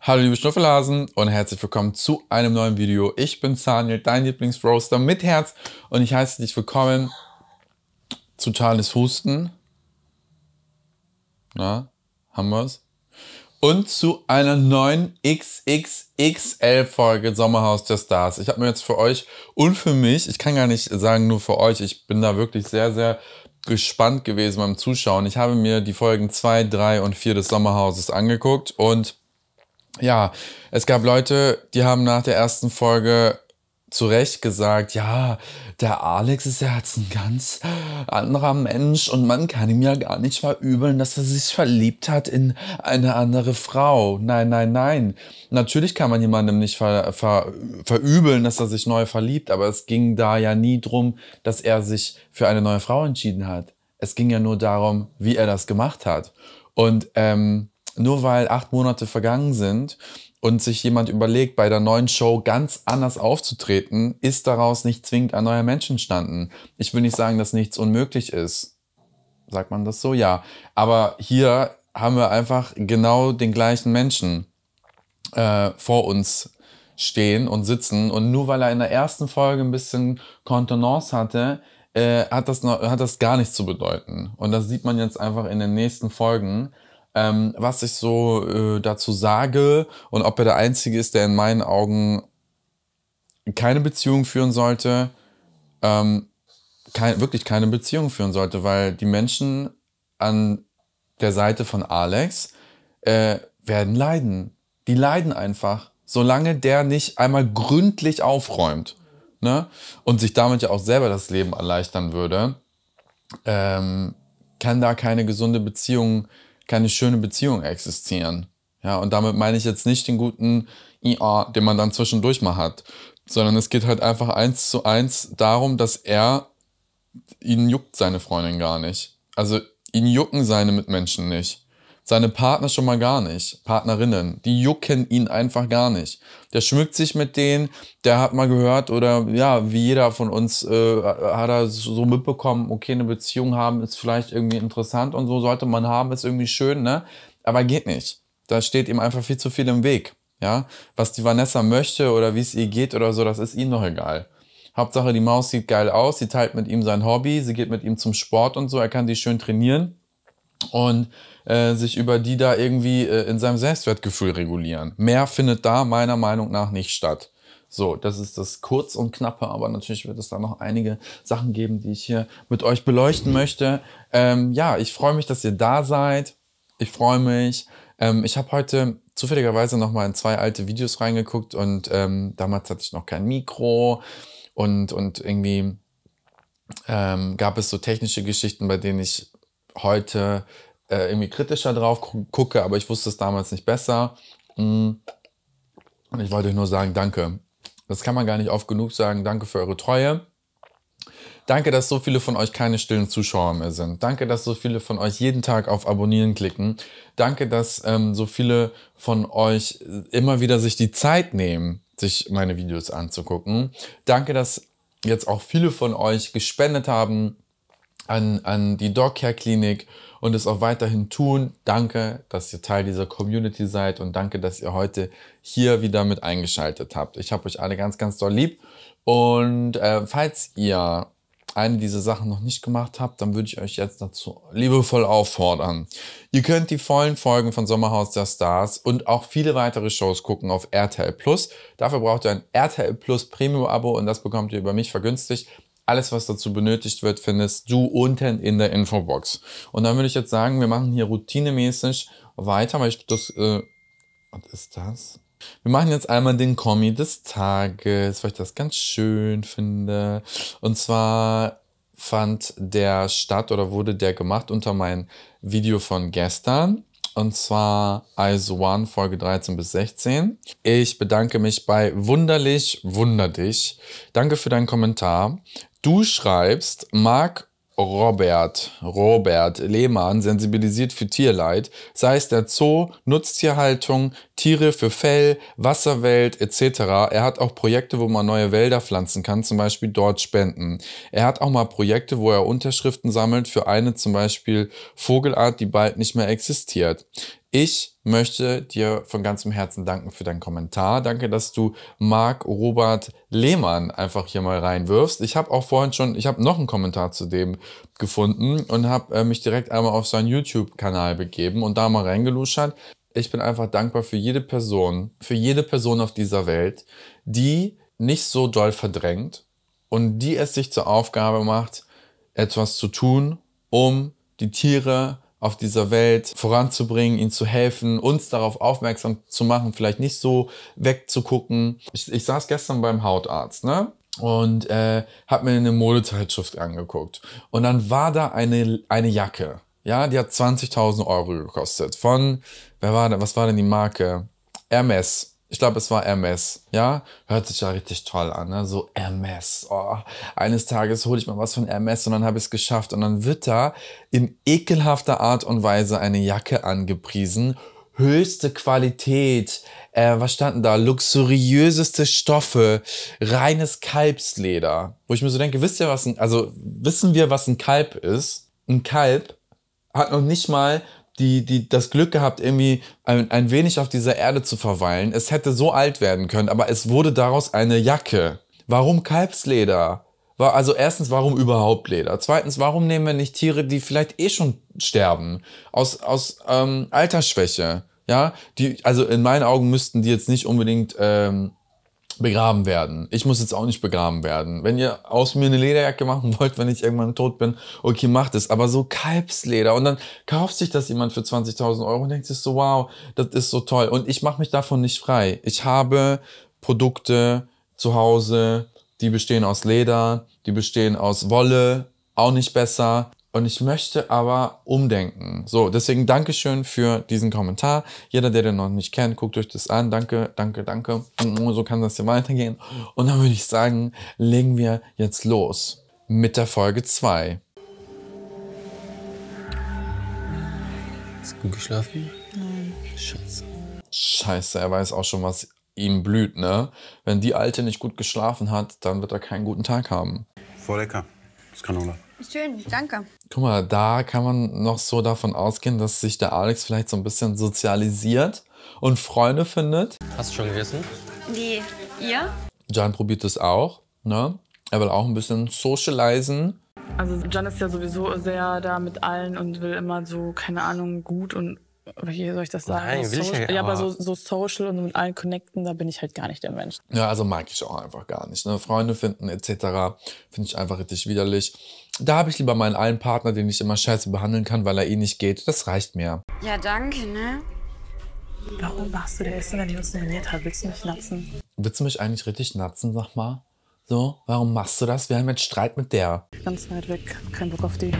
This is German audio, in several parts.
Hallo liebe Schnuffelhasen und herzlich willkommen zu einem neuen Video. Ich bin Daniel, dein Lieblingsroaster mit Herz und ich heiße dich willkommen zu Charles Husten. Na, haben wir's? Und zu einer neuen XXXL-Folge Sommerhaus der Stars. Ich habe mir jetzt für euch und für mich, ich kann gar nicht sagen nur für euch, ich bin da wirklich sehr, sehr gespannt gewesen beim Zuschauen. Ich habe mir die Folgen 2, 3 und 4 des Sommerhauses angeguckt und ja, es gab Leute, die haben nach der ersten Folge zu Recht gesagt, ja, der Alex ist ja jetzt ein ganz anderer Mensch und man kann ihm ja gar nicht verübeln, dass er sich verliebt hat in eine andere Frau. Nein, nein, nein. Natürlich kann man jemandem nicht ver, ver, verübeln, dass er sich neu verliebt, aber es ging da ja nie drum, dass er sich für eine neue Frau entschieden hat. Es ging ja nur darum, wie er das gemacht hat. Und ähm, nur weil acht Monate vergangen sind und sich jemand überlegt, bei der neuen Show ganz anders aufzutreten, ist daraus nicht zwingend ein neuer Mensch entstanden. Ich will nicht sagen, dass nichts unmöglich ist. Sagt man das so? Ja. Aber hier haben wir einfach genau den gleichen Menschen äh, vor uns stehen und sitzen. Und nur weil er in der ersten Folge ein bisschen Kontenance hatte, äh, hat, das noch, hat das gar nichts zu bedeuten. Und das sieht man jetzt einfach in den nächsten Folgen ähm, was ich so äh, dazu sage und ob er der Einzige ist, der in meinen Augen keine Beziehung führen sollte, ähm, kein, wirklich keine Beziehung führen sollte, weil die Menschen an der Seite von Alex äh, werden leiden. Die leiden einfach, solange der nicht einmal gründlich aufräumt ne? und sich damit ja auch selber das Leben erleichtern würde, ähm, kann da keine gesunde Beziehung äh, keine schöne Beziehung existieren. Ja, und damit meine ich jetzt nicht den guten IA, den man dann zwischendurch mal hat, sondern es geht halt einfach eins zu eins darum, dass er, ihn juckt seine Freundin gar nicht. Also ihn jucken seine Mitmenschen nicht. Seine Partner schon mal gar nicht, Partnerinnen, die jucken ihn einfach gar nicht. Der schmückt sich mit denen, der hat mal gehört oder ja, wie jeder von uns äh, hat er so mitbekommen, okay, eine Beziehung haben ist vielleicht irgendwie interessant und so sollte man haben, ist irgendwie schön, ne? Aber geht nicht. Da steht ihm einfach viel zu viel im Weg. Ja, was die Vanessa möchte oder wie es ihr geht oder so, das ist ihm doch egal. Hauptsache, die Maus sieht geil aus, sie teilt mit ihm sein Hobby, sie geht mit ihm zum Sport und so, er kann die schön trainieren. Und äh, sich über die da irgendwie äh, in seinem Selbstwertgefühl regulieren. Mehr findet da meiner Meinung nach nicht statt. So, das ist das kurz und knappe, aber natürlich wird es da noch einige Sachen geben, die ich hier mit euch beleuchten möchte. Ähm, ja, ich freue mich, dass ihr da seid. Ich freue mich. Ähm, ich habe heute zufälligerweise nochmal in zwei alte Videos reingeguckt und ähm, damals hatte ich noch kein Mikro und, und irgendwie ähm, gab es so technische Geschichten, bei denen ich heute äh, irgendwie kritischer drauf gucke, aber ich wusste es damals nicht besser. Mm. Und ich wollte euch nur sagen, danke. Das kann man gar nicht oft genug sagen. Danke für eure Treue. Danke, dass so viele von euch keine stillen Zuschauer mehr sind. Danke, dass so viele von euch jeden Tag auf Abonnieren klicken. Danke, dass ähm, so viele von euch äh, immer wieder sich die Zeit nehmen, sich meine Videos anzugucken. Danke, dass jetzt auch viele von euch gespendet haben an, an die Dogcare Klinik und es auch weiterhin tun. Danke, dass ihr Teil dieser Community seid und danke, dass ihr heute hier wieder mit eingeschaltet habt. Ich habe euch alle ganz, ganz doll lieb. Und äh, falls ihr eine dieser Sachen noch nicht gemacht habt, dann würde ich euch jetzt dazu liebevoll auffordern. Ihr könnt die vollen Folgen von Sommerhaus der Stars und auch viele weitere Shows gucken auf RTL Plus. Dafür braucht ihr ein RTL Plus Premium Abo und das bekommt ihr über mich vergünstigt. Alles, was dazu benötigt wird, findest du unten in der Infobox. Und dann würde ich jetzt sagen, wir machen hier routinemäßig weiter, weil ich das... Äh, was ist das? Wir machen jetzt einmal den Kommi des Tages, weil ich das ganz schön finde. Und zwar fand der statt oder wurde der gemacht unter meinem Video von gestern. Und zwar ISO also One Folge 13 bis 16. Ich bedanke mich bei Wunderlich Wunder Dich. Danke für deinen Kommentar. Du schreibst, Mark Robert, Robert Lehmann sensibilisiert für Tierleid, sei es der Zoo, Nutztierhaltung, Tiere für Fell, Wasserwelt etc. Er hat auch Projekte, wo man neue Wälder pflanzen kann, zum Beispiel dort spenden. Er hat auch mal Projekte, wo er Unterschriften sammelt für eine zum Beispiel Vogelart, die bald nicht mehr existiert. Ich möchte dir von ganzem Herzen danken für deinen Kommentar. Danke, dass du Marc Robert Lehmann einfach hier mal reinwirfst. Ich habe auch vorhin schon, ich habe noch einen Kommentar zu dem gefunden und habe äh, mich direkt einmal auf seinen YouTube-Kanal begeben und da mal reingeluschert. Ich bin einfach dankbar für jede Person, für jede Person auf dieser Welt, die nicht so doll verdrängt und die es sich zur Aufgabe macht, etwas zu tun, um die Tiere auf dieser Welt voranzubringen, ihnen zu helfen, uns darauf aufmerksam zu machen, vielleicht nicht so wegzugucken. Ich, ich saß gestern beim Hautarzt, ne? Und äh, hab mir eine Modezeitschrift angeguckt. Und dann war da eine, eine Jacke. Ja, die hat 20.000 Euro gekostet. Von, wer war da, was war denn die Marke? Hermes ich glaube, es war Hermes, ja? Hört sich ja richtig toll an, ne? So Hermes. Oh, eines Tages hole ich mal was von Hermes und dann habe ich es geschafft. Und dann wird da in ekelhafter Art und Weise eine Jacke angepriesen. Höchste Qualität. Äh, was standen da? Luxuriöseste Stoffe. Reines Kalbsleder. Wo ich mir so denke, wisst ihr, was ein, also wissen wir, was ein Kalb ist? Ein Kalb hat noch nicht mal die, die das Glück gehabt, irgendwie ein, ein wenig auf dieser Erde zu verweilen. Es hätte so alt werden können, aber es wurde daraus eine Jacke. Warum Kalbsleder? Also erstens, warum überhaupt Leder? Zweitens, warum nehmen wir nicht Tiere, die vielleicht eh schon sterben? Aus, aus ähm, Altersschwäche. Ja, die, also in meinen Augen müssten die jetzt nicht unbedingt ähm, begraben werden. Ich muss jetzt auch nicht begraben werden. Wenn ihr aus mir eine Lederjacke machen wollt, wenn ich irgendwann tot bin, okay, macht es. Aber so Kalbsleder. Und dann kauft sich das jemand für 20.000 Euro und denkt sich so, wow, das ist so toll. Und ich mache mich davon nicht frei. Ich habe Produkte zu Hause, die bestehen aus Leder, die bestehen aus Wolle, auch nicht besser. Und ich möchte aber umdenken. So, deswegen Dankeschön für diesen Kommentar. Jeder, der den noch nicht kennt, guckt euch das an. Danke, danke, danke. So kann das hier weitergehen. Und dann würde ich sagen, legen wir jetzt los mit der Folge 2. Hast du gut geschlafen? Nein. Scheiße. Scheiße, er weiß auch schon, was ihm blüht, ne? Wenn die Alte nicht gut geschlafen hat, dann wird er keinen guten Tag haben. Voll lecker. Das kann auch sein. Schön, danke. Guck mal, da kann man noch so davon ausgehen, dass sich der Alex vielleicht so ein bisschen sozialisiert und Freunde findet. Hast du schon gegessen? Nee, ihr? Jan probiert es auch, ne? Er will auch ein bisschen socialisen. Also Jan ist ja sowieso sehr da mit allen und will immer so, keine Ahnung, gut und wie soll ich das sagen? Nein, will ich ja, ja, aber so, so, Social und mit allen connecten, da bin ich halt gar nicht der Mensch. Ja, also mag ich auch einfach gar nicht. Ne? Freunde finden etc. finde ich einfach richtig widerlich. Da habe ich lieber meinen einen Partner, den ich immer scheiße behandeln kann, weil er eh nicht geht. Das reicht mir. Ja, danke, ne? Warum machst du der Essen, wenn ich uns nominiert hat? Willst du mich natzen? Willst du mich eigentlich richtig natzen, sag mal? So, warum machst du das? Wir haben jetzt Streit mit der. Ganz weit weg, kein Bock auf die.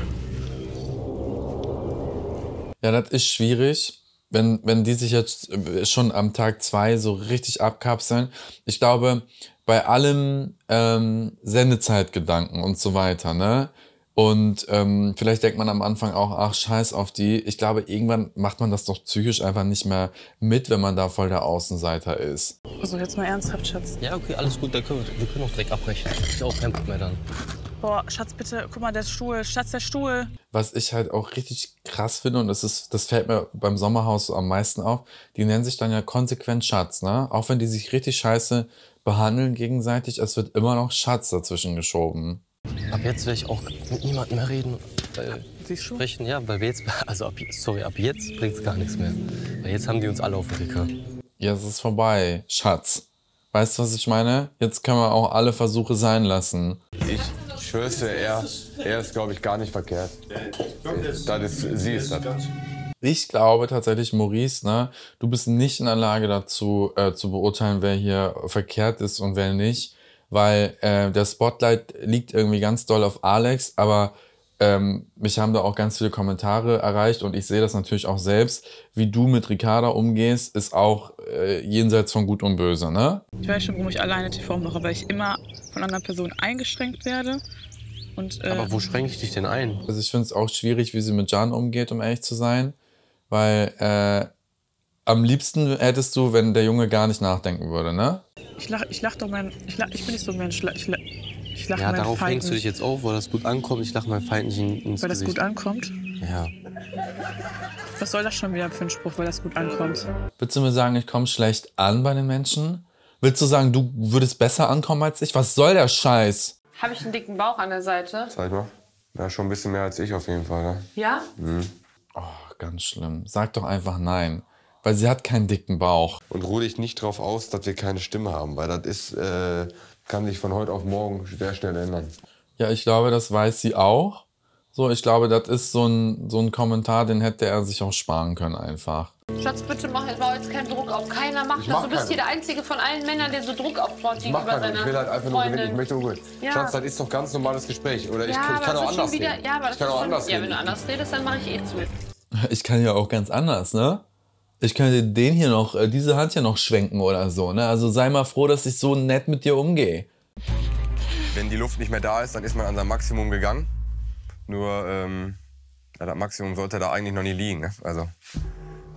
Ja, das ist schwierig, wenn, wenn die sich jetzt äh, schon am Tag zwei so richtig abkapseln. Ich glaube, bei allem ähm, Sendezeitgedanken und so weiter, ne? Und ähm, vielleicht denkt man am Anfang auch, ach, scheiß auf die. Ich glaube, irgendwann macht man das doch psychisch einfach nicht mehr mit, wenn man da voll der Außenseiter ist. Also jetzt mal ernsthaft, Schatz. Ja, okay, alles gut, dann können wir, wir können auch direkt abbrechen. Ich auch kein Problem mehr dann. Boah, Schatz, bitte, guck mal, der Stuhl, Schatz, der Stuhl. Was ich halt auch richtig krass finde, und das, ist, das fällt mir beim Sommerhaus so am meisten auf, die nennen sich dann ja konsequent Schatz, ne? Auch wenn die sich richtig scheiße behandeln gegenseitig, es wird immer noch Schatz dazwischen geschoben. Ab jetzt will ich auch mit niemandem mehr reden. Weil Siehst du? Sprechen, ja, weil wir jetzt, also ab, sorry, ab jetzt bringt es gar nichts mehr. Weil jetzt haben die uns alle auf den Ricker. Ja, es ist vorbei, Schatz. Weißt du, was ich meine? Jetzt können wir auch alle Versuche sein lassen. Ich, schwör's dir, er, er ist, glaube ich, gar nicht verkehrt. Das ist, sie ist das. Ich glaube tatsächlich, Maurice, ne, du bist nicht in der Lage dazu äh, zu beurteilen, wer hier verkehrt ist und wer nicht, weil äh, der Spotlight liegt irgendwie ganz doll auf Alex, aber ähm, mich haben da auch ganz viele Kommentare erreicht und ich sehe das natürlich auch selbst. Wie du mit Ricarda umgehst, ist auch äh, jenseits von Gut und Böse, ne? Ich weiß schon, warum ich alleine TV mache, weil ich immer von anderen Personen eingeschränkt werde. Und, äh, Aber wo schränke ich dich denn ein? Also ich finde es auch schwierig, wie sie mit Jan umgeht, um ehrlich zu sein, weil äh, am liebsten hättest du, wenn der Junge gar nicht nachdenken würde, ne? Ich lach, ich lach doch mein, ich, lach, ich bin nicht so ein Mensch, ich lach, ich lache ja, darauf Feind hängst du dich jetzt auf, weil das gut ankommt. Ich lache meinen Feind nicht ins Gesicht. Weil das Gesicht. gut ankommt? Ja. Was soll das schon wieder für ein Spruch, weil das gut ankommt? Willst du mir sagen, ich komme schlecht an bei den Menschen? Willst du sagen, du würdest besser ankommen als ich? Was soll der Scheiß? Habe ich einen dicken Bauch an der Seite? Zeig mal. Ja, schon ein bisschen mehr als ich auf jeden Fall. Ne? Ja? Mhm. Oh, ganz schlimm. Sag doch einfach nein. Weil sie hat keinen dicken Bauch. Und ruh dich nicht drauf aus, dass wir keine Stimme haben, weil das ist. Äh kann sich von heute auf morgen sehr schnell ändern. Ja, ich glaube, das weiß sie auch. So, ich glaube, das ist so ein, so ein Kommentar, den hätte er sich auch sparen können einfach. Schatz, bitte mach jetzt mal jetzt keinen Druck auf. Keiner macht ich das. Mach du bist keine. hier der Einzige von allen Männern, der so Druck aufbaut ich gegenüber seiner Ich will halt einfach nur gewinnen. Ich möchte nur gewinnen. Ja. Schatz, das ist doch ganz normales Gespräch. Oder ich, ja, ich kann auch anders wieder, reden. Ja, aber das ich kann auch anders reden. Ja, wenn du anders redest, dann mache ich eh zu. Ich kann ja auch ganz anders, ne? ich könnte den hier noch, äh, diese Hand hier noch schwenken oder so. Ne? Also sei mal froh, dass ich so nett mit dir umgehe. Wenn die Luft nicht mehr da ist, dann ist man an sein Maximum gegangen. Nur ähm, das Maximum sollte da eigentlich noch nie liegen. Ne? Also,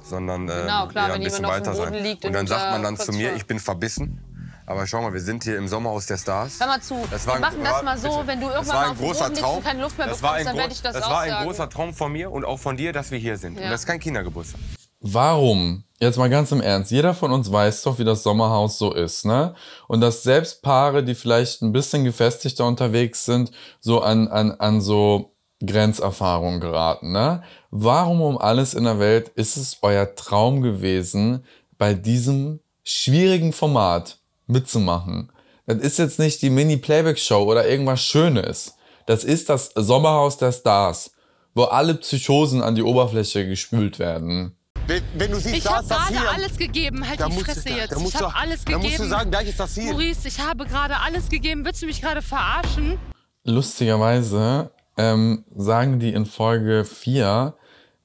sondern äh, genau, klar, ja, ein bisschen weiter sein. Und dann sagt man dann zu mir, ich bin verbissen. Aber schau mal, wir sind hier im Sommer aus der Stars. Hör mal zu, das wir machen ein, das mal so, bitte. wenn du irgendwann mal auf großer Boden Traum. und keine Luft mehr das bekommst, dann werde ich das Das war ein großer Traum von mir und auch von dir, dass wir hier sind. Ja. Und das ist kein Kindergeburtstag warum, jetzt mal ganz im Ernst, jeder von uns weiß doch, wie das Sommerhaus so ist, ne? Und dass selbst Paare, die vielleicht ein bisschen gefestigter unterwegs sind, so an, an, an so Grenzerfahrungen geraten, ne? Warum um alles in der Welt ist es euer Traum gewesen, bei diesem schwierigen Format mitzumachen? Das ist jetzt nicht die Mini-Playback-Show oder irgendwas Schönes. Das ist das Sommerhaus der Stars, wo alle Psychosen an die Oberfläche gespült werden. Wenn, wenn du siehst, ich habe gerade alles gegeben. Halt da die Fresse da, jetzt. Da musst ich habe alles gegeben. Dann musst du sagen, gleich ist das hier. Maurice, ich habe gerade alles gegeben. Willst du mich gerade verarschen? Lustigerweise ähm, sagen die in Folge 4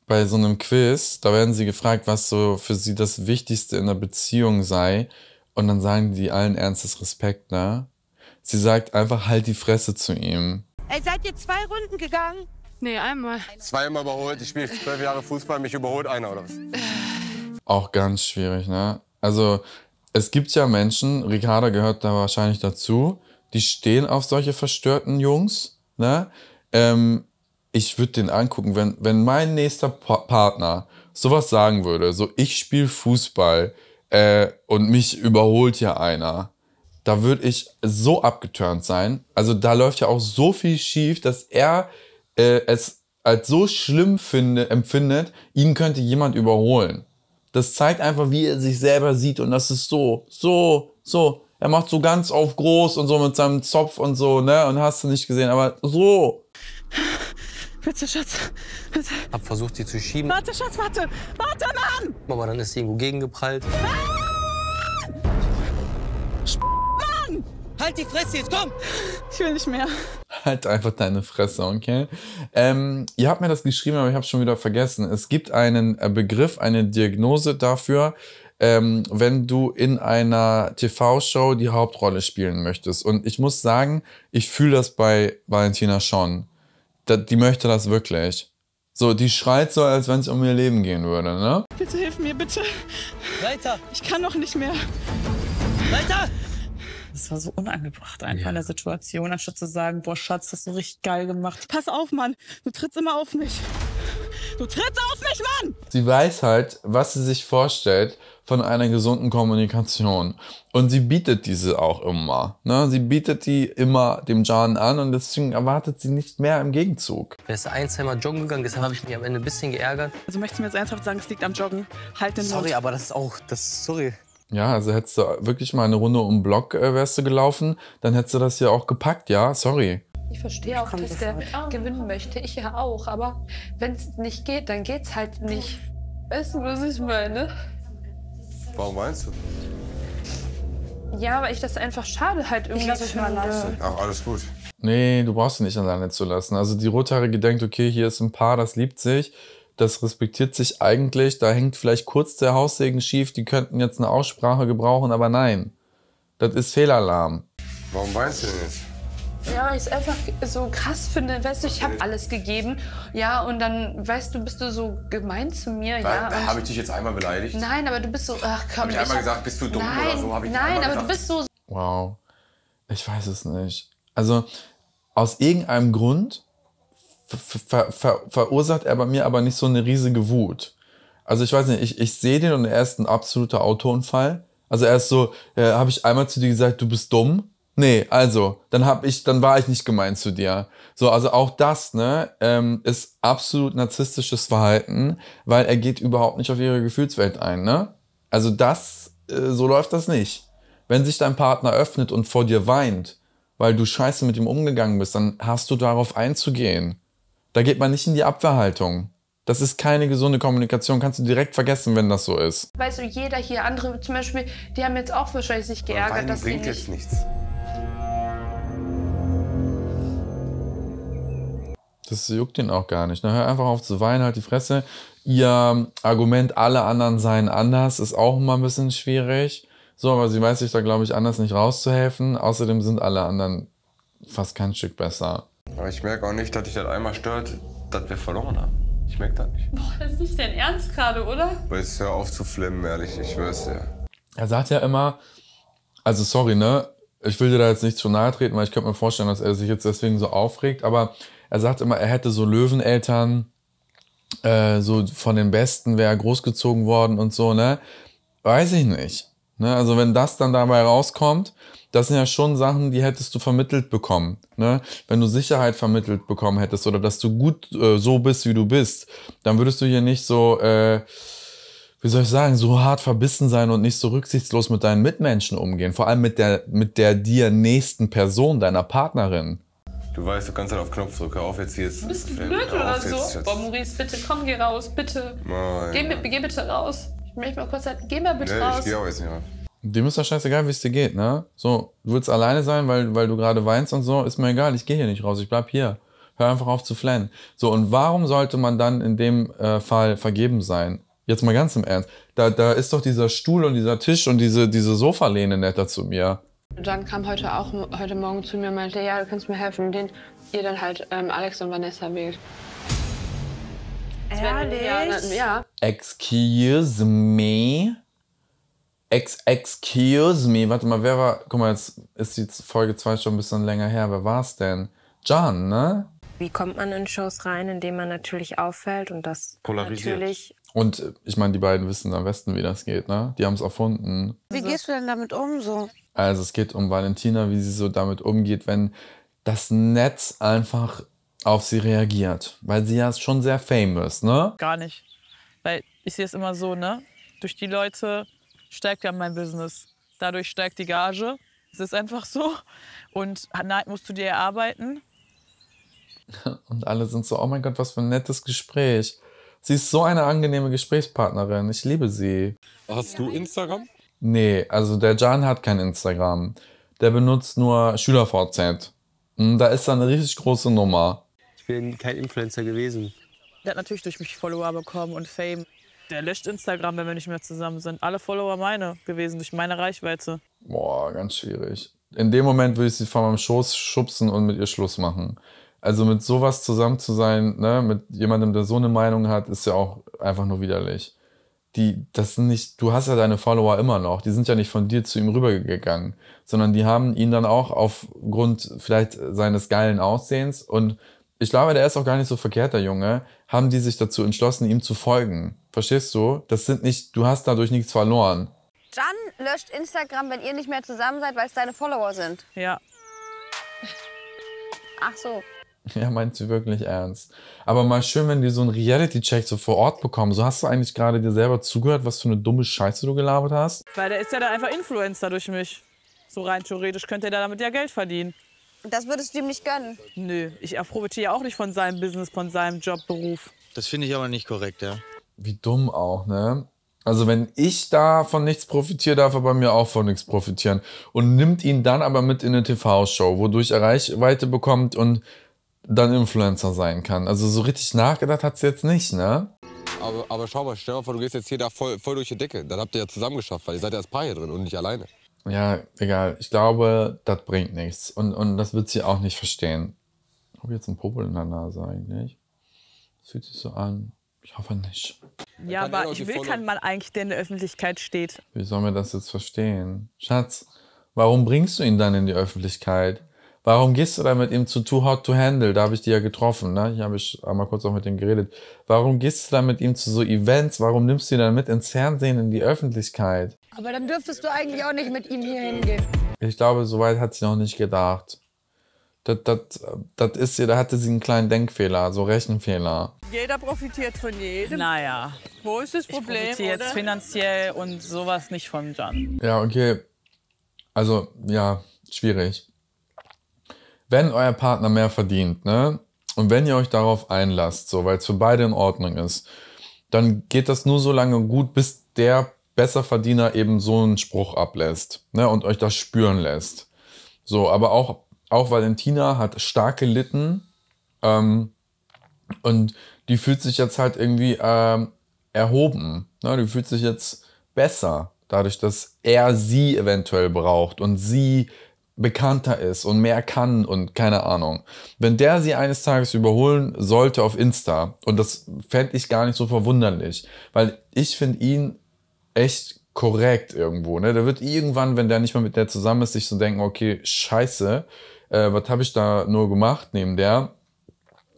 bei so einem Quiz, da werden sie gefragt, was so für sie das Wichtigste in der Beziehung sei. Und dann sagen die allen ernstes Respekt, ne? Sie sagt einfach halt die Fresse zu ihm. Ey, seid ihr zwei Runden gegangen? Nee, einmal. Zweimal überholt. Ich spiele zwölf Jahre Fußball, mich überholt einer oder was? Äh. Auch ganz schwierig, ne? Also, es gibt ja Menschen, Ricarda gehört da wahrscheinlich dazu, die stehen auf solche verstörten Jungs, ne? Ähm, ich würde den angucken, wenn, wenn mein nächster pa Partner sowas sagen würde, so ich spiele Fußball äh, und mich überholt ja einer, da würde ich so abgeturnt sein. Also da läuft ja auch so viel schief, dass er äh, es als so schlimm finde, empfindet, ihn könnte jemand überholen. Das zeigt einfach, wie er sich selber sieht und das ist so, so, so. Er macht so ganz auf groß und so mit seinem Zopf und so, ne? Und hast du nicht gesehen, aber so. Bitte, Schatz. Bitte. Hab versucht, sie zu schieben. Warte, Schatz, warte. Warte, Mann! Aber dann ist sie irgendwo gegengeprallt. Ah! Mann! Halt die Fresse jetzt, komm! Ich will nicht mehr halt einfach deine Fresse, okay? Ähm, ihr habt mir das geschrieben, aber ich habe schon wieder vergessen. Es gibt einen äh, Begriff, eine Diagnose dafür, ähm, wenn du in einer TV-Show die Hauptrolle spielen möchtest. Und ich muss sagen, ich fühle das bei Valentina schon. die möchte das wirklich. So, die schreit so, als wenn es um ihr Leben gehen würde, ne? Bitte hilf mir, bitte. Weiter. Ich kann noch nicht mehr. Weiter! Das war so unangebracht einfach ja. in der Situation, anstatt zu sagen, boah, Schatz, hast du richtig geil gemacht. Pass auf, Mann, du trittst immer auf mich. Du trittst auf mich, Mann! Sie weiß halt, was sie sich vorstellt von einer gesunden Kommunikation. Und sie bietet diese auch immer. Ne? Sie bietet die immer dem Jan an und deswegen erwartet sie nicht mehr im Gegenzug. Wer ist ein, zweimal joggen gegangen, deshalb habe ich mich am Ende ein bisschen geärgert. Also möchtest du mir jetzt ernsthaft sagen, es liegt am Joggen? Halt den Sorry, Mund. aber das ist auch, das sorry. Ja, also hättest du wirklich mal eine Runde um den Block äh, wärst du gelaufen, dann hättest du das ja auch gepackt, ja, sorry. Ich verstehe auch, dass der halt. gewinnen möchte. Ich ja auch. Aber wenn es nicht geht, dann geht's halt nicht. Weißt du, was ich meine? Warum meinst du? Ja, weil ich das einfach schade halt irgendwie ich Mal lassen. Ach, alles gut. Nee, du brauchst sie nicht alleine zu lassen. Also die Rothaarige denkt, okay, hier ist ein Paar, das liebt sich das respektiert sich eigentlich. Da hängt vielleicht kurz der Haussegen schief, die könnten jetzt eine Aussprache gebrauchen, aber nein. Das ist Fehlalarm. Warum weinst du denn jetzt? Ja, ich es einfach so krass finde. Weißt du, ich habe alles gegeben. Ja, und dann, weißt du, bist du so gemein zu mir. Weil, ja, habe ich dich jetzt einmal beleidigt? Nein, aber du bist so, ach komm. Habe ich, ich einmal hab, gesagt, bist du dumm nein, oder so? Hab ich nein, aber gesagt. du bist so... Wow, ich weiß es nicht. Also, aus irgendeinem Grund ver ver verursacht er bei mir aber nicht so eine riesige Wut. Also ich weiß nicht, ich, ich sehe den und er ist ein absoluter Autounfall. Also er ist so, äh, habe ich einmal zu dir gesagt, du bist dumm? Nee, also, dann hab ich, dann war ich nicht gemein zu dir. So, also auch das, ne, ähm, ist absolut narzisstisches Verhalten, weil er geht überhaupt nicht auf ihre Gefühlswelt ein, ne? Also das, äh, so läuft das nicht. Wenn sich dein Partner öffnet und vor dir weint, weil du scheiße mit ihm umgegangen bist, dann hast du darauf einzugehen. Da geht man nicht in die Abwehrhaltung. Das ist keine gesunde Kommunikation, kannst du direkt vergessen, wenn das so ist. Weißt du, jeder hier, andere zum Beispiel, die haben jetzt auch wahrscheinlich sich geärgert, dass bringt sie nicht jetzt nichts. Das juckt ihn auch gar nicht. Na, hör einfach auf zu weinen, halt die Fresse. Ihr Argument, alle anderen seien anders, ist auch mal ein bisschen schwierig. So, aber sie weiß sich da, glaube ich, anders nicht rauszuhelfen. Außerdem sind alle anderen fast kein Stück besser. Aber ich merke auch nicht, dass dich das einmal stört, dass wir verloren haben. Ich merke das nicht. Boah, das ist nicht dein Ernst gerade, oder? Aber jetzt hör auf zu flimmen, ehrlich, ich schwör's dir. Er sagt ja immer, also sorry, ne? Ich will dir da jetzt nicht zu nahe treten, weil ich könnte mir vorstellen, dass er sich jetzt deswegen so aufregt, aber er sagt immer, er hätte so Löweneltern, äh, so von den Besten wäre er großgezogen worden und so, ne? Weiß ich nicht. Ne? Also wenn das dann dabei rauskommt, das sind ja schon Sachen, die hättest du vermittelt bekommen. Ne? Wenn du Sicherheit vermittelt bekommen hättest oder dass du gut äh, so bist, wie du bist, dann würdest du hier nicht so, äh, wie soll ich sagen, so hart verbissen sein und nicht so rücksichtslos mit deinen Mitmenschen umgehen. Vor allem mit der, mit der dir nächsten Person, deiner Partnerin. Du weißt, du kannst halt auf Knopfdruck. Hör auf jetzt hier. Jetzt Bist du blöd oder so? Boah, Maurice, bitte komm, geh raus, bitte. Oh, ja. geh, geh, bitte raus. Ich möchte mal kurz sagen, geh mal bitte nee, raus. Ich geh auch jetzt nicht raus. Dem ist doch scheißegal, wie es dir geht, ne? So, du willst alleine sein, weil, weil du gerade weinst und so, ist mir egal, ich gehe hier nicht raus, ich bleib hier. Hör einfach auf zu flennen. So, und warum sollte man dann in dem äh, Fall vergeben sein? Jetzt mal ganz im Ernst. Da, da ist doch dieser Stuhl und dieser Tisch und diese, diese Sofalehne netter zu mir. Dann kam heute auch heute Morgen zu mir und meinte, ja, du kannst mir helfen, den ihr dann halt ähm, Alex und Vanessa wählt. Ehrlich? Ja, ja. Excuse me? excuse me, warte mal, wer war. Guck mal, jetzt ist die Folge 2 schon ein bisschen länger her. Wer war es denn? John, ne? Wie kommt man in Shows rein, indem man natürlich auffällt und das Polarisiert. natürlich. Und äh, ich meine, die beiden wissen am besten, wie das geht, ne? Die haben es erfunden. Wie gehst du denn damit um so? Also es geht um Valentina, wie sie so damit umgeht, wenn das Netz einfach auf sie reagiert. Weil sie ja schon sehr famous, ne? Gar nicht. Weil ich sehe es immer so, ne? Durch die Leute steigt ja mein Business. Dadurch steigt die Gage. Es ist einfach so. Und Neid musst du dir erarbeiten. Und alle sind so, oh mein Gott, was für ein nettes Gespräch. Sie ist so eine angenehme Gesprächspartnerin. Ich liebe sie. Hast du Instagram? Nee, also der Jan hat kein Instagram. Der benutzt nur SchülerVZ. Und hm, da ist er eine richtig große Nummer. Ich bin kein Influencer gewesen. Der hat natürlich durch mich Follower bekommen und Fame. Der löscht Instagram, wenn wir nicht mehr zusammen sind. Alle Follower meine gewesen, durch meine Reichweite. Boah, ganz schwierig. In dem Moment würde ich sie von meinem Schoß schubsen und mit ihr Schluss machen. Also mit sowas zusammen zu sein, ne, mit jemandem, der so eine Meinung hat, ist ja auch einfach nur widerlich. Die, das sind nicht, du hast ja deine Follower immer noch, die sind ja nicht von dir zu ihm rübergegangen, sondern die haben ihn dann auch aufgrund vielleicht seines geilen Aussehens und ich glaube, der ist auch gar nicht so verkehrt, der Junge, haben die sich dazu entschlossen, ihm zu folgen. Verstehst du? Das sind nicht, du hast dadurch nichts verloren. Dann löscht Instagram, wenn ihr nicht mehr zusammen seid, weil es deine Follower sind. Ja. Ach so. Ja, meinst du wirklich ernst? Aber mal schön, wenn die so einen Reality-Check so vor Ort bekommen. So hast du eigentlich gerade dir selber zugehört, was für eine dumme Scheiße du gelabert hast? Weil der ist ja dann einfach Influencer durch mich. So rein theoretisch könnte er damit ja Geld verdienen. Das würdest du ihm nicht gönnen? Nö, ich profitiere ja auch nicht von seinem Business, von seinem Job, Beruf. Das finde ich aber nicht korrekt, ja wie dumm auch, ne? Also wenn ich davon nichts profitiere, darf er bei mir auch von nichts profitieren. Und nimmt ihn dann aber mit in eine TV-Show, wodurch er Reichweite bekommt und dann Influencer sein kann. Also so richtig nachgedacht hat sie jetzt nicht, ne? Aber, aber schau mal, stell mal vor, du gehst jetzt hier da voll, voll durch die Decke. Dann habt ihr ja zusammen geschafft, weil ihr seid ja als Paar hier drin und nicht alleine. Ja, egal. Ich glaube, das bringt nichts. Und, und das wird sie auch nicht verstehen. Ich habe jetzt einen Popel in der Nase eigentlich. Das fühlt sich so an. Ich hoffe nicht. Ja, aber ich will keinen Mann eigentlich, der in der Öffentlichkeit steht. Wie soll man das jetzt verstehen? Schatz, warum bringst du ihn dann in die Öffentlichkeit? Warum gehst du dann mit ihm zu Too Hot to Handle? Da habe ich die ja getroffen, ne? Hier habe ich einmal kurz auch mit ihm geredet. Warum gehst du dann mit ihm zu so Events? Warum nimmst du ihn dann mit ins Fernsehen, in die Öffentlichkeit? Aber dann dürftest du eigentlich auch nicht mit ihm hier hingehen. Ich glaube, soweit hat sie noch nicht gedacht. Das, das, das ist, da hatte sie einen kleinen Denkfehler, so Rechenfehler. Jeder profitiert von jedem. Naja. Wo ist das Problem? Ich profitiere jetzt finanziell und sowas nicht von Jan. Ja, okay. Also, ja, schwierig. Wenn euer Partner mehr verdient, ne? Und wenn ihr euch darauf einlasst, so, weil es für beide in Ordnung ist, dann geht das nur so lange gut, bis der Besserverdiener eben so einen Spruch ablässt, ne? Und euch das spüren lässt. So, aber auch auch Valentina hat stark gelitten ähm, und die fühlt sich jetzt halt irgendwie ähm, erhoben. Ne? Die fühlt sich jetzt besser, dadurch, dass er sie eventuell braucht und sie bekannter ist und mehr kann und keine Ahnung. Wenn der sie eines Tages überholen sollte auf Insta, und das fände ich gar nicht so verwunderlich, weil ich finde ihn echt korrekt irgendwo. Ne? Der wird irgendwann, wenn der nicht mehr mit der zusammen ist, sich so denken, okay, scheiße, äh, was habe ich da nur gemacht neben der?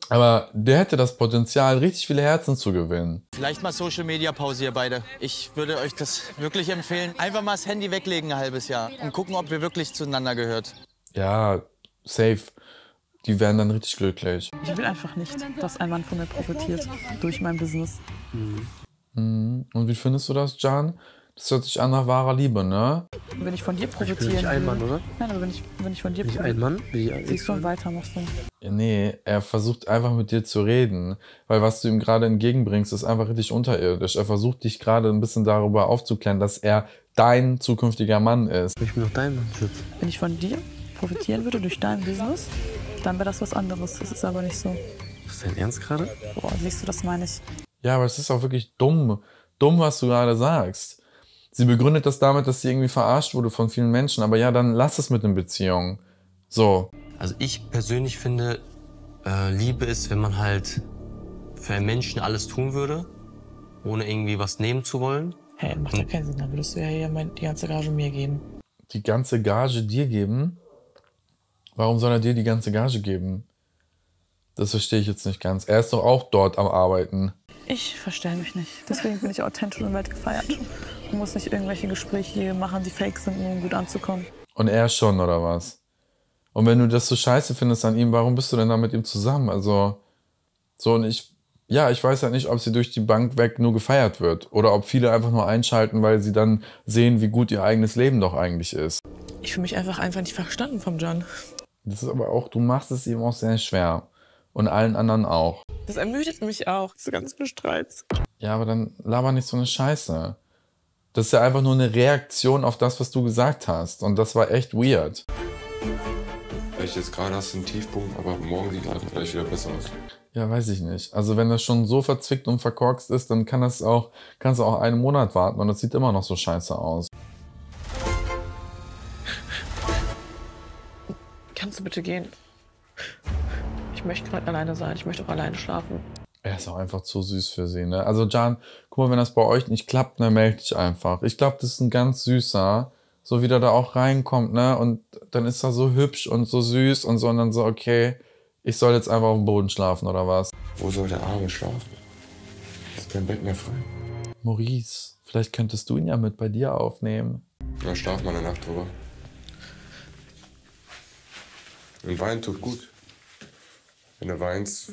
Aber der hätte das Potenzial, richtig viele Herzen zu gewinnen. Vielleicht mal Social Media Pause ihr beide. Ich würde euch das wirklich empfehlen. Einfach mal das Handy weglegen ein halbes Jahr und gucken, ob wir wirklich zueinander gehört. Ja, safe. Die werden dann richtig glücklich. Ich will einfach nicht, dass ein Mann von mir profitiert durch mein Business. Mhm. Und wie findest du das, Jan? Das hört sich an nach wahrer Liebe, ne? Wenn ich von dir profitieren ich bin nicht ein Mann, oder? Nein, aber wenn ich, wenn ich von dir profitiere. Nicht ein Mann? Wie äh, siehst du und äh, weiter machst du. nee, er versucht einfach mit dir zu reden. Weil was du ihm gerade entgegenbringst, ist einfach richtig unterirdisch. Er versucht dich gerade ein bisschen darüber aufzuklären, dass er dein zukünftiger Mann ist. Ich bin doch dein Mann, Schatz. Wenn ich von dir profitieren würde durch dein Business, dann wäre das was anderes. Das ist aber nicht so. Ist dein Ernst gerade? Boah, siehst du, das meine ich. Ja, aber es ist auch wirklich dumm. Dumm, was du gerade sagst sie begründet das damit, dass sie irgendwie verarscht wurde von vielen Menschen. Aber ja, dann lass es mit den Beziehungen. So. Also ich persönlich finde, äh, Liebe ist, wenn man halt für einen Menschen alles tun würde, ohne irgendwie was nehmen zu wollen. Hä, hey, macht ja keinen Sinn. Dann würdest du ja hier mein, die ganze Gage mir geben. Die ganze Gage dir geben? Warum soll er dir die ganze Gage geben? Das verstehe ich jetzt nicht ganz. Er ist doch auch dort am Arbeiten. Ich verstehe mich nicht. Deswegen bin ich authentisch und werde gefeiert. Ich muss nicht irgendwelche Gespräche machen, die fake sind, um gut anzukommen. Und er schon, oder was? Und wenn du das so scheiße findest an ihm, warum bist du denn da mit ihm zusammen? Also, so und ich, ja, ich weiß halt nicht, ob sie durch die Bank weg nur gefeiert wird oder ob viele einfach nur einschalten, weil sie dann sehen, wie gut ihr eigenes Leben doch eigentlich ist. Ich fühle mich einfach einfach nicht verstanden vom John. Das ist aber auch, du machst es ihm auch sehr schwer. Und allen anderen auch. Das ermüdet mich auch, diese ganzen Streits. Ja, aber dann laber nicht so eine Scheiße. Das ist ja einfach nur eine Reaktion auf das, was du gesagt hast. Und das war echt weird. Vielleicht jetzt gerade hast du einen Tiefpunkt, aber morgen sieht einfach gleich wieder besser aus. Ja, weiß ich nicht. Also wenn das schon so verzwickt und verkorkst ist, dann kann das auch, kannst du auch einen Monat warten und das sieht immer noch so scheiße aus. Kannst du bitte gehen? Ich möchte gerade alleine sein. Ich möchte auch alleine schlafen. Er ist auch einfach zu süß für sie, ne? Also, Jan, guck mal, wenn das bei euch nicht klappt, ne, melde dich einfach. Ich glaube, das ist ein ganz süßer, so wie der da auch reinkommt, ne? Und dann ist er so hübsch und so süß und so, und dann so, okay, ich soll jetzt einfach auf dem Boden schlafen oder was? Wo soll der Arme schlafen? Ist kein Bett mehr frei. Maurice, vielleicht könntest du ihn ja mit bei dir aufnehmen. Na, schlaf mal eine Nacht drüber. Ein Wein tut gut. Wenn du weinst,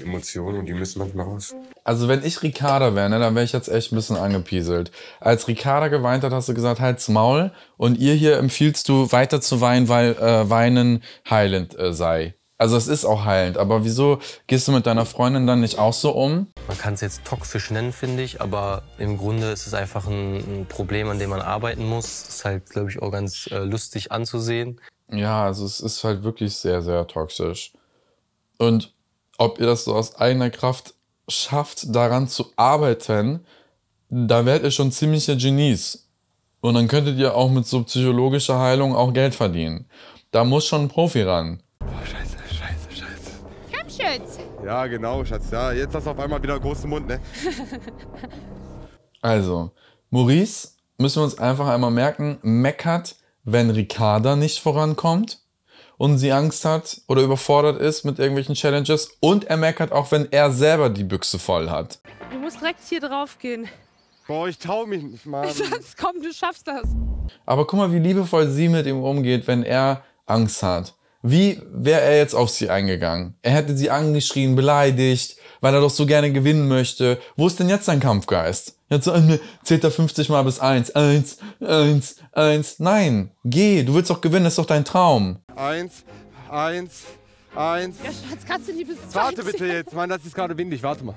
Emotionen und die müssen manchmal raus. Also wenn ich Ricarda wäre, ne, dann wäre ich jetzt echt ein bisschen angepieselt. Als Ricarda geweint hat, hast du gesagt, halt's Maul. Und ihr hier empfiehlst du, weiter zu weinen, weil äh, Weinen heilend äh, sei. Also es ist auch heilend, aber wieso gehst du mit deiner Freundin dann nicht auch so um? Man kann es jetzt toxisch nennen, finde ich, aber im Grunde ist es einfach ein, ein Problem, an dem man arbeiten muss. ist halt, glaube ich, auch ganz äh, lustig anzusehen. Ja, also es ist halt wirklich sehr, sehr toxisch. Und ob ihr das so aus eigener Kraft schafft, daran zu arbeiten, da werdet ihr schon ziemliche Genies. Und dann könntet ihr auch mit so psychologischer Heilung auch Geld verdienen. Da muss schon ein Profi ran. Oh, scheiße, scheiße, scheiße. Komm, Schütz. Ja, genau, Schatz. Ja, jetzt hast du auf einmal wieder großen Mund, ne? also, Maurice, müssen wir uns einfach einmal merken, meckert, wenn Ricarda nicht vorankommt und sie Angst hat oder überfordert ist mit irgendwelchen Challenges und er meckert auch, wenn er selber die Büchse voll hat. Du musst direkt hier drauf gehen. Boah, ich tau mich nicht, mal. Ich sag's, komm, du schaffst das. Aber guck mal, wie liebevoll sie mit ihm umgeht, wenn er Angst hat. Wie wäre er jetzt auf sie eingegangen? Er hätte sie angeschrien, beleidigt, weil er doch so gerne gewinnen möchte. Wo ist denn jetzt sein Kampfgeist? Jetzt zählt er 50 mal bis 1. 1, 1, 1. Nein, geh, du willst doch gewinnen, das ist doch dein Traum. 1, 1, 1. Ja, Schatz, kannst du nie bis 20? Warte bitte jetzt, Mann, das ist gerade windig, warte mal.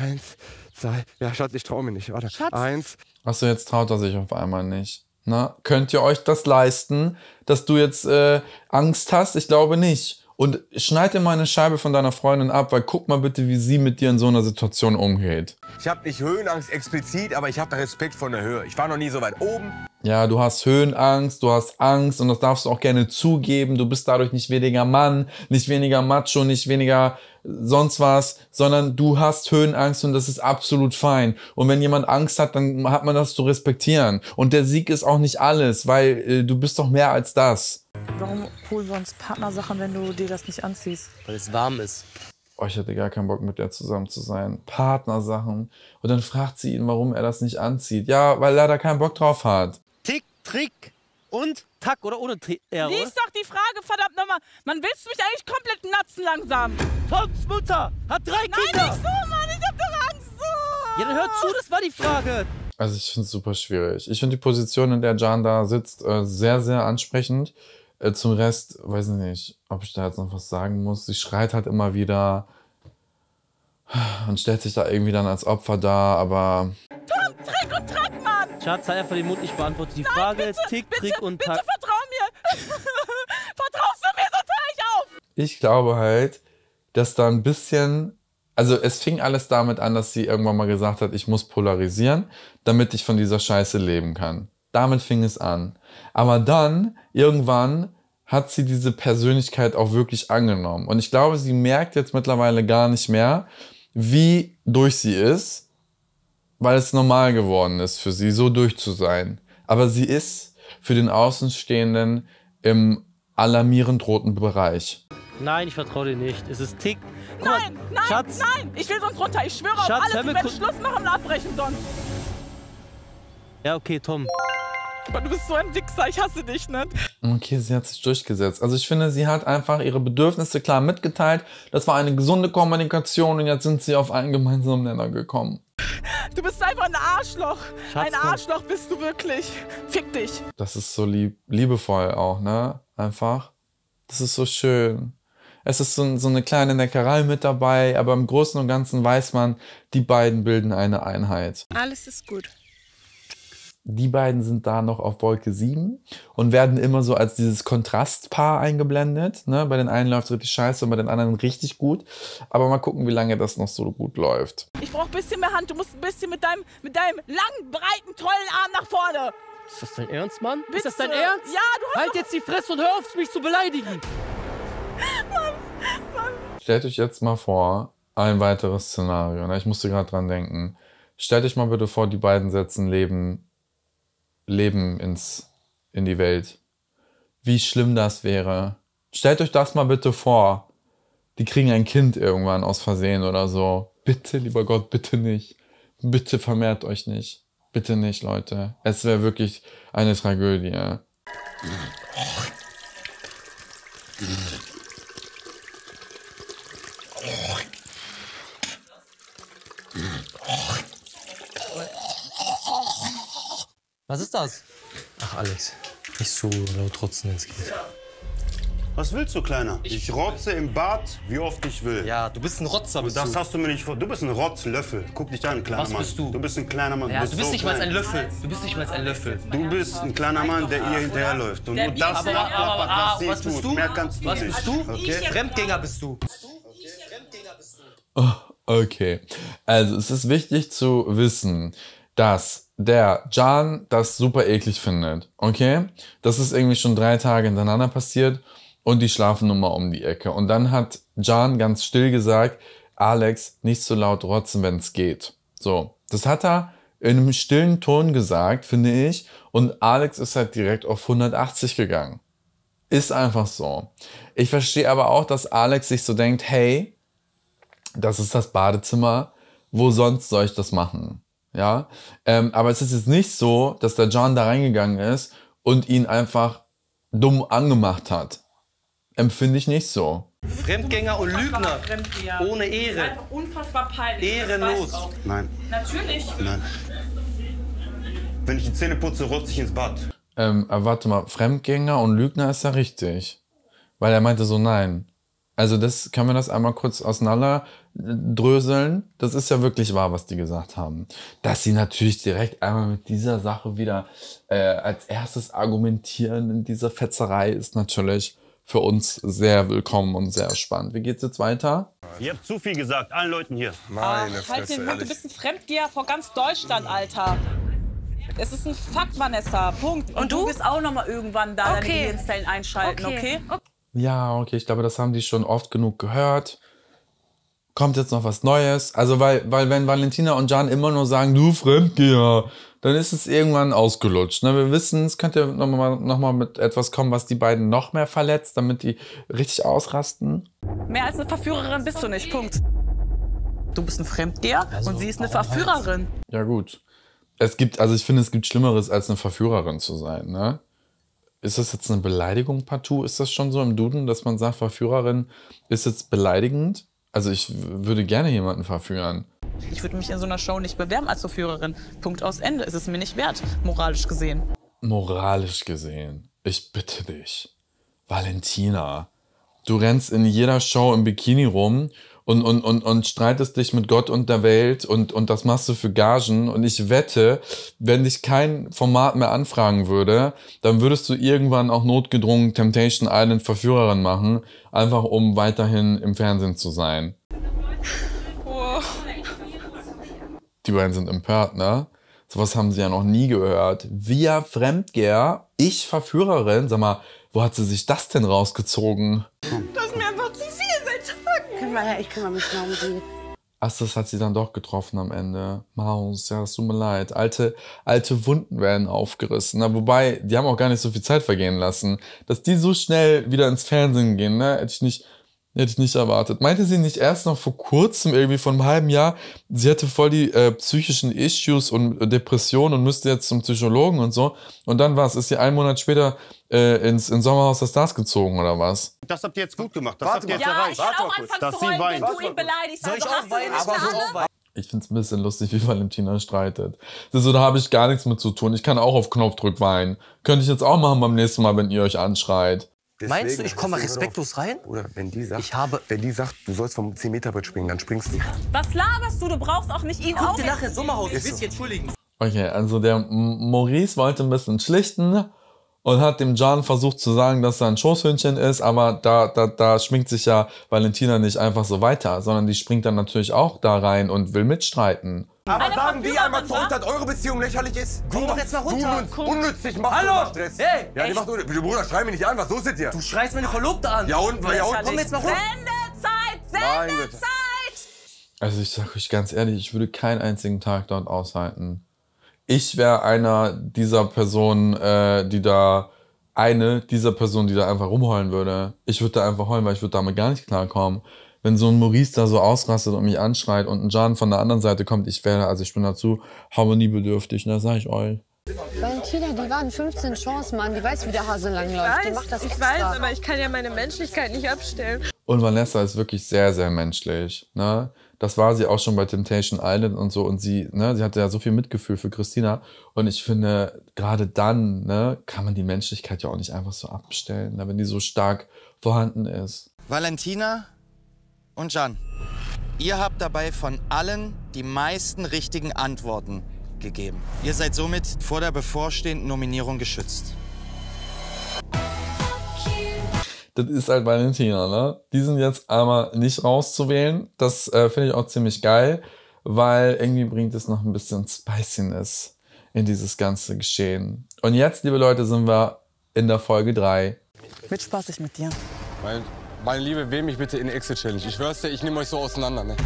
1, 2, ja, Schatz, ich traue mir nicht, warte. Schatz. 1. Achso, jetzt traut er sich auf einmal nicht. Na, könnt ihr euch das leisten, dass du jetzt äh, Angst hast? Ich glaube nicht und schneide mal eine Scheibe von deiner Freundin ab, weil guck mal bitte, wie sie mit dir in so einer Situation umgeht. Ich habe nicht Höhenangst explizit, aber ich habe Respekt vor der Höhe. Ich war noch nie so weit oben. Ja, du hast Höhenangst, du hast Angst und das darfst du auch gerne zugeben. Du bist dadurch nicht weniger Mann, nicht weniger Macho, nicht weniger sonst was, sondern du hast Höhenangst und das ist absolut fein. Und wenn jemand Angst hat, dann hat man das zu respektieren. Und der Sieg ist auch nicht alles, weil äh, du bist doch mehr als das. Warum holen wir uns Partnersachen, wenn du dir das nicht anziehst? Weil es warm ist. Oh, ich hatte gar keinen Bock, mit der zusammen zu sein. Partnersachen. Und dann fragt sie ihn, warum er das nicht anzieht. Ja, weil er da keinen Bock drauf hat. Tick, Trick und Tack oder ohne Trick. Ja, Lies doch die Frage, verdammt nochmal. Man willst du mich eigentlich komplett natzen langsam. Toms Mutter hat drei Kinder. Nein, nicht so, Mann. Ich hab doch Angst. So. Ja, dann hör zu, das war die Frage. Also ich finde es super schwierig. Ich finde die Position, in der Jan da sitzt, äh, sehr, sehr ansprechend. Äh, zum Rest, weiß ich nicht, ob ich da jetzt noch was sagen muss. Sie schreit halt immer wieder und stellt sich da irgendwie dann als Opfer dar, aber. Tunk, Trick und Track, Mann! Schatz, sei einfach den Mund, nicht beantwortet. die Nein, Frage. ist: Tick, bitte, Trick und Track. Bitte vertrau mir! Vertraust du mir, sonst hör ich auf! Ich glaube halt, dass da ein bisschen also es fing alles damit an, dass sie irgendwann mal gesagt hat, ich muss polarisieren, damit ich von dieser Scheiße leben kann. Damit fing es an. Aber dann, irgendwann, hat sie diese Persönlichkeit auch wirklich angenommen. Und ich glaube, sie merkt jetzt mittlerweile gar nicht mehr, wie durch sie ist, weil es normal geworden ist für sie, so durch zu sein. Aber sie ist für den Außenstehenden im alarmierend roten Bereich. Nein, ich vertraue dir nicht. Es ist Tick. nein, nein, Schatz. nein! Ich will sonst runter. Ich schwöre Schatz, auf alles. Ich werde Schluss machen und abbrechen sonst. Ja, okay, Tom. Du bist so ein Wichser, ich hasse dich nicht. Ne? Okay, sie hat sich durchgesetzt. Also ich finde, sie hat einfach ihre Bedürfnisse klar mitgeteilt. Das war eine gesunde Kommunikation und jetzt sind sie auf einen gemeinsamen Nenner gekommen. Du bist einfach ein Arschloch. Schatz, ein Arschloch bist du wirklich. Fick dich. Das ist so lieb, liebevoll auch, ne? Einfach. Das ist so schön. Es ist so, so eine kleine Neckerei mit dabei, aber im Großen und Ganzen weiß man, die beiden bilden eine Einheit. Alles ist gut die beiden sind da noch auf Wolke 7 und werden immer so als dieses Kontrastpaar eingeblendet. Ne? Bei den einen läuft es richtig scheiße und bei den anderen richtig gut. Aber mal gucken, wie lange das noch so gut läuft. Ich brauche ein bisschen mehr Hand. Du musst ein bisschen mit deinem, mit deinem langen, breiten, tollen Arm nach vorne. Ist das dein Ernst, Mann? Bitte? Ist das dein Ernst? Ja, du Halt jetzt die Fresse und hör auf, mich zu beleidigen. Mann, Mann. Stellt euch jetzt mal vor, ein weiteres Szenario. Ne? Ich musste gerade dran denken. Stellt euch mal bitte vor, die beiden setzen Leben Leben ins, in die Welt. Wie schlimm das wäre. Stellt euch das mal bitte vor. Die kriegen ein Kind irgendwann aus Versehen oder so. Bitte, lieber Gott, bitte nicht. Bitte vermehrt euch nicht. Bitte nicht, Leute. Es wäre wirklich eine Tragödie. Oh. Was ist das? Ach, Alex, nicht so laut trotzen, wenn es geht. Was willst du, Kleiner? Ich, ich rotze im Bad, wie oft ich will. Ja, du bist ein Rotzer, bist Das du. hast du mir nicht vor. Du bist ein Rotzlöffel. Guck dich an, kleiner Was Mann. Was bist du? Du bist ein kleiner Mann. Ja, du bist, du bist so nicht klein. mal ein Löffel. Du bist nicht mal ein Löffel. Du bist ein kleiner Mann, der ihr hinterherläuft. Und nur das nachplappert, was sie was bist Du? Mehr kannst du was nicht. Was bist du? Okay? Fremdgänger bist du. Okay. Oh, okay. Also, es ist wichtig zu wissen, dass der Jan das super eklig findet. Okay? Das ist irgendwie schon drei Tage hintereinander passiert und die schlafen nun mal um die Ecke. Und dann hat Jan ganz still gesagt, Alex, nicht so laut rotzen, wenn's geht. So, das hat er in einem stillen Ton gesagt, finde ich. Und Alex ist halt direkt auf 180 gegangen. Ist einfach so. Ich verstehe aber auch, dass Alex sich so denkt, hey, das ist das Badezimmer, wo sonst soll ich das machen? ja. Ähm, aber es ist jetzt nicht so, dass der John da reingegangen ist und ihn einfach dumm angemacht hat. Empfinde ich nicht so. Fremdgänger und Lügner. Fremdgänger. Ohne Ehre. unfassbar peinlich. Ehrenlos. Nein. Natürlich. Nein. Wenn ich die Zähne putze, rotze ich ins Bad. Ähm, warte mal, Fremdgänger und Lügner ist ja richtig. Weil er meinte so, nein. Also das kann man das einmal kurz auseinanderdröseln. Äh, das ist ja wirklich wahr, was die gesagt haben. Dass sie natürlich direkt einmal mit dieser Sache wieder äh, als erstes argumentieren in dieser Fetzerei ist natürlich für uns sehr willkommen und sehr spannend. Wie geht's jetzt weiter? Ihr habt zu viel gesagt, allen Leuten hier. Meine Ach, halt den Mund, du bist ein Fremdgeher vor ganz Deutschland, Alter. Es ist ein Fakt, Vanessa. Punkt. Und, und du? du bist auch noch mal irgendwann da, okay. deine Gehirnzellen einschalten, okay? okay? okay ja, okay, ich glaube, das haben die schon oft genug gehört. Kommt jetzt noch was Neues? Also, weil, weil wenn Valentina und Jan immer nur sagen, du Fremdgeher, dann ist es irgendwann ausgelutscht. Ne? Wir wissen, es könnte nochmal noch mal mit etwas kommen, was die beiden noch mehr verletzt, damit die richtig ausrasten. Mehr als eine Verführerin bist du nicht, Punkt. Du bist ein Fremdgeher also, und sie ist eine Verführerin. Ja gut. Es gibt, also ich finde, es gibt Schlimmeres, als eine Verführerin zu sein. Ne? ist das jetzt eine Beleidigung partout? Ist das schon so im Duden, dass man sagt, Verführerin ist jetzt beleidigend? Also ich würde gerne jemanden verführen. Ich würde mich in so einer Show nicht bewerben als Verführerin. Punkt aus Ende. Ist Es mir nicht wert, moralisch gesehen. Moralisch gesehen. Ich bitte dich. Valentina. Du rennst in jeder Show im Bikini rum und, und, und, und streitest dich mit Gott und der Welt und, und das machst du für Gagen. Und ich wette, wenn dich kein Format mehr anfragen würde, dann würdest du irgendwann auch notgedrungen Temptation Island Verführerin machen, einfach um weiterhin im Fernsehen zu sein. Die beiden sind empört, ne? Sowas haben sie ja noch nie gehört. Wir Fremdgeher, ich Verführerin, sag mal, wo hat sie sich das denn rausgezogen? gehen wir her, ich kümmere mich mal um sie. Astas hat sie dann doch getroffen am Ende. Maus, ja, es tut mir leid. Alte, alte Wunden werden aufgerissen. Na, wobei, die haben auch gar nicht so viel Zeit vergehen lassen. Dass die so schnell wieder ins Fernsehen gehen, ne, hätte ich nicht, hätte ich nicht erwartet. Meinte sie nicht erst noch vor kurzem, irgendwie vor einem halben Jahr, sie hätte voll die äh, psychischen Issues und Depressionen und müsste jetzt zum Psychologen und so. Und dann war es, ist sie einen Monat später äh, ins, ins Sommerhaus der Stars gezogen oder was? Das habt ihr jetzt gut gemacht. Das Warte habt ihr jetzt ja, erreicht. Ich Warte auch anfangen zu heulen, wenn du ihn beleidigst. Soll ich also, auch weinen? Aber so auch weinen. Ich find's ein bisschen lustig, wie Valentina streitet. Das so, da habe ich gar nichts mit zu tun. Ich kann auch auf Knopfdruck weinen. Könnte ich jetzt auch machen beim nächsten Mal, wenn ihr euch anschreit. Deswegen, Meinst du, ich komme respektlos rein? Oder wenn die sagt, ich habe wenn die sagt, du sollst vom 10-Meter-Brett springen, dann springst du. Was laberst du? Du brauchst auch nicht ihn auf. Guck nachher Sommerhaus. Ich will entschuldigen. Okay, also der Maurice wollte ein bisschen schlichten und hat dem John versucht zu sagen, dass er ein Schoßhündchen ist, aber da, da, da schminkt sich ja Valentina nicht einfach so weiter, sondern die springt dann natürlich auch da rein und will mitstreiten. Aber Eine sagen wir einmal zurück, dass eure Beziehung lächerlich ist. Komm doch jetzt mal runter. Du unnützig machst Hallo. Stress. Hey, ja, die macht unnützig. Bruder, schrei mich nicht an. Was los ist hier? Du schreist meine Verlobte an. Ja und? Ja, und? Komm jetzt mal runter. Sendezeit! Sendezeit! Also ich sag euch ganz ehrlich, ich würde keinen einzigen Tag dort aushalten ich wäre einer dieser Personen, äh, die da eine dieser Personen, die da einfach rumheulen würde. Ich würde da einfach heulen, weil ich würde damit gar nicht klarkommen. Wenn so ein Maurice da so ausrastet und mich anschreit und ein Jan von der anderen Seite kommt, ich wäre, also ich bin dazu harmoniebedürftig, ne, sag ich euch. Valentina, die waren 15 Chancen, Mann. Die weiß, wie der Hase langläuft. Ich die macht das ich extra. weiß, aber ich kann ja meine Menschlichkeit nicht abstellen. Und Vanessa ist wirklich sehr, sehr menschlich. Ne? das war sie auch schon bei Temptation Island und so. Und sie, ne, sie hatte ja so viel Mitgefühl für Christina. Und ich finde, gerade dann, ne, kann man die Menschlichkeit ja auch nicht einfach so abstellen, ne, wenn die so stark vorhanden ist. Valentina und Jan, ihr habt dabei von allen die meisten richtigen Antworten gegeben. Ihr seid somit vor der bevorstehenden Nominierung geschützt das ist halt Valentina, ne? Die sind jetzt einmal nicht rauszuwählen. Das äh, finde ich auch ziemlich geil, weil irgendwie bringt es noch ein bisschen Spiciness in dieses ganze Geschehen. Und jetzt, liebe Leute, sind wir in der Folge 3. Mit Spaß ich mit dir. Mein, meine Liebe, wähl mich bitte in Exit Challenge. Ich schwör's dir, ich nehme euch so auseinander. Ne?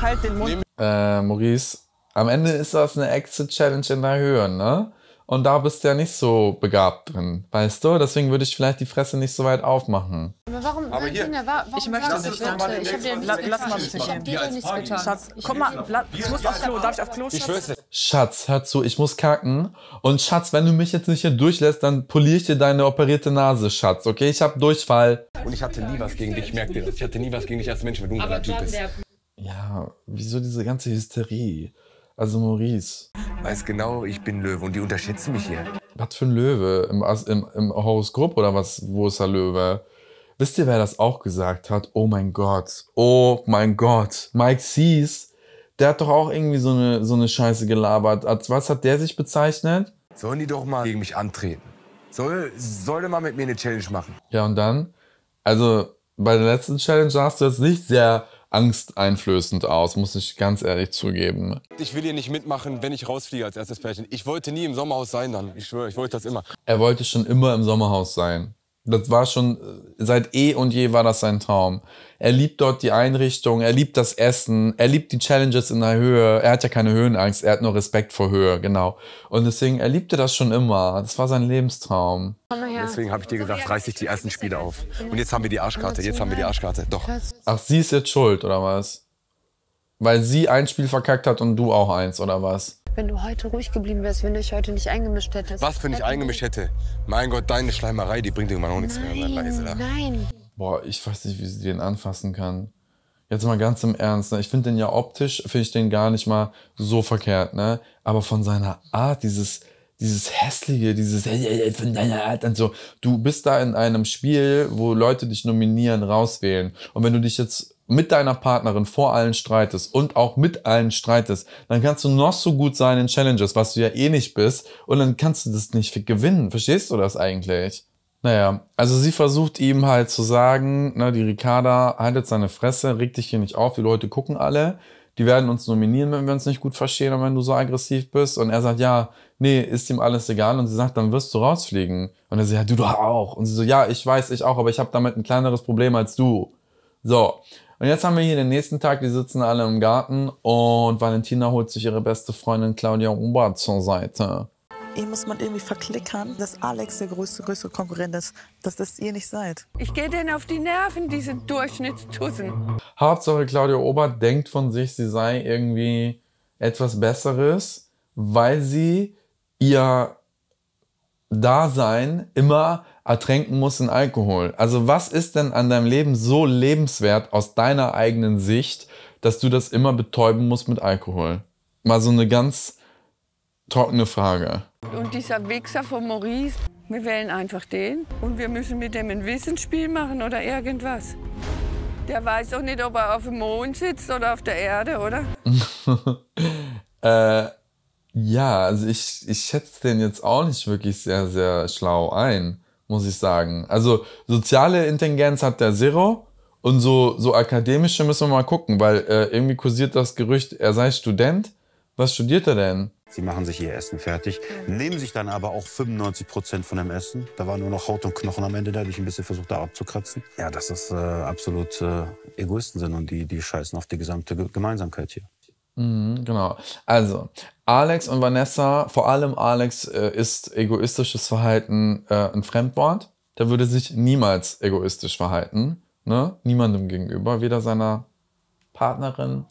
Halt den Mund. äh, Maurice, am Ende ist das eine Exit Challenge in der Höhe, ne? Und da bist du ja nicht so begabt drin, weißt du? Deswegen würde ich vielleicht die Fresse nicht so weit aufmachen. Aber warum, aber hier, Tina, warum ich möchte das nicht. Lass, ich hab dir nichts lass mal bitte Ich hab dir nichts getan. Schatz, komm mal, ich muss aufs Klo. Darf ich aufs Klo, Schatz? Schatz, hör zu, ich muss kacken. Und Schatz, wenn du mich jetzt nicht hier durchlässt, dann poliere ich dir deine operierte Nase, Schatz, okay? Ich hab Durchfall. Und ich hatte nie was gegen dich, merk dir das. Ich hatte nie was gegen dich als Mensch, weil du ein geiler Typ bist. Ja, wieso diese ganze Hysterie? Also Maurice. Weiß genau, ich bin Löwe und die unterschätzen mich hier. Was für ein Löwe? Im, im, im Horoskop oder was? Wo ist der Löwe? Wisst ihr, wer das auch gesagt hat? Oh mein Gott. Oh mein Gott. Mike Sees, der hat doch auch irgendwie so eine, so eine Scheiße gelabert. was hat der sich bezeichnet? Sollen die doch mal gegen mich antreten? Soll, sollte mal mit mir eine Challenge machen. Ja, und dann? Also, bei der letzten Challenge sahst du jetzt nicht sehr angsteinflößend aus, muss ich ganz ehrlich zugeben. Ich will hier nicht mitmachen, wenn ich rausfliege als erstes Pärchen. Ich wollte nie im Sommerhaus sein dann. Ich schwöre, ich wollte das immer. Er wollte schon immer im Sommerhaus sein. Das war schon, seit eh und je war das sein Traum. Er liebt dort die Einrichtung, er liebt das Essen, er liebt die Challenges in der Höhe. Er hat ja keine Höhenangst, er hat nur Respekt vor Höhe, genau. Und deswegen, er liebte das schon immer. Das war sein Lebenstraum. Deswegen habe ich dir gesagt, reiß dich die ersten Spiele auf. Und jetzt haben wir die Arschkarte, jetzt haben wir die Arschkarte, doch. Ach, sie ist jetzt schuld, oder was? Weil sie ein Spiel verkackt hat und du auch eins, oder was? Wenn du heute ruhig geblieben wärst, wenn du dich heute nicht eingemischt hättest. Was wenn ich eingemischt hätte? Mein Gott, deine Schleimerei, die bringt irgendwann auch nichts nein, mehr. Leise Nein. Boah, ich weiß nicht, wie sie den anfassen kann. Jetzt mal ganz im Ernst, ne? ich finde den ja optisch, finde ich den gar nicht mal so verkehrt, ne? Aber von seiner Art, dieses, dieses hässliche, dieses von deiner Art und so. Du bist da in einem Spiel, wo Leute dich nominieren, rauswählen. Und wenn du dich jetzt mit deiner Partnerin vor allen streitest und auch mit allen streitest, dann kannst du noch so gut sein in Challenges, was du ja eh nicht bist, und dann kannst du das nicht gewinnen. Verstehst du das eigentlich? Naja, also sie versucht ihm halt zu sagen, ne, die Ricarda haltet seine Fresse, reg dich hier nicht auf, die Leute gucken alle, die werden uns nominieren, wenn wir uns nicht gut verstehen und wenn du so aggressiv bist. Und er sagt, ja, nee, ist ihm alles egal. Und sie sagt, dann wirst du rausfliegen. Und er sagt, ja, du doch auch. Und sie so, ja, ich weiß, ich auch, aber ich habe damit ein kleineres Problem als du. So, und jetzt haben wir hier den nächsten Tag, die sitzen alle im Garten und Valentina holt sich ihre beste Freundin Claudia Ober zur Seite. Ihr muss man irgendwie verklickern, dass Alex der größte, größte Konkurrent ist, dass das ihr nicht seid. Ich gehe denen auf die Nerven, diese Durchschnittstussen. Hauptsache Claudia Ober denkt von sich, sie sei irgendwie etwas Besseres, weil sie ihr Dasein immer ertränken muss in Alkohol. Also was ist denn an deinem Leben so lebenswert aus deiner eigenen Sicht, dass du das immer betäuben musst mit Alkohol? Mal so eine ganz trockene Frage. Und dieser Wichser von Maurice, wir wählen einfach den und wir müssen mit dem ein Wissensspiel machen oder irgendwas. Der weiß doch nicht, ob er auf dem Mond sitzt oder auf der Erde, oder? äh, ja, also ich, ich schätze den jetzt auch nicht wirklich sehr, sehr schlau ein muss ich sagen. Also soziale Intelligenz hat der Zero und so, so akademische müssen wir mal gucken, weil äh, irgendwie kursiert das Gerücht, er sei Student. Was studiert er denn? Sie machen sich ihr Essen fertig, nehmen sich dann aber auch 95 Prozent von dem Essen. Da war nur noch Haut und Knochen am Ende, da habe ich ein bisschen versucht, da abzukratzen. Ja, das ist äh, absolut äh, Egoisten sind und die, die scheißen auf die gesamte Gemeinsamkeit hier. Mhm, genau. Also, Alex und Vanessa, vor allem Alex, äh, ist egoistisches Verhalten äh, ein Fremdwort. Der würde sich niemals egoistisch verhalten. Ne? Niemandem gegenüber, weder seiner Partnerin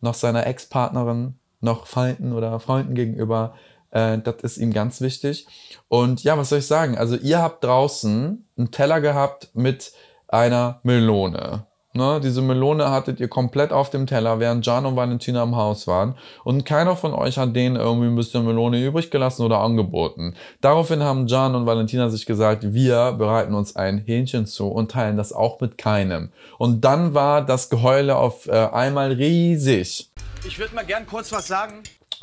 noch seiner Ex-Partnerin noch Feinden oder Freunden gegenüber. Äh, das ist ihm ganz wichtig. Und ja, was soll ich sagen? Also, ihr habt draußen einen Teller gehabt mit einer Melone. Ne, diese Melone hattet ihr komplett auf dem Teller, während Jan und Valentina im Haus waren. Und keiner von euch hat denen irgendwie ein bisschen Melone übrig gelassen oder angeboten. Daraufhin haben Jan und Valentina sich gesagt, wir bereiten uns ein Hähnchen zu und teilen das auch mit keinem. Und dann war das Geheule auf äh, einmal riesig. Ich würde mal gern kurz was sagen.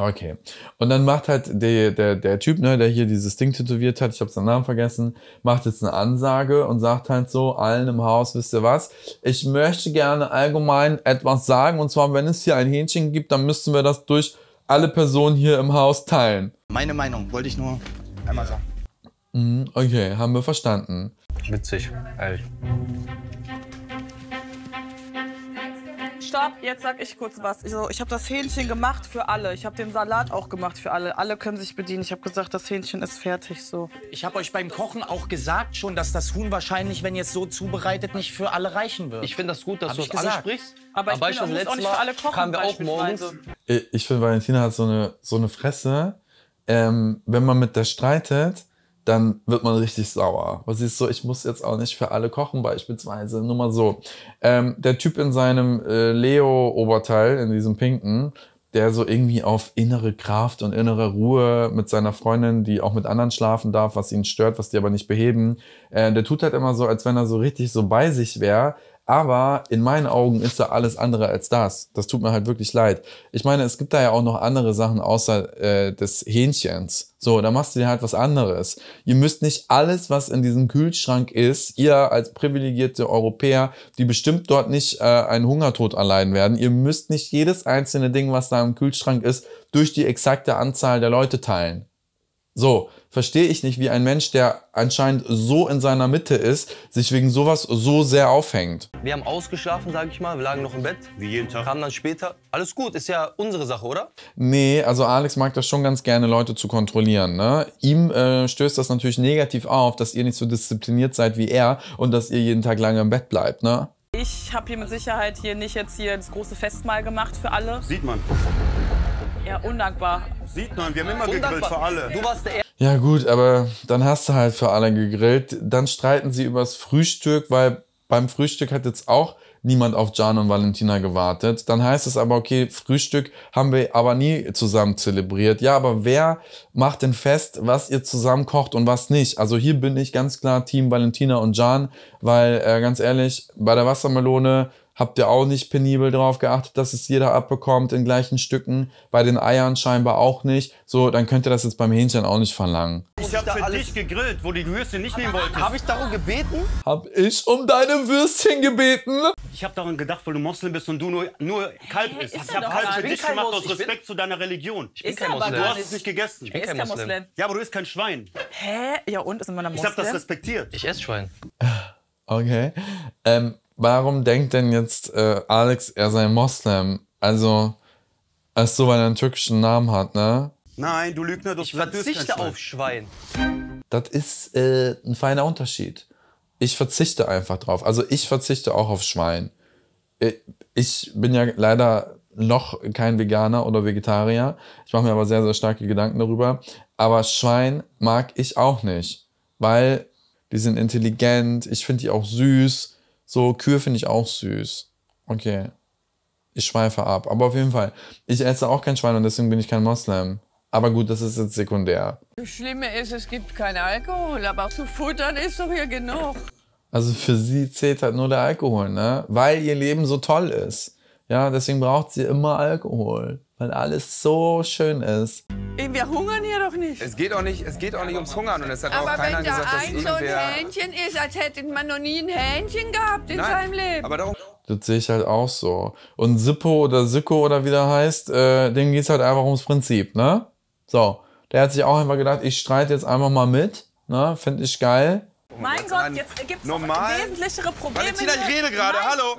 Okay. Und dann macht halt der, der, der Typ, ne, der hier dieses Ding tätowiert hat, ich habe seinen Namen vergessen, macht jetzt eine Ansage und sagt halt so allen im Haus, wisst ihr was, ich möchte gerne allgemein etwas sagen und zwar, wenn es hier ein Hähnchen gibt, dann müssten wir das durch alle Personen hier im Haus teilen. Meine Meinung, wollte ich nur einmal sagen. Mhm, okay, haben wir verstanden. Witzig, ehrlich stopp, jetzt sag ich kurz was. Ich, so, ich habe das Hähnchen gemacht für alle. Ich habe den Salat auch gemacht für alle. Alle können sich bedienen. Ich habe gesagt, das Hähnchen ist fertig so. Ich habe euch beim Kochen auch gesagt schon, dass das Huhn wahrscheinlich, wenn ihr es so zubereitet, nicht für alle reichen wird. Ich finde das gut, dass du das ansprichst. Aber, Aber ich, bin ich auch nicht für alle kochen wir auch morgens. Ich finde, Valentina hat so eine, so eine Fresse. Ähm, wenn man mit der streitet, dann wird man richtig sauer. Was ist so, ich muss jetzt auch nicht für alle kochen, beispielsweise. Nur mal so. Ähm, der Typ in seinem äh, Leo-Oberteil, in diesem pinken, der so irgendwie auf innere Kraft und innere Ruhe mit seiner Freundin, die auch mit anderen schlafen darf, was ihn stört, was die aber nicht beheben, äh, der tut halt immer so, als wenn er so richtig so bei sich wäre aber in meinen Augen ist da alles andere als das. Das tut mir halt wirklich leid. Ich meine, es gibt da ja auch noch andere Sachen außer äh, des Hähnchens. So, da machst du dir halt was anderes. Ihr müsst nicht alles, was in diesem Kühlschrank ist, ihr als privilegierte Europäer, die bestimmt dort nicht äh, einen Hungertod erleiden werden, ihr müsst nicht jedes einzelne Ding, was da im Kühlschrank ist, durch die exakte Anzahl der Leute teilen. So, verstehe ich nicht, wie ein Mensch, der anscheinend so in seiner Mitte ist, sich wegen sowas so sehr aufhängt. Wir haben ausgeschlafen, sage ich mal, wir lagen noch im Bett. Wie jeden Tag. Kamen dann später. Alles gut, ist ja unsere Sache, oder? Nee, also Alex mag das schon ganz gerne, Leute zu kontrollieren. Ne? Ihm äh, stößt das natürlich negativ auf, dass ihr nicht so diszipliniert seid wie er und dass ihr jeden Tag lange im Bett bleibt, ne? Ich habe hier mit Sicherheit hier nicht jetzt hier das große Festmahl gemacht für alle. Sieht man. Ja, undankbar. Sieht man, wir haben immer undankbar. gegrillt für alle. Du warst der ja gut, aber dann hast du halt für alle gegrillt. Dann streiten sie übers Frühstück, weil beim Frühstück hat jetzt auch niemand auf Jan und Valentina gewartet. Dann heißt es aber, okay, Frühstück haben wir aber nie zusammen zelebriert. Ja, aber wer macht denn fest, was ihr zusammen kocht und was nicht? Also hier bin ich ganz klar Team Valentina und Jan, weil äh, ganz ehrlich, bei der Wassermelone habt ihr auch nicht penibel darauf geachtet, dass es jeder abbekommt in gleichen Stücken. Bei den Eiern scheinbar auch nicht. So, dann könnt ihr das jetzt beim Hähnchen auch nicht verlangen. Ich hab für dich gegrillt, wo die Würstchen nicht nehmen wolltest. Hab ich darum gebeten? Hab ich um deine Würstchen gebeten? Ich hab daran gedacht, weil du Moslem bist und du nur, nur Kalb hey, isst. Ich hab Kalb für dich gemacht aus Respekt zu deiner Religion. Ich bin kein Moslem. Du hast es nicht gegessen. Ich bin kein Moslem. Ja, aber du isst kein Schwein. Hä? Ja und? Ist immer ein Moslem? Ich hab das respektiert. Ich esse Schwein. Okay. Ähm, warum denkt denn jetzt äh, Alex, er sei Moslem? Also, als so, weil er einen türkischen Namen hat, ne? Nein, du Lügner, du verzichte auf Schwein. Das ist äh, ein feiner Unterschied. Ich verzichte einfach drauf. Also ich verzichte auch auf Schwein. Äh, ich bin ja leider noch kein Veganer oder Vegetarier. Ich mache mir aber sehr, sehr starke Gedanken darüber. Aber Schwein mag ich auch nicht, weil die sind intelligent. Ich finde die auch süß. So, Kühe finde ich auch süß. Okay. Ich schweife ab. Aber auf jeden Fall, ich esse auch kein Schwein und deswegen bin ich kein Moslem. Aber gut, das ist jetzt sekundär. Das Schlimme ist, es gibt keinen Alkohol, aber zu futtern ist doch hier genug. Also für sie zählt halt nur der Alkohol, ne? Weil ihr Leben so toll ist. Ja, deswegen braucht sie immer Alkohol weil alles so schön ist. wir hungern hier doch nicht. Es geht auch nicht, es geht auch nicht ums Hungern und es hat aber auch keiner gesagt, dass irgendwer... Aber wenn da ein so ein Hähnchen ist, als hätte man noch nie ein Hähnchen gehabt in Nein, seinem Leben. aber darum... Das sehe ich halt auch so. Und Sippo oder Sicko oder wie der heißt, äh, dem geht es halt einfach ums Prinzip, ne? So, der hat sich auch einfach gedacht, ich streite jetzt einfach mal mit, ne? Finde ich geil. mein, mein Gott, jetzt gibt es wesentlichere Probleme. Valentina, ich rede gerade, hallo.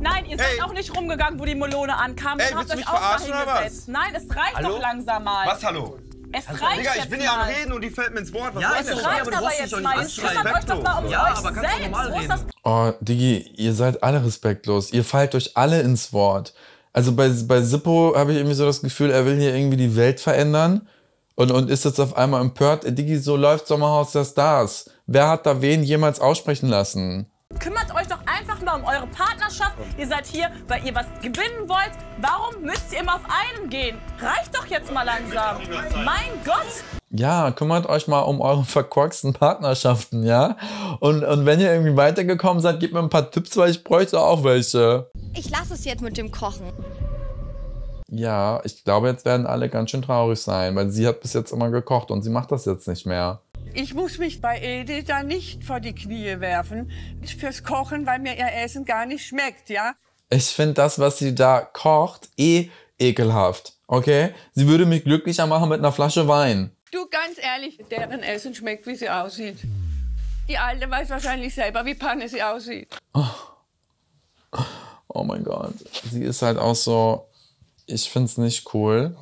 Nein, ihr seid Ey. auch nicht rumgegangen, wo die Melone ankam. Ey, habt willst du euch mich auch verarschen mal oder hingesetzt. Nein, es reicht Hallo? doch langsam mal. Was, hallo? Es reicht Digga, ich jetzt bin ja am Reden und die fällt mir ins Wort. Was Ja, Es reicht aber jetzt mal. Jetzt kümmert euch doch mal um Ja, euch aber selbst. normal reden? Oh, Digi, ihr seid alle respektlos. Ihr fallt euch alle ins Wort. Also bei, bei Sippo habe ich irgendwie so das Gefühl, er will hier irgendwie die Welt verändern und, und ist jetzt auf einmal empört. Äh, Digi, so läuft Sommerhaus der Stars. Wer hat da wen jemals aussprechen lassen? Kümmert euch doch immer um eure Partnerschaft. Ihr seid hier, weil ihr was gewinnen wollt. Warum müsst ihr immer auf einen gehen? Reicht doch jetzt mal langsam. Mein Gott! Ja, kümmert euch mal um eure verkorksten Partnerschaften, ja? Und, und wenn ihr irgendwie weitergekommen seid, gebt mir ein paar Tipps, weil ich bräuchte auch welche. Ich lasse es jetzt mit dem Kochen. Ja, ich glaube, jetzt werden alle ganz schön traurig sein, weil sie hat bis jetzt immer gekocht und sie macht das jetzt nicht mehr. Ich muss mich bei Edith da nicht vor die Knie werfen fürs Kochen, weil mir ihr Essen gar nicht schmeckt, ja? Ich finde das, was sie da kocht, eh ekelhaft. Okay? Sie würde mich glücklicher machen mit einer Flasche Wein. Du, ganz ehrlich, deren Essen schmeckt, wie sie aussieht. Die Alte weiß wahrscheinlich selber, wie Panne sie aussieht. Oh, oh mein Gott. Sie ist halt auch so, ich finde es nicht cool.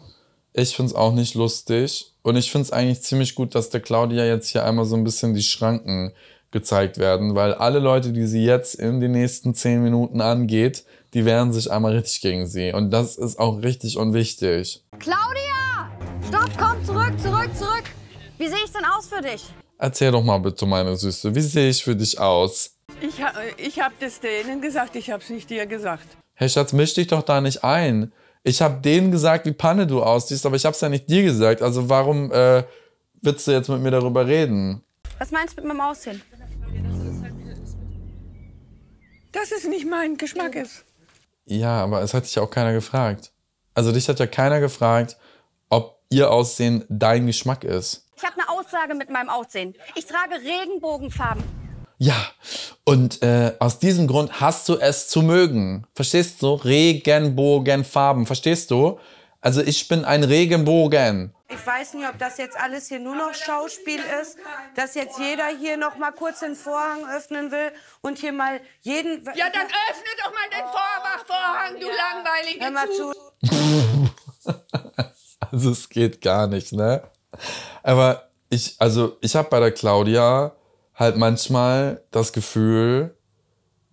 Ich finde es auch nicht lustig. Und ich finde es eigentlich ziemlich gut, dass der Claudia jetzt hier einmal so ein bisschen die Schranken gezeigt werden, weil alle Leute, die sie jetzt in den nächsten zehn Minuten angeht, die wehren sich einmal richtig gegen sie. Und das ist auch richtig und wichtig. Claudia! Stopp, komm zurück, zurück, zurück! Wie sehe ich denn aus für dich? Erzähl doch mal bitte, meine Süße, wie sehe ich für dich aus? Ich, ha äh, ich habe das denen gesagt, ich habe es nicht dir gesagt. Hey Schatz, misch dich doch da nicht ein. Ich habe denen gesagt, wie Panne du aussiehst, aber ich habe es ja nicht dir gesagt. Also warum äh, willst du jetzt mit mir darüber reden? Was meinst du mit meinem Aussehen? Dass es nicht mein Geschmack ist. Ja, aber es hat dich ja auch keiner gefragt. Also dich hat ja keiner gefragt, ob ihr Aussehen dein Geschmack ist. Ich habe eine Aussage mit meinem Aussehen. Ich trage Regenbogenfarben. Ja, und äh, aus diesem Grund hast du es zu mögen. Verstehst du? Regenbogenfarben, verstehst du? Also ich bin ein Regenbogen. Ich weiß nicht, ob das jetzt alles hier nur noch Schauspiel ist, dass jetzt jeder hier noch mal kurz den Vorhang öffnen will und hier mal jeden. Ja, dann öffne doch mal den Vorhang, Vorhang du ja. langweilige Hör mal zu. also es geht gar nicht, ne? Aber ich, also ich habe bei der Claudia halt manchmal das Gefühl,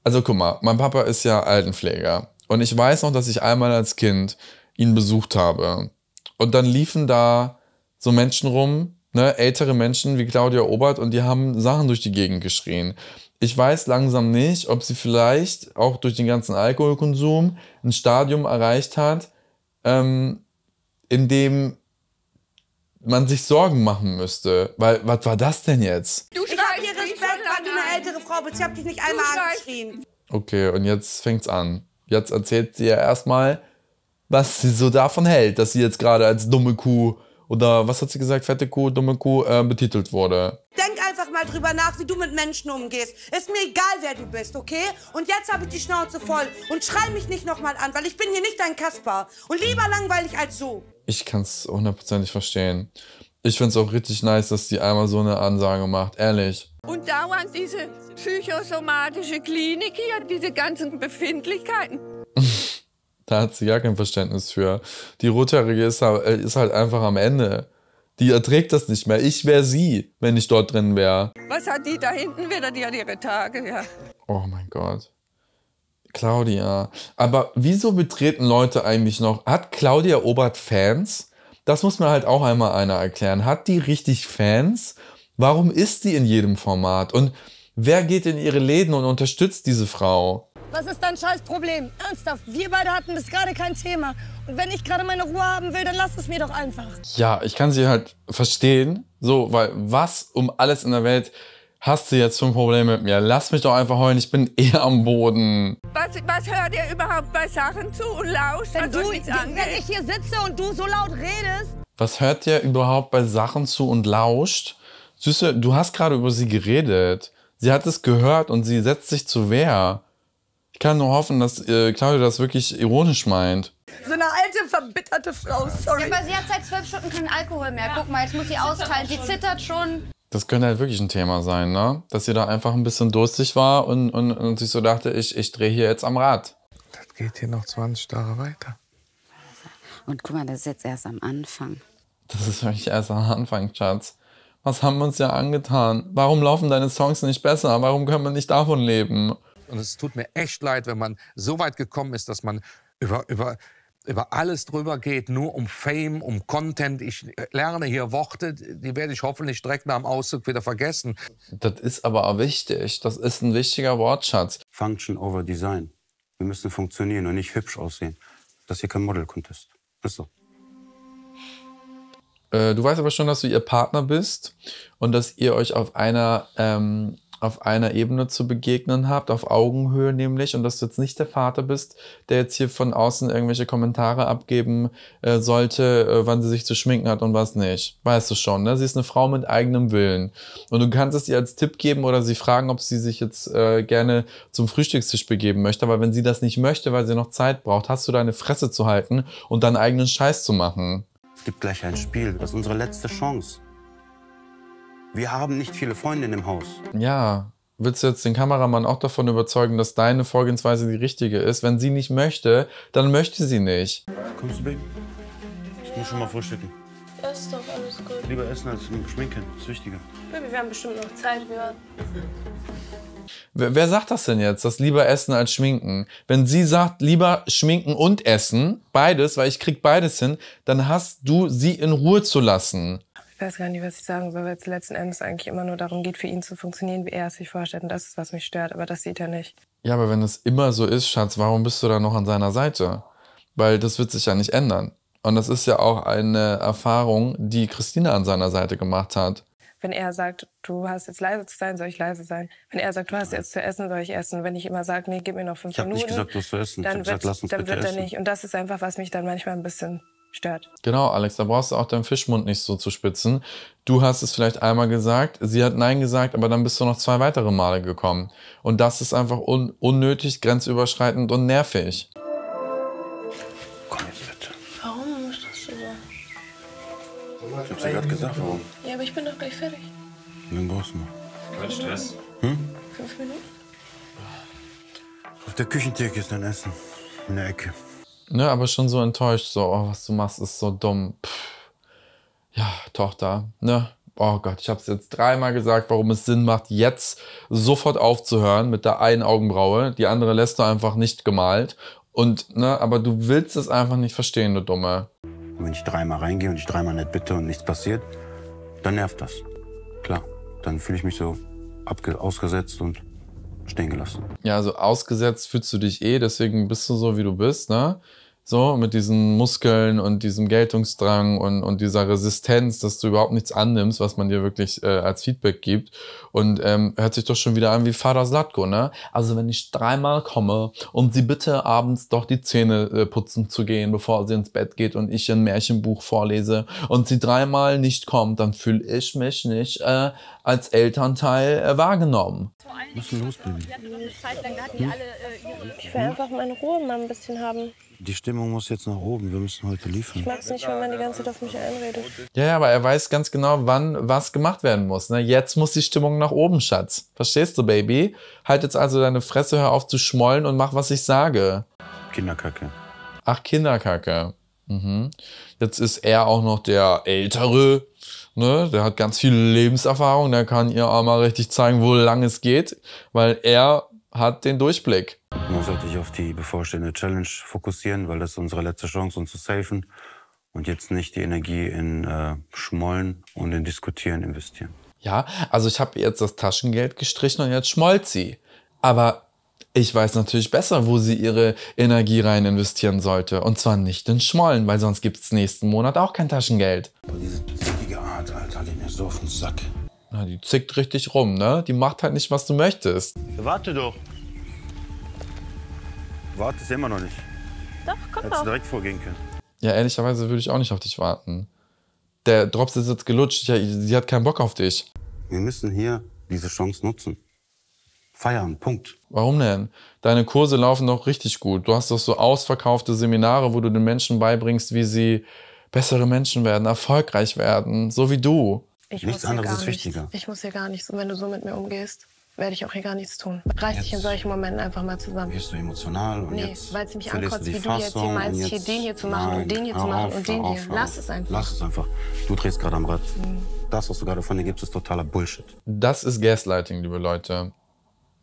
also guck mal, mein Papa ist ja Altenpfleger und ich weiß noch, dass ich einmal als Kind ihn besucht habe und dann liefen da so Menschen rum, ne, ältere Menschen wie Claudia Obert und die haben Sachen durch die Gegend geschrien. Ich weiß langsam nicht, ob sie vielleicht auch durch den ganzen Alkoholkonsum ein Stadium erreicht hat, ähm, in dem man sich Sorgen machen müsste. Weil, was war das denn jetzt? Du schreibst ältere Frau aber Ich habe dich nicht einmal angeschrien. Okay, und jetzt fängt's an. Jetzt erzählt sie ja erstmal, was sie so davon hält, dass sie jetzt gerade als dumme Kuh oder was hat sie gesagt, fette Kuh, dumme Kuh äh, betitelt wurde. Denk einfach mal drüber nach, wie du mit Menschen umgehst. Ist mir egal, wer du bist, okay? Und jetzt habe ich die Schnauze voll und schrei mich nicht nochmal an, weil ich bin hier nicht dein Kasper. Und lieber langweilig als so. Ich kann es hundertprozentig verstehen. Ich finde es auch richtig nice, dass sie einmal so eine Ansage macht, ehrlich. Und dauernd diese psychosomatische Klinik hier, diese ganzen Befindlichkeiten. da hat sie gar kein Verständnis für. Die Rothaarige ist, äh, ist halt einfach am Ende. Die erträgt das nicht mehr. Ich wäre sie, wenn ich dort drin wäre. Was hat die da hinten wieder? Die hat ihre Tage, ja. Oh mein Gott. Claudia. Aber wieso betreten Leute eigentlich noch? Hat Claudia Obert Fans? Das muss mir halt auch einmal einer erklären. Hat die richtig Fans? Warum ist die in jedem Format? Und wer geht in ihre Läden und unterstützt diese Frau? Was ist dein scheiß Problem? Ernsthaft, wir beide hatten das gerade kein Thema. Und wenn ich gerade meine Ruhe haben will, dann lass es mir doch einfach. Ja, ich kann sie halt verstehen. So, weil was um alles in der Welt hast du jetzt für ein Problem mit mir? Lass mich doch einfach heulen, ich bin eher am Boden. Was, was hört ihr überhaupt bei Sachen zu und lauscht? Wenn, also du, wenn ich hier sitze und du so laut redest. Was hört ihr überhaupt bei Sachen zu und lauscht? Süße, du hast gerade über sie geredet. Sie hat es gehört und sie setzt sich zu Wehr. Ich kann nur hoffen, dass äh, Claudia das wirklich ironisch meint. So eine alte, verbitterte Frau, sorry. Ja, aber sie hat seit zwölf Stunden keinen Alkohol mehr. Ja. Guck mal, jetzt muss sie austeilen. Sie zittert schon. Das könnte halt wirklich ein Thema sein, ne? Dass sie da einfach ein bisschen durstig war und, und, und sich so dachte, ich, ich drehe hier jetzt am Rad. Das geht hier noch 20 Jahre weiter. Und guck mal, das ist jetzt erst am Anfang. Das ist wirklich erst am Anfang, Schatz was haben wir uns ja angetan? Warum laufen deine Songs nicht besser? Warum können wir nicht davon leben? Und es tut mir echt leid, wenn man so weit gekommen ist, dass man über, über, über alles drüber geht, nur um Fame, um Content. Ich lerne hier Worte, die werde ich hoffentlich direkt nach dem Auszug wieder vergessen. Das ist aber auch wichtig. Das ist ein wichtiger Wortschatz. Function over Design. Wir müssen funktionieren und nicht hübsch aussehen. Das hier kein Model-Contest. Ist so. Äh, du weißt aber schon, dass du ihr Partner bist und dass ihr euch auf einer, ähm, auf einer Ebene zu begegnen habt, auf Augenhöhe nämlich, und dass du jetzt nicht der Vater bist, der jetzt hier von außen irgendwelche Kommentare abgeben äh, sollte, äh, wann sie sich zu schminken hat und was nicht. Weißt du schon, ne? Sie ist eine Frau mit eigenem Willen. Und du kannst es ihr als Tipp geben oder sie fragen, ob sie sich jetzt äh, gerne zum Frühstückstisch begeben möchte. Aber wenn sie das nicht möchte, weil sie noch Zeit braucht, hast du deine Fresse zu halten und deinen eigenen Scheiß zu machen gibt gleich ein Spiel. Das ist unsere letzte Chance. Wir haben nicht viele Freunde in dem Haus. Ja, willst du jetzt den Kameramann auch davon überzeugen, dass deine Vorgehensweise die richtige ist? Wenn sie nicht möchte, dann möchte sie nicht. Kommst du, Baby? Ich muss schon mal frühstücken. ist doch, alles gut. Lieber essen als schminken, das ist wichtiger. Baby, wir haben bestimmt noch Zeit, wir Wer, wer sagt das denn jetzt, dass lieber essen als schminken? Wenn sie sagt, lieber schminken und essen, beides, weil ich krieg beides hin, dann hast du sie in Ruhe zu lassen. Ich weiß gar nicht, was ich sagen soll, weil es letzten Endes eigentlich immer nur darum geht, für ihn zu funktionieren, wie er es sich vorstellt. Und das ist, was mich stört, aber das sieht er nicht. Ja, aber wenn es immer so ist, Schatz, warum bist du da noch an seiner Seite? Weil das wird sich ja nicht ändern. Und das ist ja auch eine Erfahrung, die Christina an seiner Seite gemacht hat. Wenn er sagt, du hast jetzt leise zu sein, soll ich leise sein. Wenn er sagt, du hast jetzt zu essen, soll ich essen. Wenn ich immer sage, nee, gib mir noch fünf ich Minuten. Ich habe nicht gesagt, du hast zu essen. Dann ich wird, gesagt, lass uns dann wird er nicht. Und das ist einfach, was mich dann manchmal ein bisschen stört. Genau, Alex, da brauchst du auch deinen Fischmund nicht so zu spitzen. Du hast es vielleicht einmal gesagt, sie hat Nein gesagt, aber dann bist du noch zwei weitere Male gekommen. Und das ist einfach un unnötig, grenzüberschreitend und nervig. hab sie gerade gesagt, warum. Ja, aber ich bin doch gleich fertig. Wie lange brauchst du noch? Kein Stress. Hm? Fünf Minuten? Auf der Küchentheke ist dein Essen. In der Ecke. Ne, aber schon so enttäuscht, so, oh, was du machst, ist so dumm. Pff. Ja, Tochter, ne? Oh Gott, ich habe es jetzt dreimal gesagt, warum es Sinn macht, jetzt sofort aufzuhören mit der einen Augenbraue. Die andere lässt du einfach nicht gemalt. Und, ne, aber du willst es einfach nicht verstehen, du Dumme. Und wenn ich dreimal reingehe und ich dreimal nicht bitte und nichts passiert, dann nervt das. Klar, dann fühle ich mich so ausgesetzt und stehen gelassen. Ja, also ausgesetzt fühlst du dich eh, deswegen bist du so, wie du bist, ne? So, mit diesen Muskeln und diesem Geltungsdrang und, und dieser Resistenz, dass du überhaupt nichts annimmst, was man dir wirklich äh, als Feedback gibt. Und ähm, hört sich doch schon wieder an wie Vater Slatko, ne? Also wenn ich dreimal komme und sie bitte abends doch die Zähne äh, putzen zu gehen, bevor sie ins Bett geht und ich ihr ein Märchenbuch vorlese und sie dreimal nicht kommt, dann fühle ich mich nicht äh, als Elternteil äh, wahrgenommen. Was ist denn los, Baby? Äh, ich will einfach meine Ruhe mal ein bisschen haben. Die Stimmung muss jetzt nach oben. Wir müssen heute liefern. Ich mag es nicht, wenn man die ganze Zeit auf mich einredet. Ja, ja, aber er weiß ganz genau, wann was gemacht werden muss. Ne? Jetzt muss die Stimmung nach oben, Schatz. Verstehst du, Baby? Halt jetzt also deine Fresse, hör auf zu schmollen und mach, was ich sage. Kinderkacke. Ach, Kinderkacke. Mhm. Jetzt ist er auch noch der Ältere. Ne? Der hat ganz viel Lebenserfahrung. Der kann ihr auch mal richtig zeigen, wo lang es geht, weil er hat den Durchblick. Man sollte sich auf die bevorstehende Challenge fokussieren, weil das ist unsere letzte Chance, uns zu safen und jetzt nicht die Energie in äh, Schmollen und in Diskutieren investieren. Ja, also ich habe jetzt das Taschengeld gestrichen und jetzt schmollt sie. Aber ich weiß natürlich besser, wo sie ihre Energie rein investieren sollte. Und zwar nicht in Schmollen, weil sonst gibt es nächsten Monat auch kein Taschengeld. Aber diese zickige Art, Alter, geht mir so auf den Sack. Na, die zickt richtig rum, ne? Die macht halt nicht, was du möchtest. Warte doch. Warte ist immer noch nicht. Doch, kommt Hättest doch. direkt vorgehen können. Ja, ehrlicherweise würde ich auch nicht auf dich warten. Der Drops ist jetzt gelutscht. Ja, sie hat keinen Bock auf dich. Wir müssen hier diese Chance nutzen. Feiern, Punkt. Warum denn? Deine Kurse laufen doch richtig gut. Du hast doch so ausverkaufte Seminare, wo du den Menschen beibringst, wie sie bessere Menschen werden, erfolgreich werden, so wie du. Ich Nichts anderes ist wichtiger. ich muss hier gar nicht so, wenn du so mit mir umgehst werde ich auch hier gar nichts tun. Reiß dich in solchen Momenten einfach mal zusammen. Wirst du emotional und nee, weil sie mich ankotzt, wie du jetzt hier meinst, jetzt, hier den hier zu machen nein, und den hier zu machen auf, und den auf, hier. Auf, Lass es einfach. Lass es einfach. Du drehst gerade am Rad. Mhm. Das, was du gerade von dir gibst, ist totaler Bullshit. Das ist Gaslighting, liebe Leute.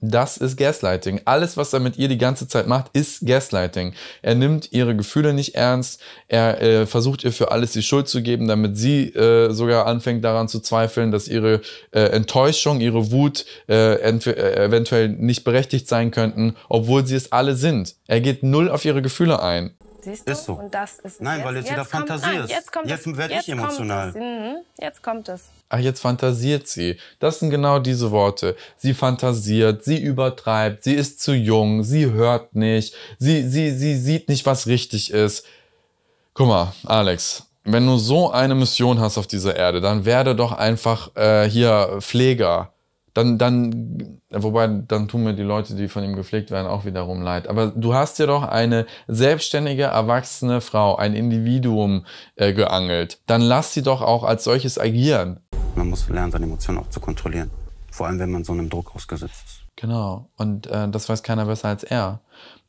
Das ist Gaslighting. Alles, was er mit ihr die ganze Zeit macht, ist Gaslighting. Er nimmt ihre Gefühle nicht ernst. Er äh, versucht ihr für alles die Schuld zu geben, damit sie äh, sogar anfängt daran zu zweifeln, dass ihre äh, Enttäuschung, ihre Wut äh, äh, eventuell nicht berechtigt sein könnten, obwohl sie es alle sind. Er geht null auf ihre Gefühle ein. Siehst du? Ist so. Und das ist es. Nein, jetzt, weil jetzt, jetzt wieder fantasierst. jetzt jetzt werde ich emotional. Kommt mhm, jetzt kommt es. Ach, jetzt fantasiert sie. Das sind genau diese Worte. Sie fantasiert, sie übertreibt, sie ist zu jung, sie hört nicht, sie, sie, sie sieht nicht, was richtig ist. Guck mal, Alex, wenn du so eine Mission hast auf dieser Erde, dann werde doch einfach äh, hier Pfleger dann, dann, wobei, dann tun mir die Leute, die von ihm gepflegt werden, auch wiederum leid. Aber du hast dir doch eine selbstständige, erwachsene Frau, ein Individuum äh, geangelt. Dann lass sie doch auch als solches agieren. Man muss lernen, seine Emotionen auch zu kontrollieren. Vor allem, wenn man so einem Druck ausgesetzt ist. Genau. Und äh, das weiß keiner besser als er.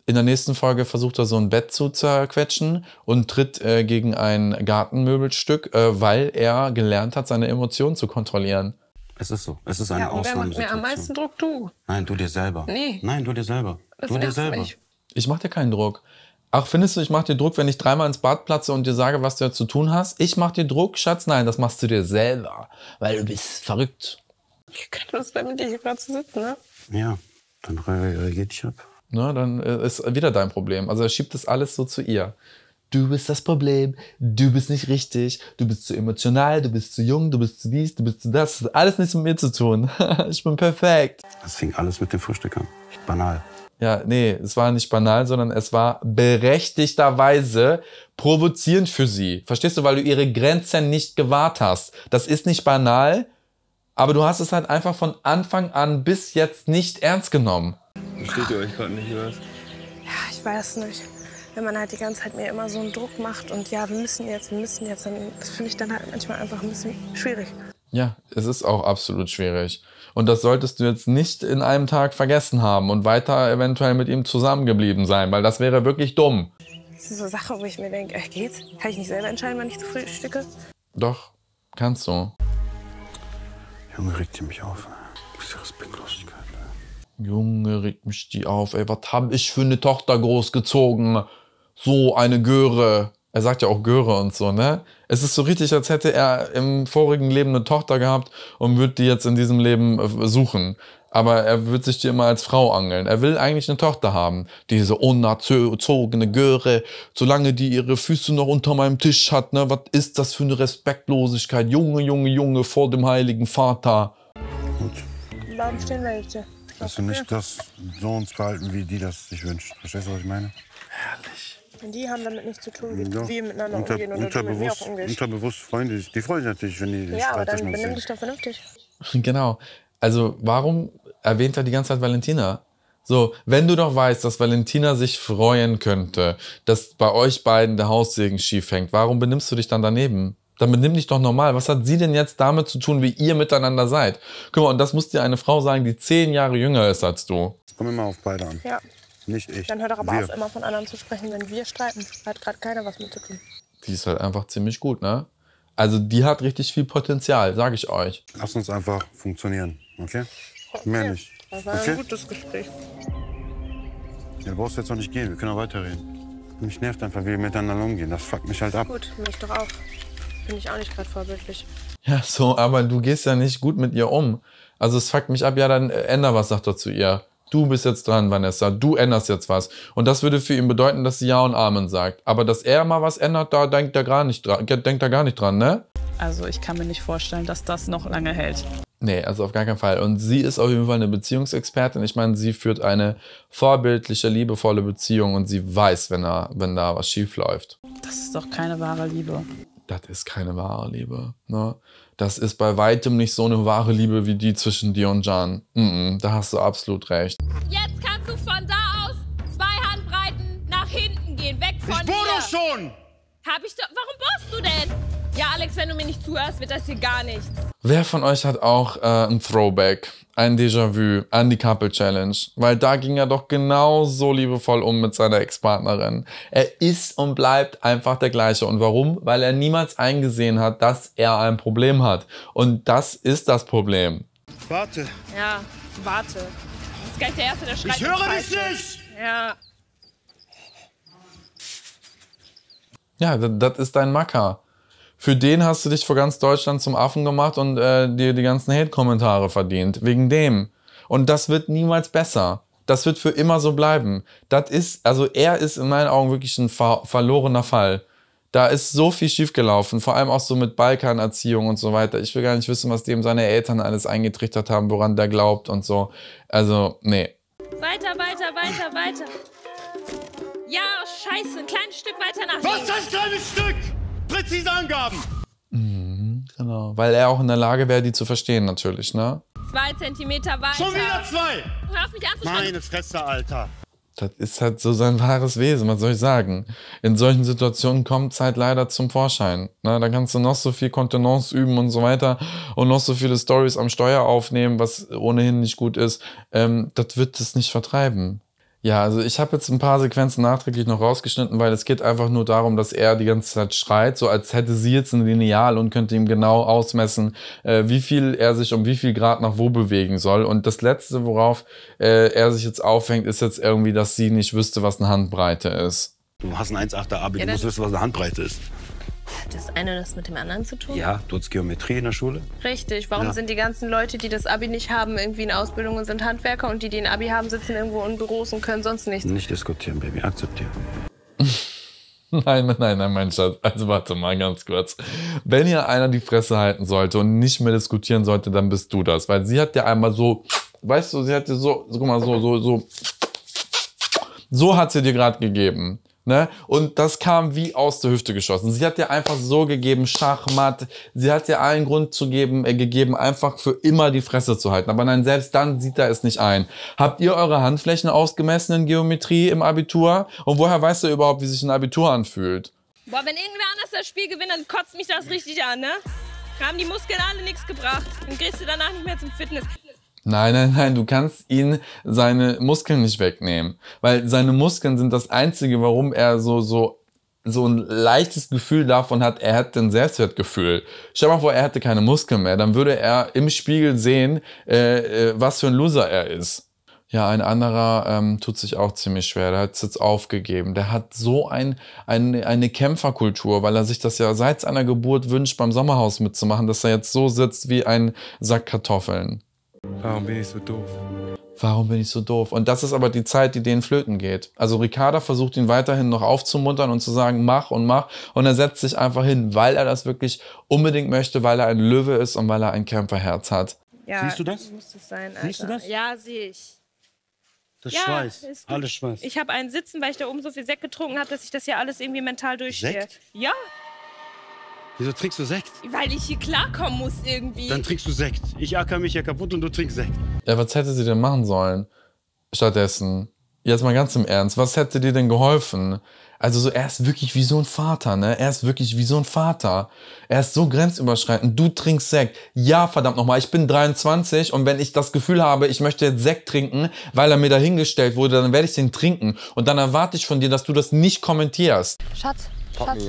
In der nächsten Folge versucht er so ein Bett zu zerquetschen und tritt äh, gegen ein Gartenmöbelstück, äh, weil er gelernt hat, seine Emotionen zu kontrollieren. Es ist so. Es ist eine ja, Ausnahmesituation. Wer macht am meisten Druck? Du. Nein, du dir selber. Nee. Nein, du dir selber. Das du dir selber. Mich. Ich mach dir keinen Druck. Ach, findest du, ich mache dir Druck, wenn ich dreimal ins Bad platze und dir sage, was du zu tun hast? Ich mache dir Druck, Schatz? Nein, das machst du dir selber, weil du bist verrückt. Ich kann das mit dir hier gerade zu sitzen, ne? Ja, dann reagiert ich ab. Na, ne, dann äh, ist wieder dein Problem. Also er schiebt das alles so zu ihr du bist das Problem, du bist nicht richtig, du bist zu emotional, du bist zu jung, du bist zu dies, du bist zu das. Das hat alles nichts mit mir zu tun. ich bin perfekt. Das fing alles mit dem Frühstück an. Banal. Ja, nee, es war nicht banal, sondern es war berechtigterweise provozierend für sie. Verstehst du, weil du ihre Grenzen nicht gewahrt hast. Das ist nicht banal, aber du hast es halt einfach von Anfang an bis jetzt nicht ernst genommen. Versteht ihr euch gerade nicht, oder? Ja, ich weiß nicht wenn man halt die ganze Zeit mir immer so einen Druck macht und ja, wir müssen jetzt, wir müssen jetzt, dann finde ich dann halt manchmal einfach ein bisschen schwierig. Ja, es ist auch absolut schwierig. Und das solltest du jetzt nicht in einem Tag vergessen haben und weiter eventuell mit ihm zusammengeblieben sein, weil das wäre wirklich dumm. Das ist so eine Sache, wo ich mir denke, äh, geht's? Kann ich nicht selber entscheiden, wann ich zu früh stücke? Doch, kannst du. Junge, regt ihr mich auf. Das ist Respektlosigkeit. Junge, regt mich die auf. Ey, was hab ich für eine Tochter großgezogen? so eine Göre. Er sagt ja auch Göre und so, ne? Es ist so richtig, als hätte er im vorigen Leben eine Tochter gehabt und würde die jetzt in diesem Leben äh, suchen. Aber er wird sich die immer als Frau angeln. Er will eigentlich eine Tochter haben. Diese unerzogene Göre, solange die ihre Füße noch unter meinem Tisch hat, ne? Was ist das für eine Respektlosigkeit? Junge, Junge, Junge, vor dem heiligen Vater. Gut. Warum stehen wir jetzt hier? Dass du nicht das so uns verhalten, wie die das sich wünscht. Verstehst du, was ich meine? Herrlich die haben damit nichts zu tun, wie ja. wir miteinander Unter, umgehen oder unterbewusst, du auch Unterbewusst freuen die sich. Die freuen sich natürlich, wenn die Ja, aber dann benimm dich doch vernünftig. Genau. Also warum erwähnt er die ganze Zeit Valentina? So, wenn du doch weißt, dass Valentina sich freuen könnte, dass bei euch beiden der Haussegen schief hängt, warum benimmst du dich dann daneben? Dann benimm dich doch normal. Was hat sie denn jetzt damit zu tun, wie ihr miteinander seid? Guck mal, und das muss dir eine Frau sagen, die zehn Jahre jünger ist als du. Komm immer auf beide an. Ja. Nicht ich. Dann hört doch aber wir. auf, immer von anderen zu sprechen, wenn wir streiten. Hat gerade keiner was mit zu tun. Die ist halt einfach ziemlich gut, ne? Also die hat richtig viel Potenzial, sage ich euch. Lass uns einfach funktionieren, okay? okay. Mehr nicht. Das war okay? ein gutes Gespräch. Ja, du brauchst jetzt noch nicht gehen, wir können auch weiterreden. Mich nervt einfach, wie wir miteinander umgehen. Das fuckt mich halt ab. Gut, mich doch auch. Bin ich auch nicht gerade vorbildlich. Ja, so, aber du gehst ja nicht gut mit ihr um. Also es fuckt mich ab, ja, dann änder äh, was, sagt er zu ihr. Du bist jetzt dran, Vanessa. Du änderst jetzt was. Und das würde für ihn bedeuten, dass sie Ja und Amen sagt. Aber dass er mal was ändert, da denkt er gar nicht dran, denkt er gar nicht dran, ne? Also ich kann mir nicht vorstellen, dass das noch lange hält. Nee, also auf gar keinen Fall. Und sie ist auf jeden Fall eine Beziehungsexpertin. Ich meine, sie führt eine vorbildliche, liebevolle Beziehung und sie weiß, wenn da, wenn da was schief läuft. Das ist doch keine wahre Liebe. Das ist keine wahre Liebe. Ne? das ist bei weitem nicht so eine wahre Liebe wie die zwischen dir und Jan. Mm -mm, da hast du absolut recht. Jetzt kannst du von da aus zwei Handbreiten nach hinten gehen, weg von ich mir. Ich schon! Hab ich doch. Warum bohrst du denn? Ja, Alex, wenn du mir nicht zuhörst, wird das hier gar nichts. Wer von euch hat auch äh, ein Throwback, ein Déjà-vu an die Couple Challenge? Weil da ging er doch genauso liebevoll um mit seiner Ex-Partnerin. Er ist und bleibt einfach der gleiche. Und warum? Weil er niemals eingesehen hat, dass er ein Problem hat. Und das ist das Problem. Warte. Ja, warte. Das ist gleich der Erste, der schreit. Ich höre dich nicht! Ja. Ja, das ist dein Macker für den hast du dich vor ganz Deutschland zum Affen gemacht und äh, dir die ganzen Hate-Kommentare verdient. Wegen dem. Und das wird niemals besser. Das wird für immer so bleiben. Das ist, also er ist in meinen Augen wirklich ein ver verlorener Fall. Da ist so viel schiefgelaufen, vor allem auch so mit Balkanerziehung und so weiter. Ich will gar nicht wissen, was dem seine Eltern alles eingetrichtert haben, woran der glaubt und so. Also, nee. Weiter, weiter, weiter, weiter. Ja, scheiße, ein kleines Stück weiter nach. Was ein kleines Stück? präzise Angaben. Mhm, genau. Weil er auch in der Lage wäre, die zu verstehen natürlich, ne? Zwei Zentimeter weiter. Schon wieder zwei! Hör auf mich anzuschauen. Meine Fresse, Alter. Das ist halt so sein wahres Wesen, was soll ich sagen? In solchen Situationen kommt es halt leider zum Vorschein. Na, ne? da kannst du noch so viel Kontenance üben und so weiter und noch so viele Stories am Steuer aufnehmen, was ohnehin nicht gut ist. Ähm, das wird es nicht vertreiben. Ja, also ich habe jetzt ein paar Sequenzen nachträglich noch rausgeschnitten, weil es geht einfach nur darum, dass er die ganze Zeit schreit, so als hätte sie jetzt ein Lineal und könnte ihm genau ausmessen, äh, wie viel er sich um wie viel Grad nach wo bewegen soll. Und das Letzte, worauf äh, er sich jetzt aufhängt, ist jetzt irgendwie, dass sie nicht wüsste, was eine Handbreite ist. Du hast einen 1,8er Abi, ja, du musst wissen, was eine Handbreite ist. Hat das eine das mit dem anderen zu tun? Ja, du hast Geometrie in der Schule. Richtig. Warum ja. sind die ganzen Leute, die das Abi nicht haben, irgendwie in Ausbildung und sind Handwerker und die, die ein Abi haben, sitzen irgendwo in Büros und können sonst nichts? Nicht diskutieren, Baby, akzeptieren. Nein, nein, nein, mein Schatz. Also warte mal ganz kurz. Wenn ihr einer die Fresse halten sollte und nicht mehr diskutieren sollte, dann bist du das. Weil sie hat ja einmal so, weißt du, sie hat dir so, guck mal, so, so, so, so hat sie dir gerade gegeben. Ne? Und das kam wie aus der Hüfte geschossen. Sie hat dir einfach so gegeben, Schachmatt. Sie hat dir allen Grund zu geben, äh, gegeben, einfach für immer die Fresse zu halten. Aber nein, selbst dann sieht er es nicht ein. Habt ihr eure Handflächen ausgemessen in Geometrie im Abitur? Und woher weißt du überhaupt, wie sich ein Abitur anfühlt? Boah, wenn irgendwer anders das Spiel gewinnt, dann kotzt mich das richtig an, ne? Haben die Muskeln alle nichts gebracht. Dann kriegst du danach nicht mehr zum Fitness. Nein, nein, nein, du kannst ihn seine Muskeln nicht wegnehmen, weil seine Muskeln sind das einzige, warum er so so so ein leichtes Gefühl davon hat, er hätte ein Selbstwertgefühl. Stell mal vor, er hätte keine Muskeln mehr, dann würde er im Spiegel sehen, äh, äh, was für ein Loser er ist. Ja, ein anderer ähm, tut sich auch ziemlich schwer. Der hat es jetzt aufgegeben. Der hat so ein, ein, eine Kämpferkultur, weil er sich das ja seit seiner Geburt wünscht, beim Sommerhaus mitzumachen, dass er jetzt so sitzt wie ein Sack Kartoffeln. Warum bin ich so doof? Warum bin ich so doof? Und das ist aber die Zeit, die denen flöten geht. Also Ricarda versucht ihn weiterhin noch aufzumuntern und zu sagen, mach und mach. Und er setzt sich einfach hin, weil er das wirklich unbedingt möchte, weil er ein Löwe ist und weil er ein Kämpferherz hat. Ja, Siehst du das? Muss das sein, Alter. Siehst du das? Ja, sehe ich. Das ja, Schweiß, alles Schweiß. Ich habe einen Sitzen, weil ich da oben so viel Sekt getrunken habe, dass ich das ja alles irgendwie mental durchstehe. Sekt? Ja, Wieso trinkst du Sekt? Weil ich hier klarkommen muss irgendwie. Dann trinkst du Sekt. Ich acker mich ja kaputt und du trinkst Sekt. Ja, was hätte sie denn machen sollen? Stattdessen, jetzt mal ganz im Ernst, was hätte dir denn geholfen? Also so, er ist wirklich wie so ein Vater, ne? Er ist wirklich wie so ein Vater. Er ist so grenzüberschreitend. Du trinkst Sekt. Ja, verdammt nochmal, ich bin 23 und wenn ich das Gefühl habe, ich möchte jetzt Sekt trinken, weil er mir dahingestellt wurde, dann werde ich den trinken. Und dann erwarte ich von dir, dass du das nicht kommentierst. Schatz, Schatz.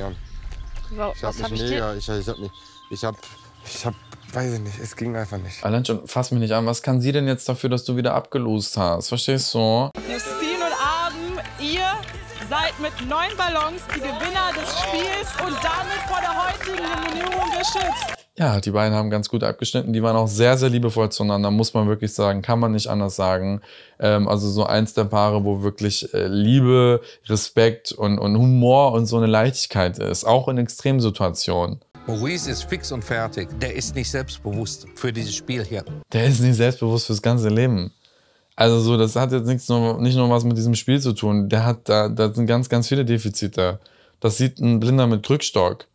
Wow, ich habe mich hab mega, ich, ich, ich habe mich, ich habe, ich habe, weiß ich nicht, es ging einfach nicht. Allein schon, fass mich nicht an, was kann sie denn jetzt dafür, dass du wieder abgelost hast? Verstehst du? Justine und Arben, ihr seid mit neun Ballons die Gewinner des Spiels und damit vor der heutigen Nominierung geschützt. Ja, die beiden haben ganz gut abgeschnitten. Die waren auch sehr, sehr liebevoll zueinander, muss man wirklich sagen. Kann man nicht anders sagen. Ähm, also so eins der Paare, wo wirklich äh, Liebe, Respekt und, und Humor und so eine Leichtigkeit ist. Auch in Extremsituationen. Ruiz ist fix und fertig. Der ist nicht selbstbewusst für dieses Spiel hier. Der ist nicht selbstbewusst fürs ganze Leben. Also so, das hat jetzt nichts nicht nur was mit diesem Spiel zu tun. Der hat da, da sind ganz, ganz viele Defizite. Das sieht ein Blinder mit Krückstock.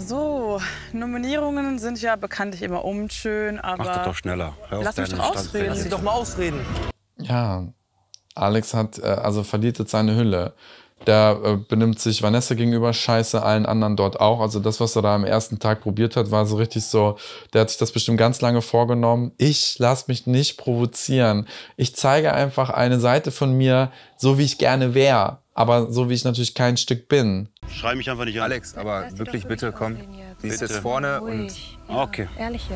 So, Nominierungen sind ja bekanntlich immer unschön, aber. Mach das doch schneller. Hör lass mich doch ausreden. Lass sie doch mal ausreden. Ja, Alex hat, äh, also verliert jetzt seine Hülle. Der äh, benimmt sich Vanessa gegenüber scheiße, allen anderen dort auch. Also das, was er da am ersten Tag probiert hat, war so richtig so, der hat sich das bestimmt ganz lange vorgenommen. Ich lass mich nicht provozieren. Ich zeige einfach eine Seite von mir, so wie ich gerne wäre aber so wie ich natürlich kein Stück bin. Schrei mich einfach nicht an. Alex, aber wirklich bitte komm. Sie ist jetzt vorne und okay. Ehrlich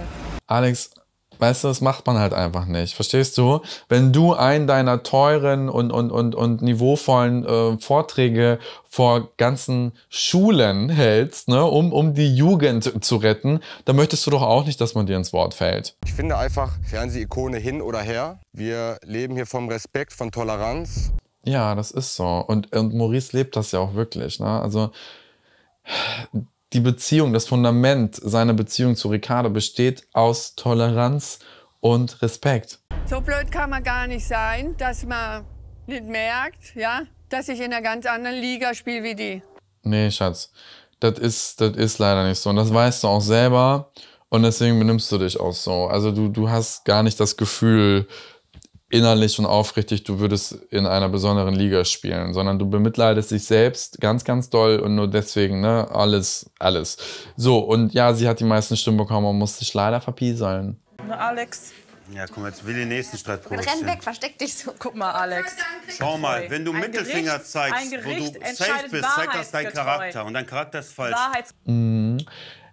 Alex, weißt du, das macht man halt einfach nicht. Verstehst du? Wenn du einen deiner teuren und, und, und, und niveauvollen äh, Vorträge vor ganzen Schulen hältst, ne, um, um die Jugend zu retten, dann möchtest du doch auch nicht, dass man dir ins Wort fällt. Ich finde einfach, Fernsehikone hin oder her. Wir leben hier vom Respekt, von Toleranz. Ja, das ist so. Und, und Maurice lebt das ja auch wirklich. Ne? Also die Beziehung, das Fundament seiner Beziehung zu Ricardo besteht aus Toleranz und Respekt. So blöd kann man gar nicht sein, dass man nicht merkt, ja, dass ich in einer ganz anderen Liga spiele wie die. Nee, Schatz, das ist, das ist leider nicht so. Und das weißt du auch selber. Und deswegen benimmst du dich auch so. Also du, du hast gar nicht das Gefühl, innerlich und aufrichtig, du würdest in einer besonderen Liga spielen, sondern du bemitleidest dich selbst ganz, ganz doll und nur deswegen, ne, alles, alles. So, und ja, sie hat die meisten Stimmen bekommen und musste sich leider verpieseln. Alex. Ja, komm, jetzt will den nächsten Streit provozieren. Renn weg, versteck dich so. Guck mal, Alex. Schau mal, wenn du ein Mittelfinger Gericht, zeigst, wo du safe bist, zeigt das dein Charakter. Und dein Charakter ist falsch. Wahrheits mhm.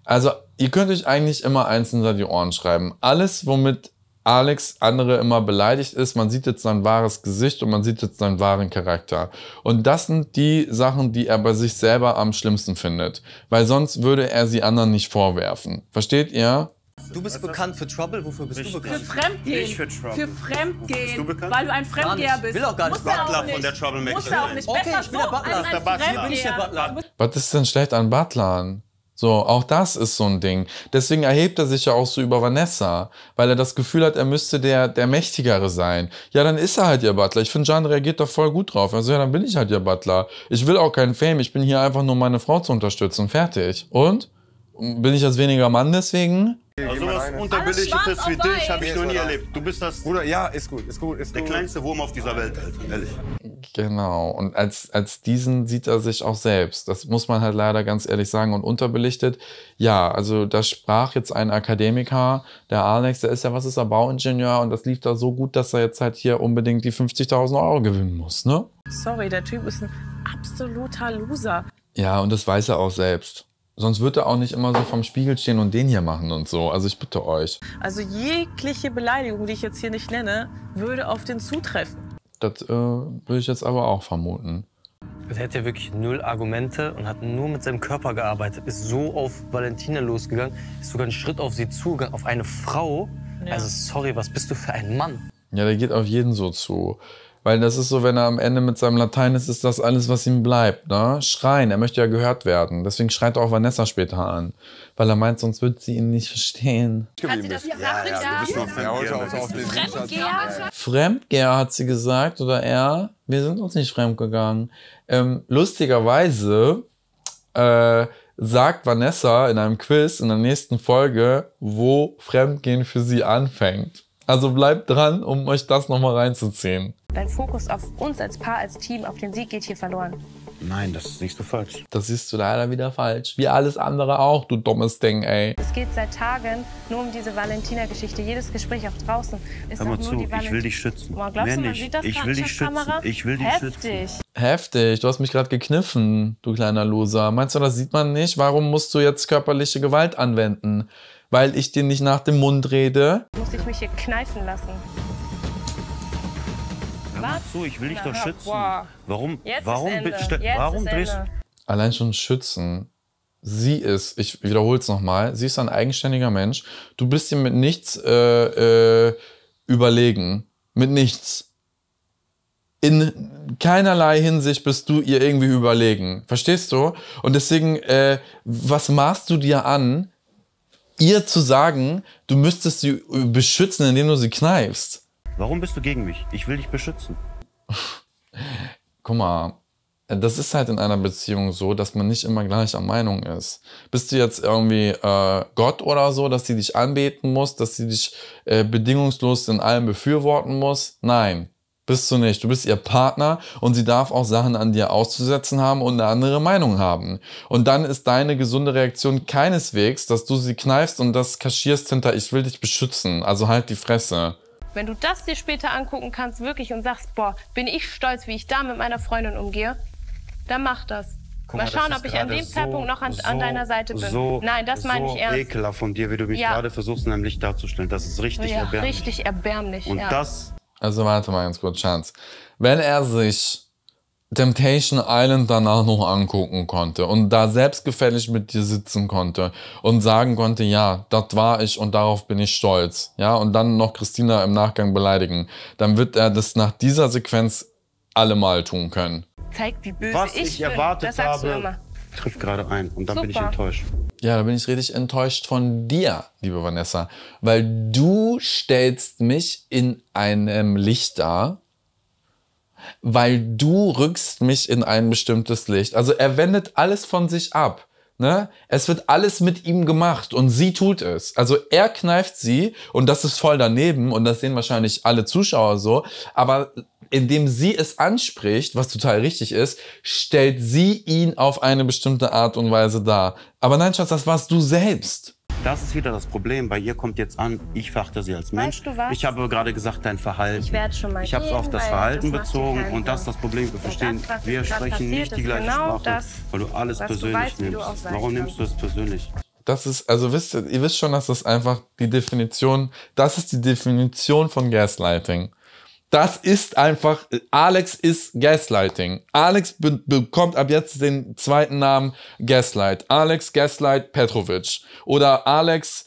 Also, ihr könnt euch eigentlich immer eins da die Ohren schreiben. Alles, womit Alex andere immer beleidigt ist. Man sieht jetzt sein wahres Gesicht und man sieht jetzt seinen wahren Charakter. Und das sind die Sachen, die er bei sich selber am schlimmsten findet. Weil sonst würde er sie anderen nicht vorwerfen. Versteht ihr? Du bist bekannt für Trouble. Wofür bist ich, du bekannt? Für Fremdgehen. Nicht für Trouble. Für Fremdgehen. Bist du bekannt? Weil du ein Fremdgeher bist. Ich will auch gar nicht. Butler nicht. von der Troublemaker. Muss er auch nicht. Okay, Besser ich bin so der Butler. Als als Butler. Bin ich der Butler. Was ist denn schlecht an Butlern? So, auch das ist so ein Ding. Deswegen erhebt er sich ja auch so über Vanessa, weil er das Gefühl hat, er müsste der, der Mächtigere sein. Ja, dann ist er halt ihr Butler. Ich finde, Jan reagiert da voll gut drauf. Also, ja, dann bin ich halt ihr Butler. Ich will auch keinen Fame. Ich bin hier einfach nur, meine Frau zu unterstützen. Fertig. Und? Bin ich als weniger Mann deswegen? Also was unterbelichtetes wie dich habe ich noch nie erlebt. Du bist das. Bruder, ja, ist gut, ist gut, ist der gut. Der kleinste Wurm auf dieser Welt, Alter, ehrlich. Genau. Und als, als diesen sieht er sich auch selbst. Das muss man halt leider ganz ehrlich sagen. Und unterbelichtet, ja, also da sprach jetzt ein Akademiker, der Alex, der ist ja, was ist er, Bauingenieur und das lief da so gut, dass er jetzt halt hier unbedingt die 50.000 Euro gewinnen muss, ne? Sorry, der Typ ist ein absoluter Loser. Ja, und das weiß er auch selbst. Sonst wird er auch nicht immer so vom Spiegel stehen und den hier machen und so. Also ich bitte euch. Also jegliche Beleidigung, die ich jetzt hier nicht nenne, würde auf den zutreffen. Das äh, würde ich jetzt aber auch vermuten. Also er hätte ja wirklich null Argumente und hat nur mit seinem Körper gearbeitet. Ist so auf Valentina losgegangen, ist sogar einen Schritt auf sie zugegangen, auf eine Frau. Ja. Also sorry, was bist du für ein Mann? Ja, der geht auf jeden so zu. Weil das ist so, wenn er am Ende mit seinem Latein ist, ist das alles, was ihm bleibt. Ne? Schreien, er möchte ja gehört werden. Deswegen schreit er auch Vanessa später an. Weil er meint, sonst wird sie ihn nicht verstehen. Hat sie das Ja, ja, du bist Fremdgeher also hat sie gesagt oder er. Wir sind uns nicht fremdgegangen. Ähm, lustigerweise äh, sagt Vanessa in einem Quiz in der nächsten Folge, wo Fremdgehen für sie anfängt. Also bleibt dran, um euch das nochmal reinzuziehen. Dein Fokus auf uns als Paar, als Team, auf den Sieg geht hier verloren. Nein, das siehst du falsch. Das siehst du leider wieder falsch. Wie alles andere auch, du dummes Ding, ey. Es geht seit Tagen nur um diese Valentina-Geschichte. Jedes Gespräch auch draußen ist Hör mal zu, ich will dich schützen. Boah, glaubst Mehr du, nicht. ich will dich schützen. Ich will dich Heftig. schützen. Heftig. Du hast mich gerade gekniffen, du kleiner Loser. Meinst du, das sieht man nicht? Warum musst du jetzt körperliche Gewalt anwenden? weil ich dir nicht nach dem Mund rede. Muss ich mich hier kneifen lassen? Was? zu, ich will dich Na, doch schützen. Wow. Warum, Jetzt warum, warum drehst du... Allein schon schützen. Sie ist, ich wiederhole es nochmal, sie ist ein eigenständiger Mensch. Du bist ihr mit nichts äh, äh, überlegen. Mit nichts. In keinerlei Hinsicht bist du ihr irgendwie überlegen. Verstehst du? Und deswegen, äh, was maßt du dir an, ihr zu sagen, du müsstest sie beschützen, indem du sie kneifst. Warum bist du gegen mich? Ich will dich beschützen. Guck mal, das ist halt in einer Beziehung so, dass man nicht immer gleicher Meinung ist. Bist du jetzt irgendwie äh, Gott oder so, dass sie dich anbeten muss, dass sie dich äh, bedingungslos in allem befürworten muss? Nein. Bist du nicht. Du bist ihr Partner und sie darf auch Sachen an dir auszusetzen haben und eine andere Meinung haben. Und dann ist deine gesunde Reaktion keineswegs, dass du sie kneifst und das kaschierst hinter, ich will dich beschützen. Also halt die Fresse. Wenn du das dir später angucken kannst, wirklich und sagst, boah, bin ich stolz, wie ich da mit meiner Freundin umgehe, dann mach das. Guck mal, mal schauen, ob ich an dem so, Zeitpunkt noch an, so, an, deiner Seite bin. So, Nein, das meine ich ernst. ekelhaft von dir, wie du mich ja. gerade versuchst, in einem Licht darzustellen. Das ist richtig ja, erbärmlich. Richtig erbärmlich. Und ja. das also warte mal ganz kurz, Schatz. Wenn er sich Temptation Island danach noch angucken konnte und da selbstgefällig mit dir sitzen konnte und sagen konnte, ja, das war ich und darauf bin ich stolz, ja, und dann noch Christina im Nachgang beleidigen, dann wird er das nach dieser Sequenz allemal tun können. Zeig, wie böse Was ich, ich erwartet bin. Das sagst habe. du immer trifft gerade ein. Und dann bin ich enttäuscht. Ja, da bin ich richtig enttäuscht von dir, liebe Vanessa. Weil du stellst mich in einem Licht dar, weil du rückst mich in ein bestimmtes Licht. Also er wendet alles von sich ab. Ne? Es wird alles mit ihm gemacht und sie tut es. Also er kneift sie und das ist voll daneben und das sehen wahrscheinlich alle Zuschauer so. Aber indem sie es anspricht, was total richtig ist, stellt sie ihn auf eine bestimmte Art und Weise dar. Aber nein, Schatz, das warst du selbst. Das ist wieder das Problem. Bei ihr kommt jetzt an, ich verachte sie als Mensch. Weißt du was? Ich habe gerade gesagt, dein Verhalten. Ich werde schon mal Ich habe es auf das Verhalten das bezogen und das ist das Problem. Wir verstehen, das, wir sprechen nicht die gleiche genau Sprache, das, weil du alles persönlich du weißt, nimmst. Warum nimmst du es persönlich? Das ist, also wisst ihr, ihr wisst schon, dass das einfach die Definition, das ist die Definition von Gaslighting. Das ist einfach, Alex ist Gaslighting. Alex be bekommt ab jetzt den zweiten Namen Gaslight. Alex Gaslight Petrovic oder Alex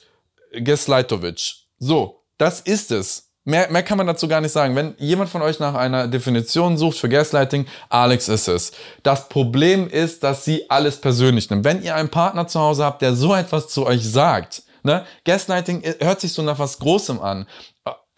Gaslightovic. So, das ist es. Mehr, mehr kann man dazu gar nicht sagen. Wenn jemand von euch nach einer Definition sucht für Gaslighting, Alex ist es. Das Problem ist, dass sie alles persönlich nimmt. Wenn ihr einen Partner zu Hause habt, der so etwas zu euch sagt, Ne? Gaslighting äh, hört sich so nach was Großem an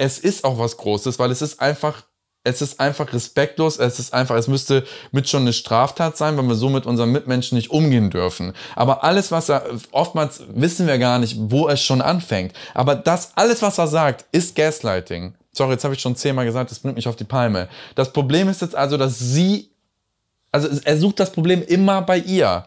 es ist auch was Großes, weil es ist einfach es ist einfach respektlos, es ist einfach, es müsste mit schon eine Straftat sein, weil wir so mit unseren Mitmenschen nicht umgehen dürfen. Aber alles, was er, oftmals wissen wir gar nicht, wo es schon anfängt. Aber das, alles, was er sagt, ist Gaslighting. Sorry, jetzt habe ich schon zehnmal gesagt, das bringt mich auf die Palme. Das Problem ist jetzt also, dass sie, also er sucht das Problem immer bei ihr.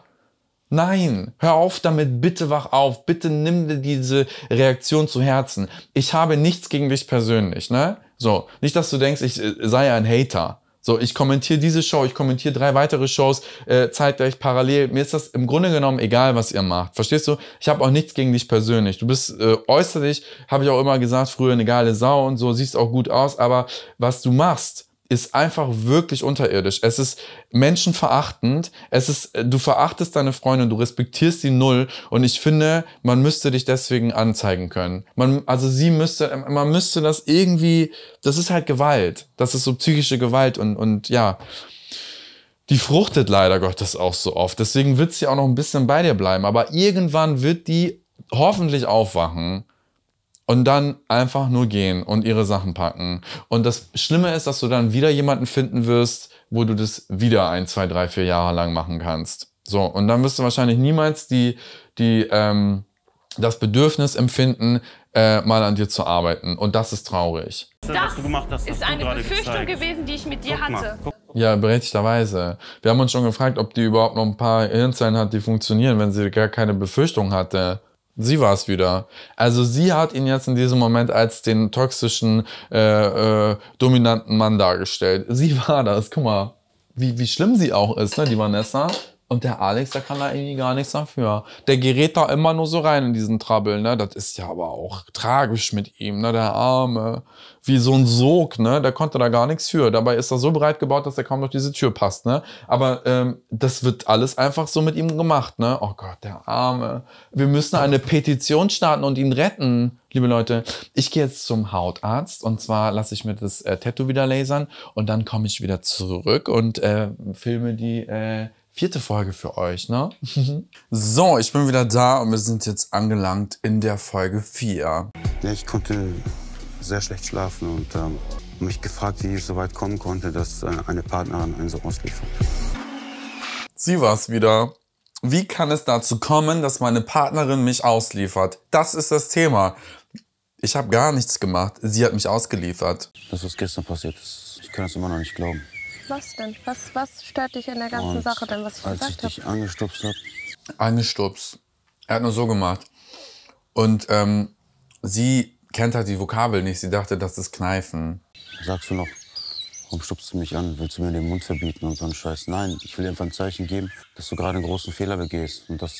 Nein, hör auf damit, bitte wach auf, bitte nimm dir diese Reaktion zu Herzen. Ich habe nichts gegen dich persönlich, ne? So, nicht, dass du denkst, ich äh, sei ein Hater. So, ich kommentiere diese Show, ich kommentiere drei weitere Shows äh, zeitgleich parallel. Mir ist das im Grunde genommen egal, was ihr macht. Verstehst du? Ich habe auch nichts gegen dich persönlich. Du bist äh, äußerlich, habe ich auch immer gesagt, früher eine geile Sau und so, siehst auch gut aus, aber was du machst, ist einfach wirklich unterirdisch. Es ist menschenverachtend. Es ist, äh, du verachtest deine Freundin, du respektierst sie null. Und ich finde, man müsste dich deswegen anzeigen können. Man, also sie müsste, äh, man müsste das irgendwie, das ist halt Gewalt. Das ist so psychische Gewalt und, und ja. Die fruchtet leider Gottes auch so oft. Deswegen wird sie auch noch ein bisschen bei dir bleiben. Aber irgendwann wird die hoffentlich aufwachen und dann einfach nur gehen und ihre Sachen packen. Und das Schlimme ist, dass du dann wieder jemanden finden wirst, wo du das wieder ein, zwei, drei, vier Jahre lang machen kannst. So, und dann wirst du wahrscheinlich niemals die, die, ähm, das Bedürfnis empfinden, äh, mal an dir zu arbeiten. Und das ist traurig. Das, das ist eine Befürchtung gezeigt. gewesen, die ich mit dir hatte. Ja, berechtigterweise. Wir haben uns schon gefragt, ob die überhaupt noch ein paar Hirnzellen hat, die funktionieren, wenn sie gar keine Befürchtung hatte. Sie war es wieder. Also sie hat ihn jetzt in diesem Moment als den toxischen, äh, äh, dominanten Mann dargestellt. Sie war das. Guck mal, wie, wie schlimm sie auch ist, ne, die Vanessa. Und der Alex, der kann da irgendwie gar nichts dafür. Der gerät da immer nur so rein in diesen Trouble, ne? Das ist ja aber auch tragisch mit ihm, ne? Der Arme. Wie so ein Sog, ne? Der konnte da gar nichts für. Dabei ist er so breit gebaut, dass er kaum durch diese Tür passt, ne? Aber ähm, das wird alles einfach so mit ihm gemacht, ne? Oh Gott, der Arme. Wir müssen eine Petition starten und ihn retten liebe Leute, ich gehe jetzt zum Hautarzt und zwar lasse ich mir das äh, Tattoo wieder lasern und dann komme ich wieder zurück und äh, filme die äh, vierte Folge für euch, ne? Mhm. so, ich bin wieder da und wir sind jetzt angelangt in der Folge 4. Ja, ich konnte sehr schlecht schlafen und ähm, mich gefragt, wie ich so weit kommen konnte, dass äh, eine Partnerin einen so ausliefert. Sie war es wieder. Wie kann es dazu kommen, dass meine Partnerin mich ausliefert? Das ist das Thema. Ich habe gar nichts gemacht. Sie hat mich ausgeliefert. Das, was gestern passiert ist, ich kann es immer noch nicht glauben. Was denn? Was, was stört dich in der ganzen Und Sache denn, was ich als gesagt habe? Als ich dich angestupst habe. Angestupst. Er hat nur so gemacht. Und ähm, sie kennt halt die Vokabel nicht. Sie dachte, das ist Kneifen. Sagst du noch, warum stupst du mich an? Willst du mir den Mund verbieten und so einen Scheiß? Nein, ich will dir einfach ein Zeichen geben, dass du gerade einen großen Fehler begehst und dass,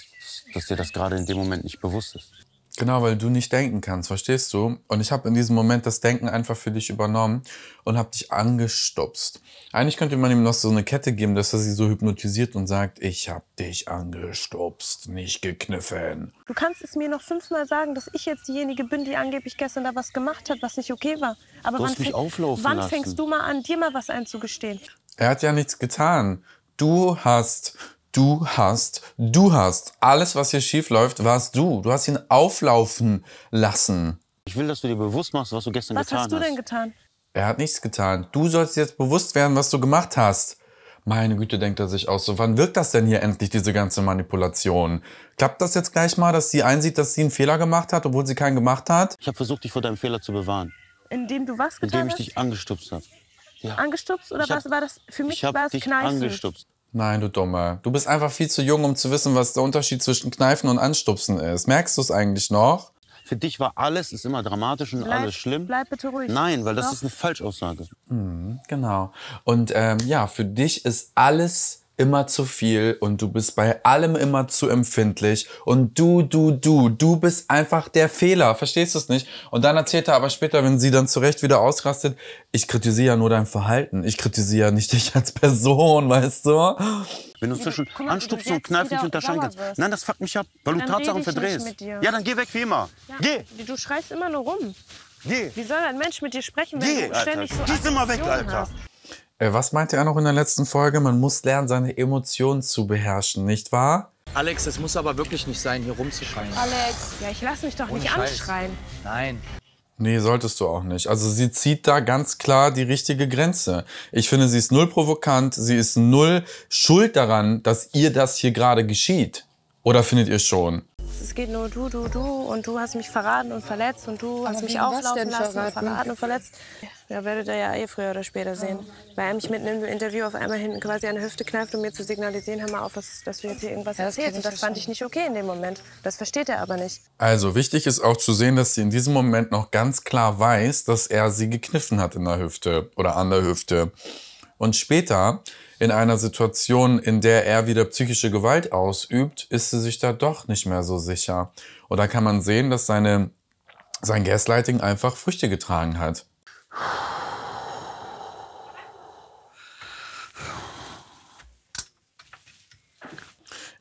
dass dir das gerade in dem Moment nicht bewusst ist. Genau, weil du nicht denken kannst, verstehst du? Und ich habe in diesem Moment das Denken einfach für dich übernommen und habe dich angestupst. Eigentlich könnte man ihm noch so eine Kette geben, dass er sie so hypnotisiert und sagt, ich habe dich angestupst, nicht gekniffen. Du kannst es mir noch fünfmal sagen, dass ich jetzt diejenige bin, die angeblich gestern da was gemacht hat, was nicht okay war. Aber wann, auflaufen wann fängst du mal an, dir mal was einzugestehen? Er hat ja nichts getan. Du hast du hast, du hast. Alles, was hier schief läuft, warst du. Du hast ihn auflaufen lassen. Ich will, dass du dir bewusst machst, was du gestern was getan hast. Was hast du denn getan? Er hat nichts getan. Du sollst jetzt bewusst werden, was du gemacht hast. Meine Güte, denkt er sich aus. So, wann wirkt das denn hier endlich, diese ganze Manipulation? Klappt das jetzt gleich mal, dass sie einsieht, dass sie einen Fehler gemacht hat, obwohl sie keinen gemacht hat? Ich habe versucht, dich vor deinem Fehler zu bewahren. Indem du was getan hast? Indem ich dich angestupst habe. Ja. Angestupst oder hab, was war das? Für mich ich war es dich angestupst. Nein, du Dumme. Du bist einfach viel zu jung, um zu wissen, was der Unterschied zwischen Kneifen und Anstupsen ist. Merkst du es eigentlich noch? Für dich war alles ist immer dramatisch und bleib, alles schlimm. Bleib bitte ruhig. Nein, weil das Doch. ist eine Falschaussage. Mhm, genau. Und ähm, ja, für dich ist alles immer zu viel und du bist bei allem immer zu empfindlich und du, du, du, du bist einfach der Fehler, verstehst du es nicht? Und dann erzählt er aber später, wenn sie dann zurecht wieder ausrastet, ich kritisiere ja nur dein Verhalten, ich kritisiere ja nicht dich als Person, weißt du? Wenn du zwischen ja, Anstupsen und Kneifen nicht unterscheiden kannst. Nein, das fuckt mich ab, weil du dann Tatsachen verdrehst. Ja, dann geh weg wie immer. Ja, geh! Du schreist immer nur rum. Geh! Wie soll ein Mensch mit dir sprechen, wenn geh, du ständig Alter. so Geh, immer weg, Alter! Hast? Äh, was meinte er noch in der letzten Folge? Man muss lernen, seine Emotionen zu beherrschen, nicht wahr? Alex, es muss aber wirklich nicht sein, hier rumzuschreien. Alex, ja, ich lass mich doch Ohne nicht Scheiß. anschreien. Nein. Nee, solltest du auch nicht. Also sie zieht da ganz klar die richtige Grenze. Ich finde, sie ist null provokant, sie ist null schuld daran, dass ihr das hier gerade geschieht. Oder findet ihr schon? Es geht nur du, du, du und du hast mich verraten und verletzt und du hast mich auflaufen lassen verraten? und verraten und verletzt. Ja, werdet ihr ja eh früher oder später sehen. Weil er mich mitten im Interview auf einmal hinten quasi an der Hüfte kneift, um mir zu signalisieren, hör mal auf, was, dass du jetzt hier irgendwas ja, erzählst. Und das fand ich nicht okay in dem Moment. Das versteht er aber nicht. Also wichtig ist auch zu sehen, dass sie in diesem Moment noch ganz klar weiß, dass er sie gekniffen hat in der Hüfte oder an der Hüfte. Und später, in einer Situation, in der er wieder psychische Gewalt ausübt, ist sie sich da doch nicht mehr so sicher. Und da kann man sehen, dass seine, sein Gaslighting einfach Früchte getragen hat.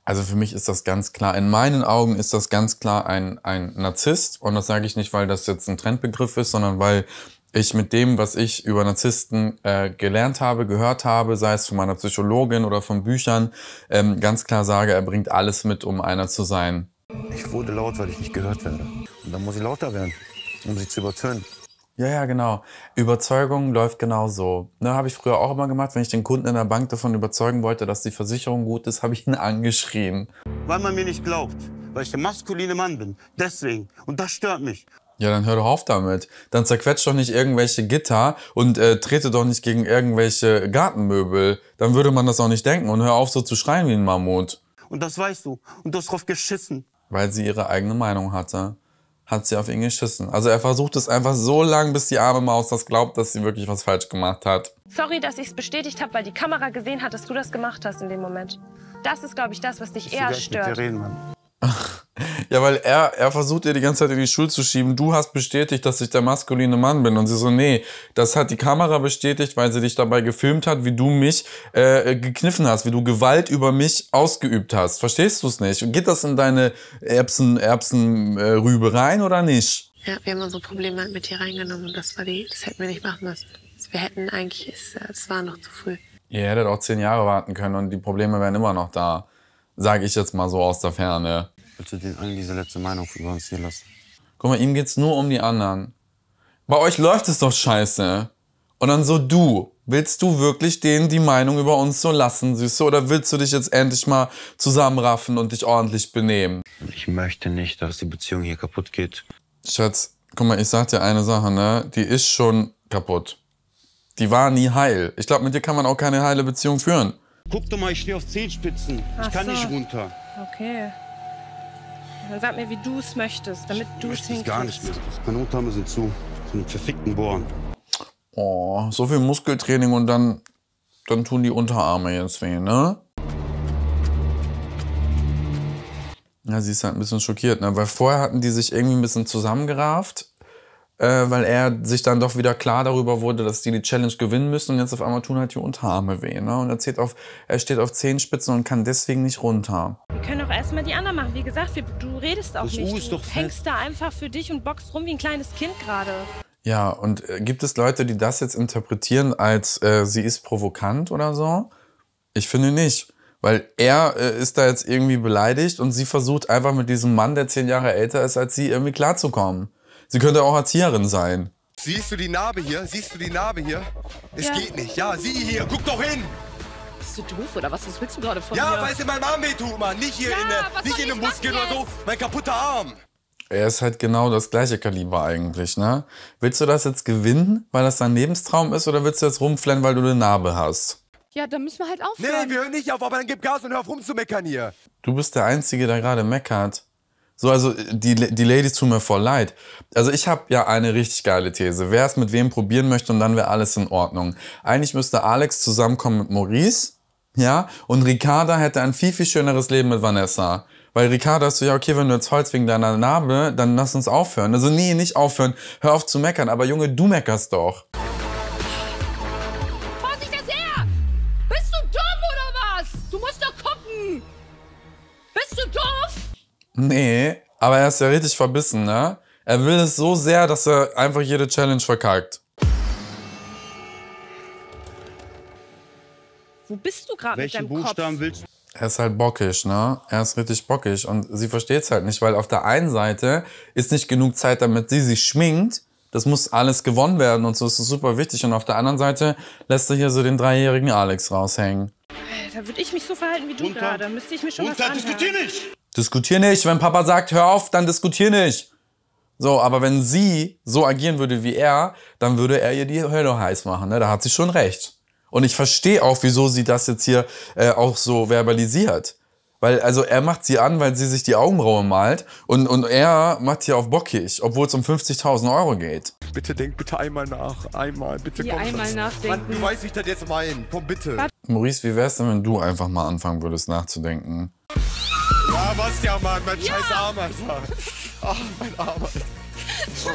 Also für mich ist das ganz klar, in meinen Augen ist das ganz klar ein, ein Narzisst. Und das sage ich nicht, weil das jetzt ein Trendbegriff ist, sondern weil ich mit dem, was ich über Narzissten äh, gelernt habe, gehört habe, sei es von meiner Psychologin oder von Büchern, ähm, ganz klar sage, er bringt alles mit, um einer zu sein. Ich wurde laut, weil ich nicht gehört werde. Und dann muss ich lauter werden, um sie zu übertönen. Ja, ja, genau. Überzeugung läuft genau so. Ne, habe ich früher auch immer gemacht, wenn ich den Kunden in der Bank davon überzeugen wollte, dass die Versicherung gut ist, habe ich ihn angeschrien. Weil man mir nicht glaubt, weil ich der maskuline Mann bin. Deswegen. Und das stört mich. Ja, dann hör doch auf damit. Dann zerquetscht doch nicht irgendwelche Gitter und äh, trete doch nicht gegen irgendwelche Gartenmöbel. Dann würde man das auch nicht denken. Und hör auf, so zu schreien wie ein Mammut. Und das weißt du. Und du hast drauf geschissen. Weil sie ihre eigene Meinung hatte hat sie auf ihn geschissen. Also er versucht es einfach so lange, bis die arme Maus das glaubt, dass sie wirklich was falsch gemacht hat. Sorry, dass ich es bestätigt habe, weil die Kamera gesehen hat, dass du das gemacht hast in dem Moment. Das ist, glaube ich, das, was dich ich eher stört. Mit dir reden, Mann. Ja, weil er, er versucht ihr die ganze Zeit in die Schuld zu schieben. Du hast bestätigt, dass ich der maskuline Mann bin. Und sie so, nee, das hat die Kamera bestätigt, weil sie dich dabei gefilmt hat, wie du mich äh, gekniffen hast, wie du Gewalt über mich ausgeübt hast. Verstehst du es nicht? Geht das in deine Erbsen, Erbsenrübe äh, rein oder nicht? Ja, wir haben unsere Probleme halt mit dir reingenommen. Und das war die, das hätten wir nicht machen müssen. Wir hätten eigentlich, es äh, war noch zu früh. Ihr hättet auch zehn Jahre warten können und die Probleme wären immer noch da. Sage ich jetzt mal so aus der Ferne. Bitte den allen diese letzte Meinung über uns hier lassen. Guck mal, ihm geht's nur um die anderen. Bei euch läuft es doch scheiße. Und dann so du. Willst du wirklich denen die Meinung über uns so lassen, Süße? Oder willst du dich jetzt endlich mal zusammenraffen und dich ordentlich benehmen? Ich möchte nicht, dass die Beziehung hier kaputt geht. Schatz, guck mal, ich sag dir eine Sache, ne? Die ist schon kaputt. Die war nie heil. Ich glaube, mit dir kann man auch keine heile Beziehung führen. Guck doch mal, ich stehe auf Zehenspitzen. ich kann so. nicht runter. Okay. Dann sag mir, wie du es möchtest, damit du es hinkriegst. gar nicht mehr. Meine Unterarme sind zu. Von den verfickten Bohren. Oh, so viel Muskeltraining und dann, dann tun die Unterarme jetzt weh, ne? Ja, sie ist halt ein bisschen schockiert, ne? Weil vorher hatten die sich irgendwie ein bisschen zusammengerafft äh, weil er sich dann doch wieder klar darüber wurde, dass die die Challenge gewinnen müssen und jetzt auf einmal tun halt die Unterarme weh. Ne? Und er, auf, er steht auf Zehenspitzen und kann deswegen nicht runter. Wir können auch erstmal die anderen machen. Wie gesagt, wir, du redest auch das nicht. U ist du doch hängst da einfach für dich und boxt rum wie ein kleines Kind gerade. Ja, und äh, gibt es Leute, die das jetzt interpretieren als äh, sie ist provokant oder so? Ich finde nicht. Weil er äh, ist da jetzt irgendwie beleidigt und sie versucht einfach mit diesem Mann, der zehn Jahre älter ist als sie, irgendwie klarzukommen. Sie könnte auch Erzieherin sein. Siehst du die Narbe hier? Siehst du die Narbe hier? Es ja. geht nicht. Ja, sieh hier. Guck doch hin. Bist du doof oder was? Was willst du gerade von ja, mir? Ja, weil es in meinem Arm wehtut, Mann. Nicht hier ja, in, der, nicht in den Muskeln oder so. Mein kaputter Arm. Er ist halt genau das gleiche Kaliber eigentlich, ne? Willst du das jetzt gewinnen, weil das dein Lebenstraum ist, oder willst du jetzt rumflennen, weil du eine Narbe hast? Ja, dann müssen wir halt aufhören. Nee, wir hören nicht auf, aber dann gib Gas und hör auf rumzumeckern hier. Du bist der Einzige, der gerade meckert. So, also die, die Ladies tun mir voll leid. Also ich habe ja eine richtig geile These. Wer es mit wem probieren möchte und dann wäre alles in Ordnung. Eigentlich müsste Alex zusammenkommen mit Maurice, ja, und Ricarda hätte ein viel, viel schöneres Leben mit Vanessa. Weil Ricarda hast du ja, okay, wenn du jetzt holst wegen deiner Narbe, dann lass uns aufhören. Also nee, nicht aufhören. Hör auf zu meckern. Aber Junge, du meckerst doch. Nee, aber er ist ja richtig verbissen, ne? Er will es so sehr, dass er einfach jede Challenge verkalkt. Wo bist du gerade mit deinem Buchstaben Kopf? willst du? Er ist halt bockig, ne? Er ist richtig bockig und sie versteht es halt nicht, weil auf der einen Seite ist nicht genug Zeit, damit sie sich schminkt. Das muss alles gewonnen werden und so ist es super wichtig. Und auf der anderen Seite lässt er hier so den dreijährigen Alex raushängen. Da würde ich mich so verhalten wie du gerade. Da müsste ich mir schon Runter, was anhören. nicht! Diskutier nicht. Wenn Papa sagt, hör auf, dann diskutier nicht. So, aber wenn sie so agieren würde wie er, dann würde er ihr die Hölle heiß machen. Ne? Da hat sie schon recht. Und ich verstehe auch, wieso sie das jetzt hier äh, auch so verbalisiert. Weil, also er macht sie an, weil sie sich die Augenbrauen malt und, und er macht sie auf bockig, obwohl es um 50.000 Euro geht. Bitte denk bitte einmal nach, einmal, bitte die komm. einmal nachdenken. Mann, du weißt, ich das jetzt meine, komm bitte. Maurice, wie wär's denn, wenn du einfach mal anfangen würdest nachzudenken? Ja, was der Mann, mein ja. scheiß Arm, Alter. Ach, mein Arm, Alter. Ah,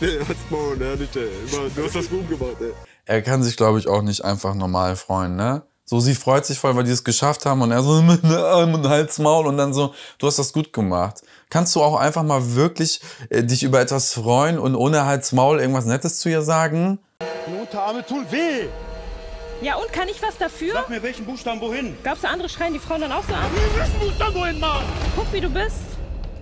nee, hat's ne, äh, Du hast das gut gemacht, ey. Er kann sich, glaube ich, auch nicht einfach normal freuen, ne? So, sie freut sich voll, weil die es geschafft haben und er so mit Arm und Hals, Maul und dann so, du hast das gut gemacht. Kannst du auch einfach mal wirklich äh, dich über etwas freuen und ohne Hals, Maul irgendwas Nettes zu ihr sagen? Rote Arme tun weh! Ja, und kann ich was dafür? Sag mir welchen Buchstaben wohin. Glaubst du, andere schreien die Frauen dann auch so an? Wir müssen Buchstaben wohin machen. Guck, wie du bist.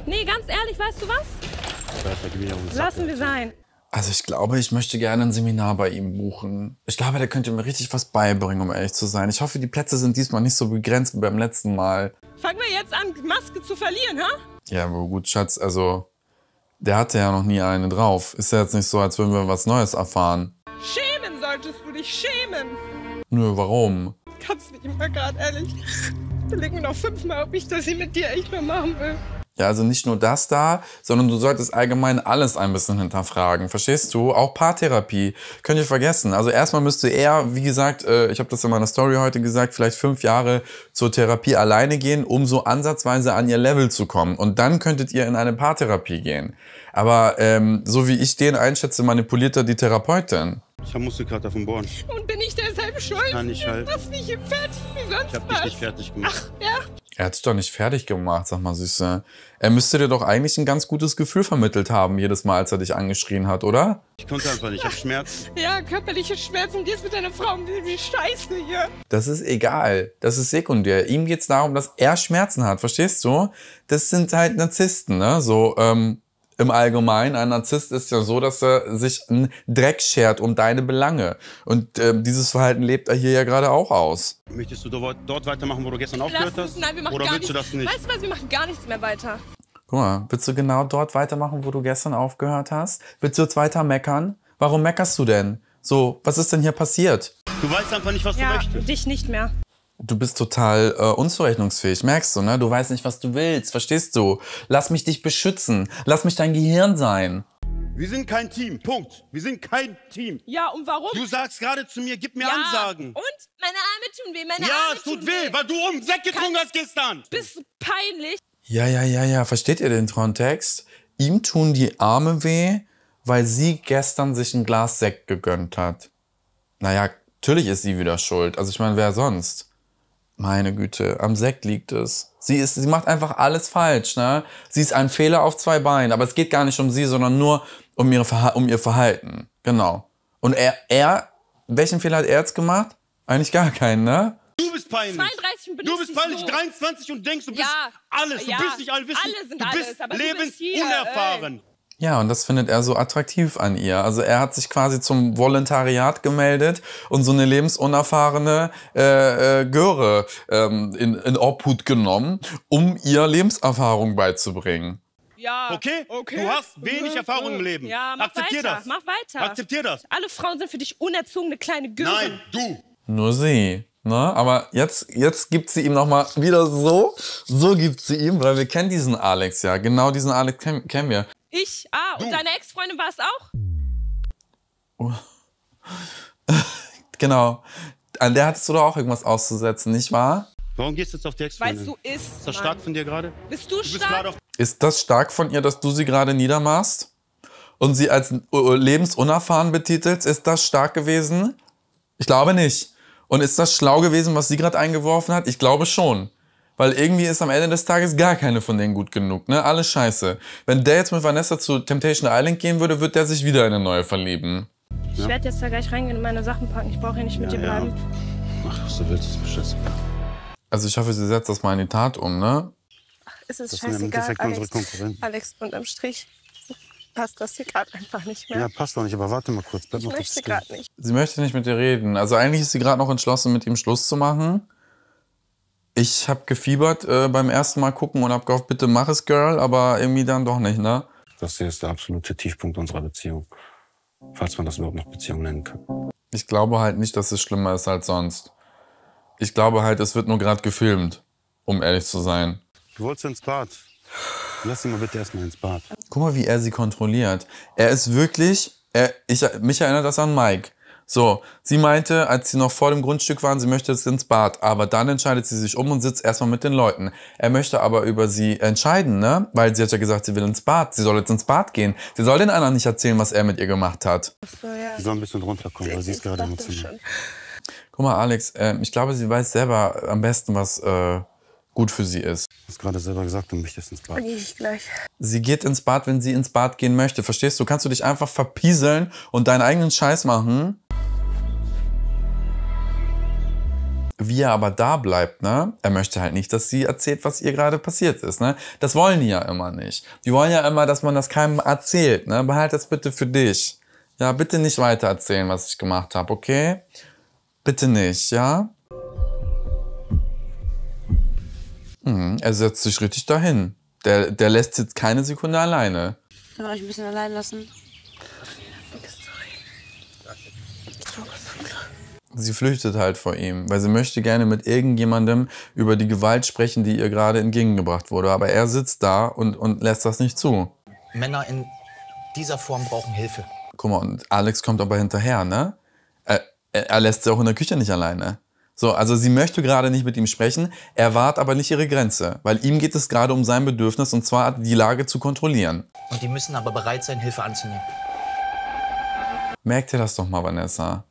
Nee, ganz ehrlich, weißt du was? Lassen wir sein. Also ich glaube, ich möchte gerne ein Seminar bei ihm buchen. Ich glaube, der könnte mir richtig was beibringen, um ehrlich zu sein. Ich hoffe, die Plätze sind diesmal nicht so begrenzt wie beim letzten Mal. Fangen wir jetzt an, Maske zu verlieren, ha? Ja, aber gut, Schatz, also der hatte ja noch nie eine drauf. Ist ja jetzt nicht so, als würden wir was Neues erfahren. Schämen solltest du dich schämen. Nö, warum? Kannst nicht mal gerade ehrlich. Überleg mir noch fünfmal, ob ich das hier mit dir echt mal machen will. Ja, also nicht nur das da, sondern du solltest allgemein alles ein bisschen hinterfragen. Verstehst du? Auch Paartherapie. Könnt ihr vergessen. Also erstmal müsste er, wie gesagt, äh, ich habe das in meiner Story heute gesagt, vielleicht fünf Jahre zur Therapie alleine gehen, um so ansatzweise an ihr Level zu kommen. Und dann könntet ihr in eine Paartherapie gehen. Aber ähm, so wie ich den einschätze, manipuliert er die Therapeutin. Ich habe Muskelkater vom Bohren. Und bin ich der schuld. Ich kann nicht halten. Das nicht fertig gesetzt ich hab dich nicht fertig gemacht. Ach, ja. Er hat hat's doch nicht fertig gemacht, sag mal, Süße. Er müsste dir doch eigentlich ein ganz gutes Gefühl vermittelt haben, jedes Mal, als er dich angeschrien hat, oder? Ich konnte einfach nicht, ich habe Schmerzen. Ja, körperliche Schmerzen, die ist mit deiner Frau wie Scheiße hier. Das ist egal, das ist sekundär. Ihm geht's darum, dass er Schmerzen hat, verstehst du? Das sind halt Narzissten, ne? So, ähm, im Allgemeinen. Ein Narzisst ist ja so, dass er sich einen Dreck schert um deine Belange. Und äh, dieses Verhalten lebt er hier ja gerade auch aus. Möchtest du dort weitermachen, wo du gestern aufgehört hast? Nein, wir machen Oder gar willst nichts. du das nicht? Weißt du was, wir machen gar nichts mehr weiter. Guck mal, willst du genau dort weitermachen, wo du gestern aufgehört hast? Willst du jetzt weiter meckern? Warum meckerst du denn? So, was ist denn hier passiert? Du weißt einfach nicht, was ja, du möchtest. dich nicht mehr du bist total äh, unzurechnungsfähig, merkst du, ne? Du weißt nicht, was du willst, verstehst du? Lass mich dich beschützen, lass mich dein Gehirn sein. Wir sind kein Team, Punkt. Wir sind kein Team. Ja, und warum? Du sagst gerade zu mir, gib mir ja. Ansagen. Und? Meine Arme tun weh, meine ja, Arme es tut weh, weh, weil du um Sekt getrunken hast gestern. Bist du peinlich. Ja, ja, ja, ja. Versteht ihr den Kontext? Ihm tun die Arme weh, weil sie gestern sich ein Glas Sekt gegönnt hat. Naja, natürlich ist sie wieder schuld. Also ich meine, wer sonst? meine Güte, am Sekt liegt es. Sie, ist, sie macht einfach alles falsch. Ne? Sie ist ein Fehler auf zwei Beinen. Aber es geht gar nicht um sie, sondern nur um, ihre Verha um ihr Verhalten. Genau. Und er, er, welchen Fehler hat er jetzt gemacht? Eigentlich gar keinen, ne? Du bist peinlich. 32 bin du bist peinlich, so. 23 und denkst, du bist ja, alles. Du ja, bist nicht allwissend. Alle sind du bist alles, lebensunerfahren. Ja, und das findet er so attraktiv an ihr. Also er hat sich quasi zum Volontariat gemeldet und so eine lebensunerfahrene äh, äh, Göre ähm, in, in Obhut genommen, um ihr Lebenserfahrung beizubringen. Ja. Okay? okay? Du hast wenig mhm. Erfahrung im Leben. Ja, mach Akzeptier weiter. das. Mach weiter. Akzeptier das. Alle Frauen sind für dich unerzogene kleine Göre. Nein, du. Nur sie. Ne? Aber jetzt, jetzt gibt sie ihm nochmal wieder so. So gibt sie ihm, weil wir kennen diesen Alex ja. Genau diesen Alex kennen wir. Ich? Ah, und deine Ex-Freundin war es auch? genau. An der hattest du doch auch irgendwas auszusetzen, nicht wahr? Warum gehst du jetzt auf die Ex-Freundin? Weißt du isst. Ist das stark von dir gerade? Bist du, du stark? Bist ist das stark von ihr, dass du sie gerade niedermachst und sie als äh, äh, lebensunerfahren betitelst? Ist das stark gewesen? Ich glaube nicht. Und ist das schlau gewesen, was sie gerade eingeworfen hat? Ich glaube schon. Weil irgendwie ist am Ende des Tages gar keine von denen gut genug, ne? Alles scheiße. Wenn der jetzt mit Vanessa zu Temptation Island gehen würde, wird der sich wieder in eine neue verlieben. Ich ja? werde jetzt da gleich reingehen und meine Sachen packen. Ich brauche ja nicht mit ja, dir bleiben. Ja. was du willst, ist mir scheißegal. Also ich hoffe, sie setzt das mal in die Tat um, ne? Ach, ist es das scheißegal, Alex, Alex, unterm Strich passt das hier gerade einfach nicht mehr. Ja, passt doch nicht, aber warte mal kurz. Bleib ich möchte gerade nicht. Sie möchte nicht mit dir reden. Also eigentlich ist sie gerade noch entschlossen, mit ihm Schluss zu machen. Ich habe gefiebert äh, beim ersten Mal gucken und habe gehofft, bitte mach es, Girl, aber irgendwie dann doch nicht, ne? Das hier ist der absolute Tiefpunkt unserer Beziehung. Falls man das überhaupt noch Beziehung nennen kann. Ich glaube halt nicht, dass es schlimmer ist als sonst. Ich glaube halt, es wird nur gerade gefilmt, um ehrlich zu sein. Du wolltest ins Bad. Lass sie mal bitte erstmal ins Bad. Guck mal, wie er sie kontrolliert. Er ist wirklich. Er, ich, mich erinnert das an Mike. So, sie meinte, als sie noch vor dem Grundstück waren, sie möchte jetzt ins Bad, aber dann entscheidet sie sich um und sitzt erstmal mit den Leuten. Er möchte aber über sie entscheiden, ne? Weil sie hat ja gesagt, sie will ins Bad, sie soll jetzt ins Bad gehen. Sie soll den anderen nicht erzählen, was er mit ihr gemacht hat. so, ja. Sie soll ein bisschen runterkommen, weil sie ist gerade emotional. Guck mal, Alex, äh, ich glaube, sie weiß selber am besten, was äh, gut für sie ist. Du hast gerade selber gesagt, du möchtest ins Bad. Dann ich gleich. Sie geht ins Bad, wenn sie ins Bad gehen möchte. Verstehst du? Kannst du dich einfach verpieseln und deinen eigenen Scheiß machen? wie er aber da bleibt, ne? Er möchte halt nicht, dass sie erzählt, was ihr gerade passiert ist, ne? Das wollen die ja immer nicht. Die wollen ja immer, dass man das keinem erzählt, ne? Behalt das bitte für dich. Ja, bitte nicht weiter erzählen, was ich gemacht habe, okay? Bitte nicht, ja? Mhm, er setzt sich richtig dahin. Der, der lässt jetzt keine Sekunde alleine. Kann man euch ein bisschen allein lassen? Sie flüchtet halt vor ihm, weil sie möchte gerne mit irgendjemandem über die Gewalt sprechen, die ihr gerade entgegengebracht wurde. Aber er sitzt da und, und lässt das nicht zu. Männer in dieser Form brauchen Hilfe. Guck mal, und Alex kommt aber hinterher, ne? Er, er lässt sie auch in der Küche nicht alleine. So, also sie möchte gerade nicht mit ihm sprechen, er wahrt aber nicht ihre Grenze, weil ihm geht es gerade um sein Bedürfnis und zwar die Lage zu kontrollieren. Und die müssen aber bereit sein, Hilfe anzunehmen. Merkt ihr das doch mal, Vanessa.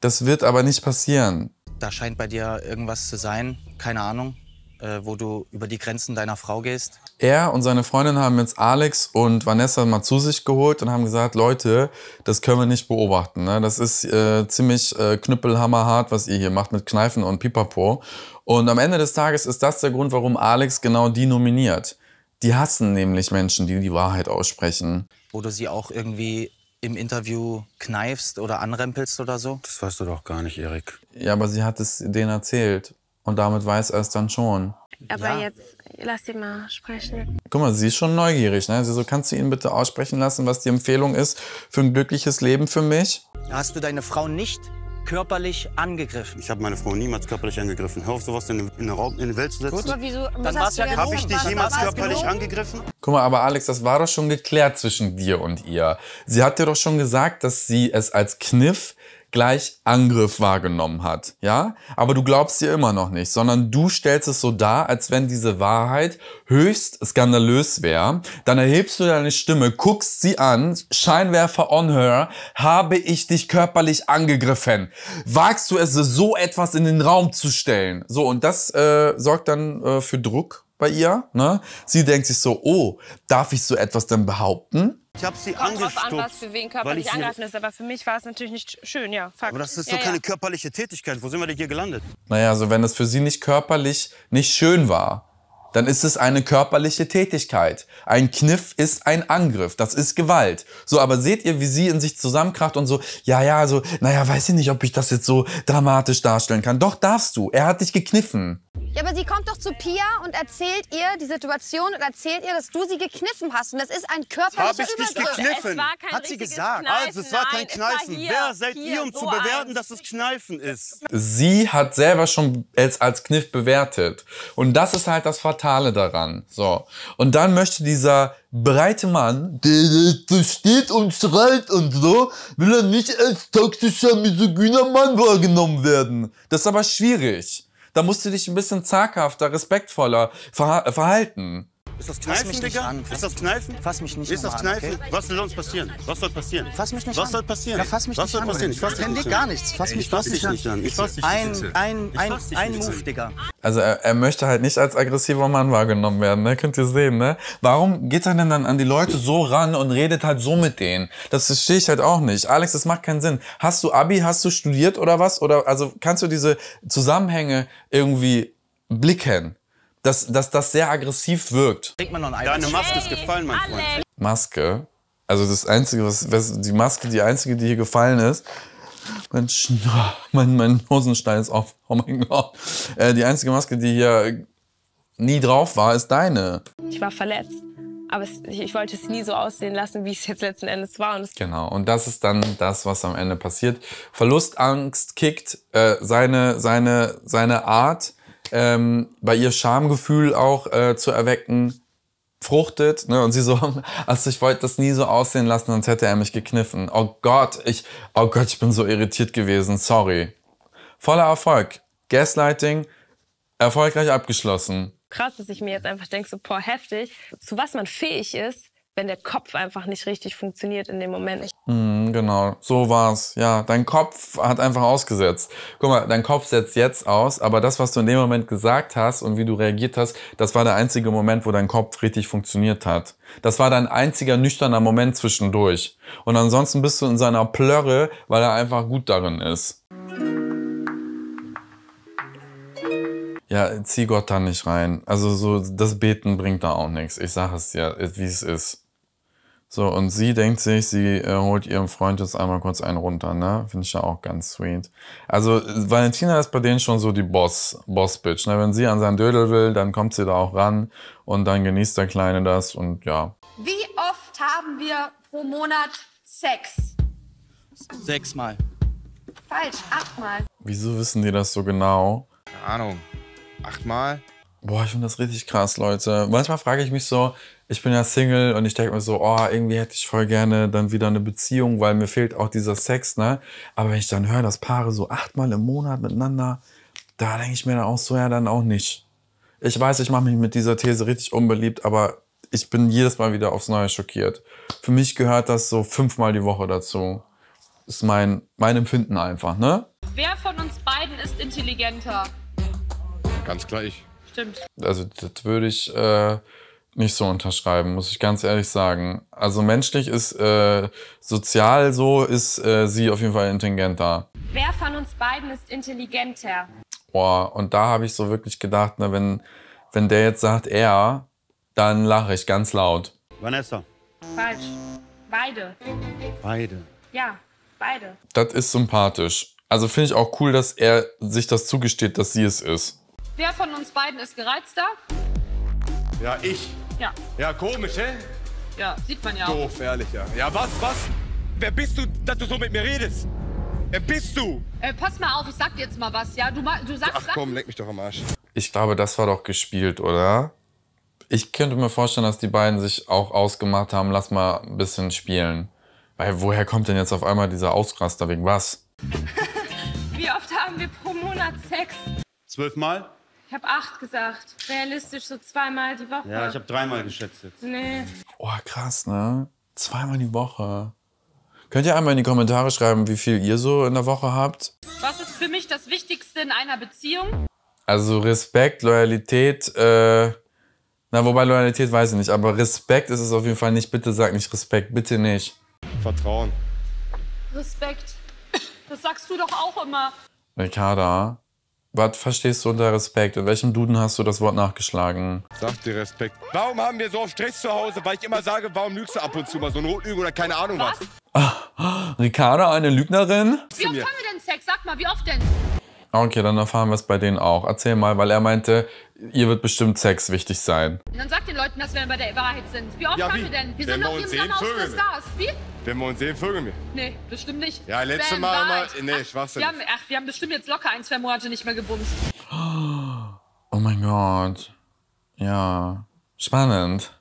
Das wird aber nicht passieren. Da scheint bei dir irgendwas zu sein, keine Ahnung. Äh, wo du über die Grenzen deiner Frau gehst? Er und seine Freundin haben jetzt Alex und Vanessa mal zu sich geholt und haben gesagt, Leute, das können wir nicht beobachten. Ne? Das ist äh, ziemlich äh, knüppelhammerhart, was ihr hier macht mit Kneifen und Pipapo. Und am Ende des Tages ist das der Grund, warum Alex genau die nominiert. Die hassen nämlich Menschen, die die Wahrheit aussprechen. Wo du sie auch irgendwie im Interview kneifst oder anrempelst oder so? Das weißt du doch gar nicht, Erik. Ja, aber sie hat es denen erzählt. Und damit weiß er es dann schon. Aber ja. jetzt lass sie mal sprechen. Guck mal, sie ist schon neugierig, ne? Sie so, kannst du ihn bitte aussprechen lassen, was die Empfehlung ist für ein glückliches Leben für mich? Hast du deine Frau nicht körperlich angegriffen? Ich habe meine Frau niemals körperlich angegriffen. Hör auf, sowas in den, in den Raum, in den Welt zu setzen. Guck mal, wieso? Dann war's ja Habe ich dich jemals körperlich gelogen? angegriffen? Guck mal, aber Alex, das war doch schon geklärt zwischen dir und ihr. Sie hat dir doch schon gesagt, dass sie es als Kniff gleich Angriff wahrgenommen hat, ja? Aber du glaubst ihr immer noch nicht, sondern du stellst es so dar, als wenn diese Wahrheit höchst skandalös wäre. Dann erhebst du deine Stimme, guckst sie an, Scheinwerfer on her, habe ich dich körperlich angegriffen. Wagst du es, so etwas in den Raum zu stellen? So, und das äh, sorgt dann äh, für Druck bei ihr. Ne? Sie denkt sich so, oh, darf ich so etwas denn behaupten? Ich habe sie Kommt angestupst. an, was für wen körperlich angreifen ist. Aber für mich war es natürlich nicht schön, ja. Fakt. Aber das ist doch keine ja. körperliche Tätigkeit. Wo sind wir denn hier gelandet? Naja, also wenn es für sie nicht körperlich nicht schön war, dann ist es eine körperliche Tätigkeit. Ein Kniff ist ein Angriff, das ist Gewalt. So, aber seht ihr, wie sie in sich zusammenkracht und so, ja, ja, so, naja, weiß ich nicht, ob ich das jetzt so dramatisch darstellen kann. Doch darfst du, er hat dich gekniffen. Ja, aber sie kommt doch zu Pia und erzählt ihr die Situation und erzählt ihr, dass du sie gekniffen hast. Und das ist ein körperlicher Hab ich nicht gekniffen? Es war kein Hat sie gesagt? Kneifen. Also es war Nein, kein Kneifen. War hier, Wer seid hier, ihr, um so zu bewerten, dass es Kneifen ist? Sie hat selber schon es als Kniff bewertet. Und das ist halt das Fatale daran. So. Und dann möchte dieser breite Mann, der so steht und schreit und so, will er nicht als toxischer, misogyner Mann wahrgenommen werden. Das ist aber schwierig da musst du dich ein bisschen zaghafter, respektvoller verhalten. Ist das Kneifen, mich Digga? An, ist das Kneifen? Fass mich nicht an. ist das Kneifen? An, okay? Was soll sonst passieren? Was soll passieren? Fass mich nicht Was an. soll passieren? Ja, fass mich Was nicht soll an, passieren? Ich fass dich nicht gar nichts. Fass mich fass dich nicht an. Ich fass dich ein, nicht an. ein, ein, ein Move, Digga. Also er, er, möchte halt nicht als aggressiver Mann wahrgenommen werden, ne? Könnt ihr sehen, ne? Warum geht er denn dann an die Leute so ran und redet halt so mit denen? Das verstehe ich halt auch nicht. Alex, das macht keinen Sinn. Hast du Abi, hast du studiert oder was? Oder also kannst du diese Zusammenhänge irgendwie blicken? dass, dass das sehr aggressiv wirkt. man noch Deine Maske ist gefallen, mein Freund. Maske? Also das Einzige, was, was die Maske, die einzige, die hier gefallen ist, mein, Schna mein, mein Hosenstein ist auf. Oh mein Gott. Äh, die einzige Maske, die hier nie drauf war, ist deine. Ich war verletzt. Aber es, ich, ich, wollte es nie so aussehen lassen, wie es jetzt letzten Endes war. Und genau, und das ist dann das, was am Ende passiert. Verlustangst kickt äh, seine, seine, seine Art ähm, bei ihr Schamgefühl auch äh, zu erwecken, fruchtet. Ne? Und sie so, also ich wollte das nie so aussehen lassen, sonst hätte er mich gekniffen. Oh Gott, ich, oh Gott, ich bin so irritiert gewesen, sorry. Voller Erfolg. Gaslighting, erfolgreich abgeschlossen. Krass, dass ich mir jetzt einfach denke, so, boah, heftig, zu was man fähig ist, wenn der Kopf einfach nicht richtig funktioniert in dem Moment. Mm, genau, so war's. Ja, dein Kopf hat einfach ausgesetzt. Guck mal, dein Kopf setzt jetzt aus, aber das, was du in dem Moment gesagt hast und wie du reagiert hast, das war der einzige Moment, wo dein Kopf richtig funktioniert hat. Das war dein einziger nüchterner Moment zwischendurch. Und ansonsten bist du in seiner Plörre, weil er einfach gut darin ist. ja, zieh Gott da nicht rein. Also so, das Beten bringt da auch nichts. Ich sage es ja, wie es ist. So, und sie denkt sich, sie äh, holt ihrem Freund jetzt einmal kurz einen runter, ne? Finde ich ja auch ganz sweet. Also, Valentina ist bei denen schon so die Boss, Boss-Bitch, ne? Wenn sie an seinen Dödel will, dann kommt sie da auch ran und dann genießt der Kleine das und ja. Wie oft haben wir pro Monat Sex? Sechsmal. Falsch, achtmal. Wieso wissen die das so genau? Keine Ahnung achtmal. Boah, ich finde das richtig krass, Leute. Manchmal frage ich mich so, ich bin ja Single und ich denke mir so, oh, irgendwie hätte ich voll gerne dann wieder eine Beziehung, weil mir fehlt auch dieser Sex, ne? Aber wenn ich dann höre, dass Paare so achtmal im Monat miteinander, da denke ich mir dann auch so, ja, dann auch nicht. Ich weiß, ich mache mich mit dieser These richtig unbeliebt, aber ich bin jedes Mal wieder aufs Neue schockiert. Für mich gehört das so fünfmal die Woche dazu. Ist mein, mein Empfinden einfach, ne? Wer von uns beiden ist intelligenter? Ganz gleich. Stimmt. Also das würde ich äh, nicht so unterschreiben, muss ich ganz ehrlich sagen. Also menschlich ist äh, sozial so, ist äh, sie auf jeden Fall intelligenter. Wer von uns beiden ist intelligenter? Boah, und da habe ich so wirklich gedacht, ne, wenn, wenn der jetzt sagt er, dann lache ich ganz laut. Vanessa. Falsch. Beide. Beide. Ja, beide. Das ist sympathisch. Also finde ich auch cool, dass er sich das zugesteht, dass sie es ist. Wer von uns beiden ist gereizter? Ja, ich. Ja. Ja, komisch, hä? Ja, sieht man ja auch. Doof, ehrlich, ja. Ja, was, was? Wer bist du, dass du so mit mir redest? Wer bist du? Äh, pass mal auf, ich sag dir jetzt mal was, ja? Du, du sagst... Ach komm, leck mich doch am Arsch. Ich glaube, das war doch gespielt, oder? Ich könnte mir vorstellen, dass die beiden sich auch ausgemacht haben, lass mal ein bisschen spielen. Weil woher kommt denn jetzt auf einmal dieser Ausraster, wegen was? Wie oft haben wir pro Monat Sex? Zwölfmal? Ich habe acht gesagt. Realistisch so zweimal die Woche. Ja, ich habe dreimal geschätzt jetzt. Nee. Oh, krass, ne? Zweimal die Woche. Könnt ihr einmal in die Kommentare schreiben, wie viel ihr so in der Woche habt? Was ist für mich das Wichtigste in einer Beziehung? Also Respekt, Loyalität, äh, na, wobei Loyalität weiß ich nicht, aber Respekt ist es auf jeden Fall nicht. Bitte sag nicht Respekt, bitte nicht. Vertrauen. Respekt. Das sagst du doch auch immer. Ricarda, was verstehst du unter Respekt? In welchem Duden hast du das Wort nachgeschlagen? Sag dir Respekt. Warum haben wir so oft Stress zu Hause? Weil ich immer sage, warum lügst du ab und zu mal so Notlügen oder keine Ahnung was? was? Ah, Ricarda, eine Lügnerin? Wie oft haben wir denn Sex? Sag mal, wie oft denn? Ah, okay, dann erfahren wir es bei denen auch. Erzähl mal, weil er meinte, ihr wird bestimmt Sex wichtig sein. Und dann sag den Leuten, dass wir bei der Wahrheit sind. Wie oft ja, haben wir denn? Wir Wenn sind doch hier im Sommer aus den Wie? Wenn wir uns sehen, vögeln wir. Nee, bestimmt nicht. Ja, letztes Mal Wahrheit. mal. Nee, Schwachsinn. Wir haben, ach, wir haben bestimmt jetzt locker ein, zwei Monate nicht mehr gebumst. Oh mein Gott. Ja. Spannend.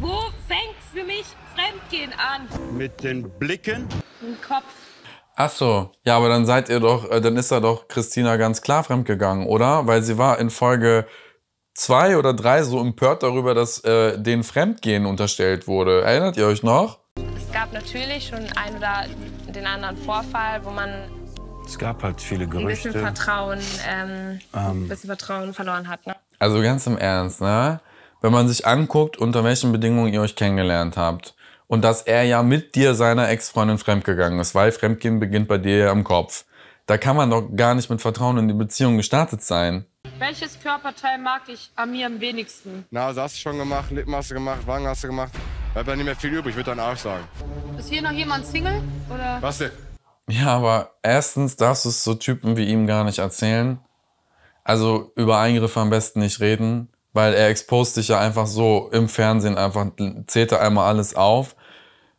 Wo fängt für mich Fremdgehen an? Mit den Blicken. Im Kopf. Ach so, ja, aber dann seid ihr doch, äh, dann ist da doch Christina ganz klar fremdgegangen, oder? Weil sie war in Folge zwei oder drei so empört darüber, dass äh, den Fremdgehen unterstellt wurde. Erinnert ihr euch noch? Es gab natürlich schon einen oder den anderen Vorfall, wo man es gab halt viele Gerüchte. Ein bisschen Vertrauen, ähm, ähm. bisschen Vertrauen verloren hat. Ne? Also ganz im Ernst, ne? Wenn man sich anguckt, unter welchen Bedingungen ihr euch kennengelernt habt und dass er ja mit dir seiner Ex-Freundin fremdgegangen ist, weil Fremdgehen beginnt bei dir ja im Kopf. Da kann man doch gar nicht mit Vertrauen in die Beziehung gestartet sein. Welches Körperteil mag ich an mir am wenigsten? Nase also hast du schon gemacht, Lippen hast du gemacht, Wangen hast du gemacht. Bleibt ja nicht mehr viel übrig, würde dein Arsch sagen. Ist hier noch jemand Single? Oder? Was denn? Ja, aber erstens darfst du es so Typen wie ihm gar nicht erzählen. Also über Eingriffe am besten nicht reden, weil er expost dich ja einfach so im Fernsehen, einfach zählt er einmal alles auf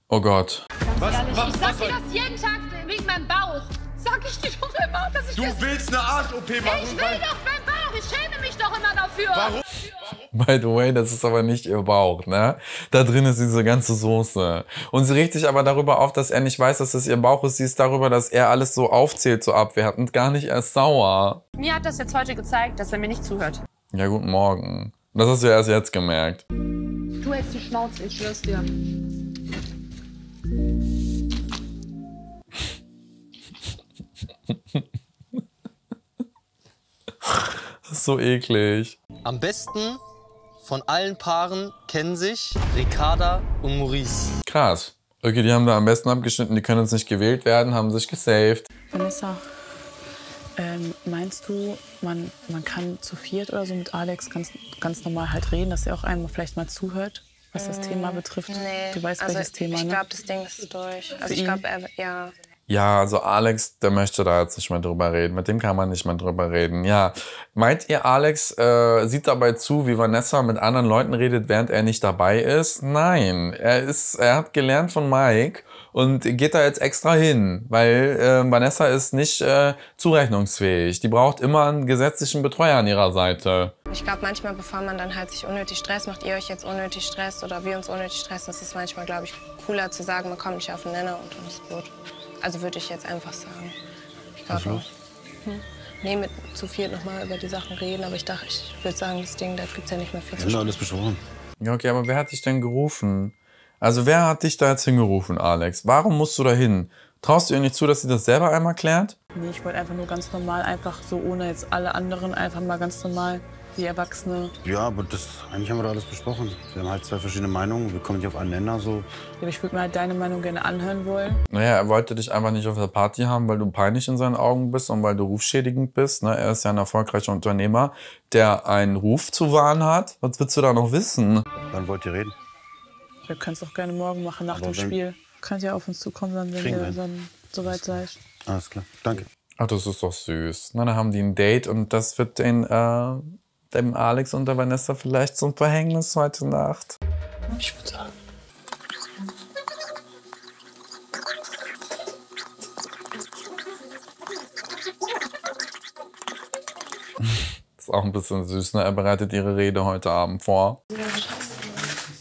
Oh Gott. Was, was, ich sag was, dir das jeden Tag wegen meinem Bauch. Sag ich dir doch immer, dass ich Du das willst eine Arsch-OP machen? Ich will doch meinen Bauch. Ich schäme mich doch immer dafür. Warum? By the way, das ist aber nicht ihr Bauch, ne? Da drin ist diese ganze Soße. Und sie regt sich aber darüber auf, dass er nicht weiß, dass es ihr Bauch ist. Sie ist darüber, dass er alles so aufzählt, so abwertend, gar nicht erst sauer. Mir hat das jetzt heute gezeigt, dass er mir nicht zuhört. Ja, guten Morgen. Das hast du ja erst jetzt gemerkt. Du hältst die Schnauze, ich schwör's dir. Das ist so eklig. Am besten von allen Paaren kennen sich Ricarda und Maurice. Krass. Okay, die haben da am besten abgeschnitten, die können uns nicht gewählt werden, haben sich gesaved. Vanessa, ähm, meinst du, man, man kann zu viert oder so mit Alex ganz, ganz normal halt reden, dass er auch einmal vielleicht mal zuhört? was das Thema mm, betrifft. Nee, du weißt, also welches Thema, Ich ne? glaube, das Ding ist durch. Also ich glaube, ja. Ja, also Alex, der möchte da jetzt nicht mehr drüber reden. Mit dem kann man nicht mehr drüber reden. Ja, meint ihr, Alex äh, sieht dabei zu, wie Vanessa mit anderen Leuten redet, während er nicht dabei ist? Nein, er ist, er hat gelernt von Mike und geht da jetzt extra hin, weil äh, Vanessa ist nicht äh, zurechnungsfähig. Die braucht immer einen gesetzlichen Betreuer an ihrer Seite. Ich glaube, manchmal, bevor man dann halt sich unnötig Stress macht, ihr euch jetzt unnötig Stress oder wir uns unnötig stressen, ist es manchmal, glaube ich, cooler zu sagen, man kommt nicht auf den Nenner und dann ist gut. Also würde ich jetzt einfach sagen. Ich glaub, hm? Nee, mit zu viel nochmal über die Sachen reden, aber ich dachte, ich würde sagen, das Ding, da es ja nicht mehr viel ja, zu sprechen. alles beschworen. Ja, okay, aber wer hat dich denn gerufen? Also wer hat dich da jetzt hingerufen, Alex? Warum musst du da hin? Traust du ihr nicht zu, dass sie das selber einmal klärt? Nee, ich wollte einfach nur ganz normal, einfach so ohne jetzt alle anderen, einfach mal ganz normal wie Erwachsene. Ja, aber das, eigentlich haben wir da alles besprochen. Wir haben halt zwei verschiedene Meinungen, wir kommen nicht auf einen Nenner so. Ja, aber ich würde mir halt deine Meinung gerne anhören wollen. Naja, er wollte dich einfach nicht auf der Party haben, weil du peinlich in seinen Augen bist und weil du rufschädigend bist. Ne? Er ist ja ein erfolgreicher Unternehmer, der einen Ruf zu wahren hat. Was willst du da noch wissen? Wann wollt ihr reden? Wir können es doch gerne morgen machen, nach Aber dem Spiel. Könnt ihr auf uns zukommen, dann, wenn ihr dann soweit seid. Alles klar, danke. Ach, das ist doch süß. Na, dann haben die ein Date und das wird den, äh, dem Alex und der Vanessa vielleicht zum Verhängnis heute Nacht. Ich würde sagen. ist auch ein bisschen süß, ne? Er bereitet ihre Rede heute Abend vor.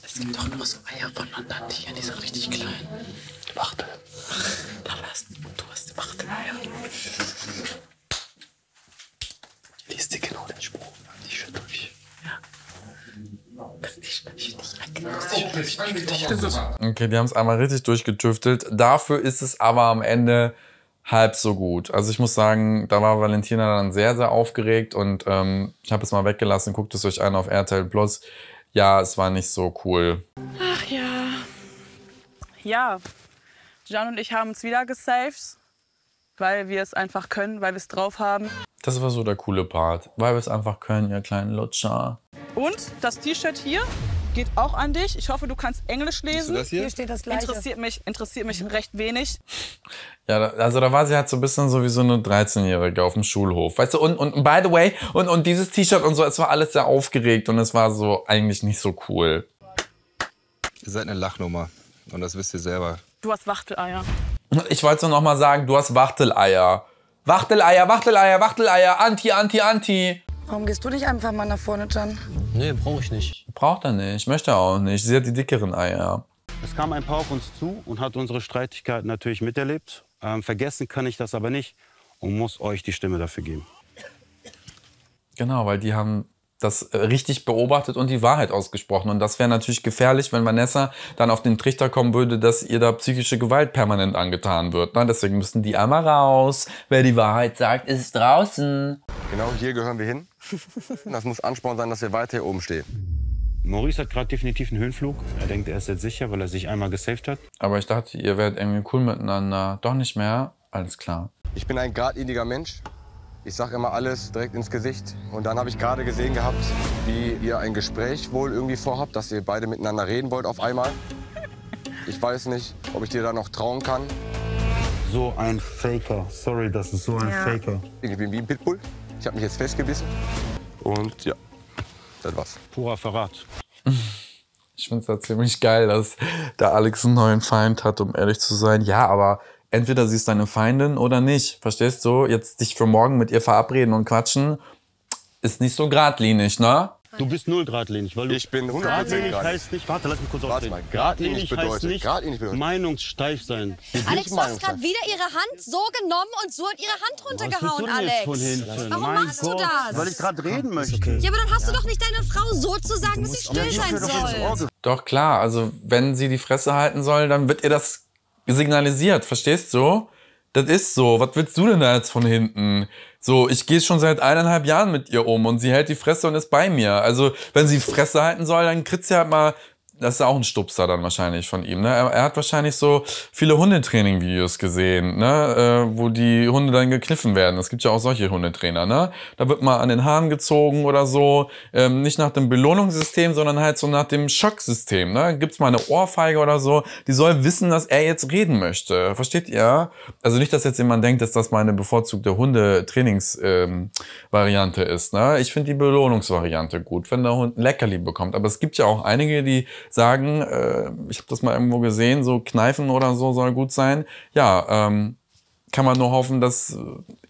Es gibt doch immer so Eier von Mandantieren, die sind richtig klein. Wachtel. Da hast du hast die Wachteleier. Lies dir genau den Spruch an, oh, ich schüttel durch. Ja. Okay, die haben es einmal richtig durchgetüftelt. Dafür ist es aber am Ende halb so gut. Also ich muss sagen, da war Valentina dann sehr, sehr aufgeregt und ähm, ich habe es mal weggelassen. Guckt es euch an auf RTL Plus ja, es war nicht so cool. Ach ja. Ja, Jan und ich haben es wieder gesaved, weil wir es einfach können, weil wir es drauf haben. Das war so der coole Part, weil wir es einfach können, ihr kleinen Lutscher. Und das T-Shirt hier geht auch an dich. Ich hoffe, du kannst Englisch lesen. Das hier? hier? steht das Gleiche. Interessiert mich, interessiert mich recht wenig. Ja, also da war sie halt so ein bisschen so wie so eine 13-Jährige auf dem Schulhof. Weißt du, und, und by the way, und, und dieses T-Shirt und so, es war alles sehr aufgeregt und es war so eigentlich nicht so cool. Ihr seid eine Lachnummer und das wisst ihr selber. Du hast Wachteleier. Ich wollte nur noch mal sagen, du hast Wachteleier. Wachteleier, Wachteleier, Wachteleier, Anti, Anti, Anti. Warum gehst du nicht einfach mal nach vorne, Can? Nee, brauche ich nicht. Braucht er nicht, ich möchte auch nicht. Sie hat die dickeren Eier. Es kam ein Paar auf uns zu und hat unsere Streitigkeiten natürlich miterlebt. Ähm, vergessen kann ich das aber nicht und muss euch die Stimme dafür geben. Genau, weil die haben das äh, richtig beobachtet und die Wahrheit ausgesprochen. Und das wäre natürlich gefährlich, wenn Vanessa dann auf den Trichter kommen würde, dass ihr da psychische Gewalt permanent angetan wird. Ne? Deswegen müssen die einmal raus. Wer die Wahrheit sagt, ist draußen. Genau hier gehören wir hin. Das muss Ansporn sein, dass wir weiter hier oben stehen. Maurice hat gerade definitiv einen Höhenflug. Er denkt, er ist jetzt sicher, weil er sich einmal gesaved hat. Aber ich dachte, ihr werdet irgendwie cool miteinander. Doch nicht mehr? Alles klar. Ich bin ein gradliniger Mensch. Ich sage immer alles direkt ins Gesicht. Und dann habe ich gerade gesehen gehabt, wie ihr ein Gespräch wohl irgendwie vorhabt, dass ihr beide miteinander reden wollt auf einmal. Ich weiß nicht, ob ich dir da noch trauen kann. So ein Faker. Sorry, das ist so ein ja. Faker. Ich bin wie ein Pitbull. Ich habe mich jetzt festgebissen. Und ja, das war's. Purer Verrat. Ich finde es ja halt ziemlich geil, dass der Alex einen neuen Feind hat, um ehrlich zu sein. Ja, aber entweder sie ist deine Feindin oder nicht. Verstehst du? Jetzt dich für morgen mit ihr verabreden und quatschen, ist nicht so geradlinig, ne? Du bist null geradlinig, weil du Ich bin 100% geradlinig. Geradlinig heißt nicht, warte, lass mich kurz warte ausreden. Geradlinig bedeutet, nicht, geradlinig bedeutet. meinungssteif sein. Alex, du hast gerade wieder ihre Hand so genommen und so hat ihre Hand runtergehauen, Alex. Warum mein machst Gott. du das? Weil ich gerade reden möchte. Ja, aber dann hast du doch nicht deine Frau so zu sagen, dass sie still sein soll. Doch klar, also wenn sie die Fresse halten soll, dann wird ihr das signalisiert, verstehst du? Das ist so. Was willst du denn da jetzt von hinten? So, ich gehe schon seit eineinhalb Jahren mit ihr um und sie hält die Fresse und ist bei mir. Also, wenn sie Fresse halten soll, dann kriegt sie halt mal das ist auch ein Stupser dann wahrscheinlich von ihm. Ne? Er, er hat wahrscheinlich so viele Hundetraining-Videos gesehen, ne? Äh, wo die Hunde dann gekniffen werden. Es gibt ja auch solche Hundetrainer. Ne? Da wird mal an den Haaren gezogen oder so. Ähm, nicht nach dem Belohnungssystem, sondern halt so nach dem Schocksystem. Ne? Gibt es mal eine Ohrfeige oder so. Die soll wissen, dass er jetzt reden möchte. Versteht ihr? Also nicht, dass jetzt jemand denkt, dass das meine bevorzugte Hundetrainingsvariante ähm, ist. Ne? Ich finde die Belohnungsvariante gut, wenn der Hund ein Leckerli bekommt. Aber es gibt ja auch einige, die sagen, äh, ich habe das mal irgendwo gesehen, so Kneifen oder so soll gut sein. Ja, ähm, kann man nur hoffen, dass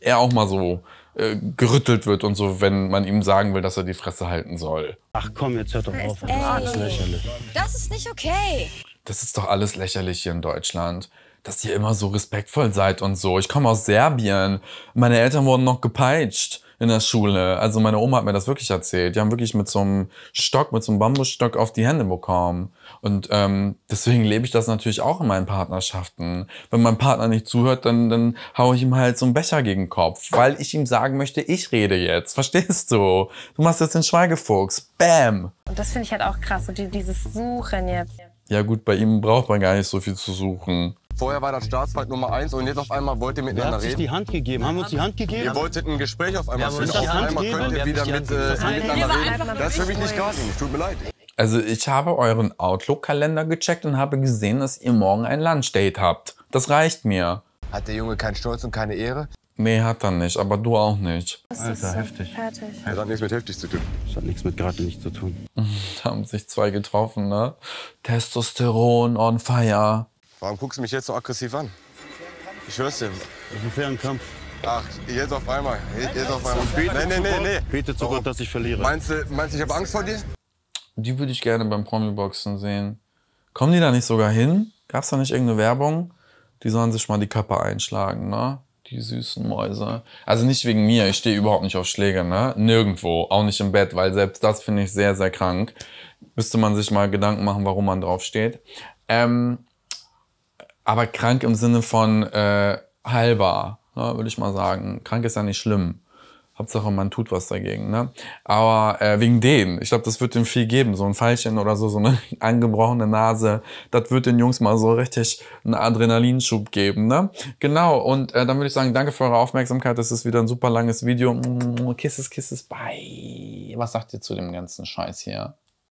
er auch mal so äh, gerüttelt wird und so, wenn man ihm sagen will, dass er die Fresse halten soll. Ach komm, jetzt hört doch auf. Ey. Das ist lächerlich. Das ist nicht okay. Das ist doch alles lächerlich hier in Deutschland dass ihr immer so respektvoll seid und so. Ich komme aus Serbien. Meine Eltern wurden noch gepeitscht in der Schule. Also meine Oma hat mir das wirklich erzählt. Die haben wirklich mit so einem Stock, mit so einem Bambusstock auf die Hände bekommen. Und ähm, deswegen lebe ich das natürlich auch in meinen Partnerschaften. Wenn mein Partner nicht zuhört, dann, dann haue ich ihm halt so einen Becher gegen den Kopf, weil ich ihm sagen möchte, ich rede jetzt. Verstehst du? Du machst jetzt den Schweigefuchs. Bam! Und das finde ich halt auch krass, so dieses Suchen jetzt. Ja gut, bei ihm braucht man gar nicht so viel zu suchen. Vorher war das Staatsfeind Nummer eins und jetzt auf einmal wollt ihr miteinander reden. Wir haben die Hand gegeben. Haben wir uns die Hand gegeben? Ihr wolltet ein Gespräch auf einmal ja, führen. Auf einmal geben? könnt ihr wieder mit, äh, miteinander reden. Das ist für mich nicht gerade. Tut mir leid. Also ich habe euren Outlook-Kalender gecheckt und habe gesehen, dass ihr morgen ein Lunchdate habt. Das reicht mir. Hat der Junge keinen Stolz und keine Ehre? Nee, hat er nicht, aber du auch nicht. Das Alter, so heftig. Fertig. Das hat nichts mit heftig zu tun. Das hat nichts mit gerade nicht zu tun. da haben sich zwei getroffen, ne? Testosteron on fire. Warum guckst du mich jetzt so aggressiv an? Ich hör's dir. Das ist ein fairer Kampf. Ach, jetzt auf einmal. Jetzt auf einmal. Und bete nein, nein, nein, nee. Bete zu Gott, dass ich verliere. Meinst du, meinst du ich habe Angst vor dir? Die würde ich gerne beim Promi-Boxen sehen. Kommen die da nicht sogar hin? Gab's da nicht irgendeine Werbung? Die sollen sich mal die Kappe einschlagen, ne? Die süßen Mäuse. Also nicht wegen mir, ich stehe überhaupt nicht auf Schläge, ne? Nirgendwo, auch nicht im Bett, weil selbst das finde ich sehr, sehr krank. Müsste man sich mal Gedanken machen, warum man drauf steht. Ähm, aber krank im Sinne von äh, heilbar, ne, würde ich mal sagen. Krank ist ja nicht schlimm. Hauptsache, man tut was dagegen. Ne? Aber äh, wegen dem, ich glaube, das wird dem viel geben. So ein Pfeilchen oder so, so eine angebrochene Nase, das wird den Jungs mal so richtig einen Adrenalinschub geben. Ne? Genau, und äh, dann würde ich sagen, danke für eure Aufmerksamkeit. Das ist wieder ein super langes Video. Kisses, kisses, bye. Was sagt ihr zu dem ganzen Scheiß hier?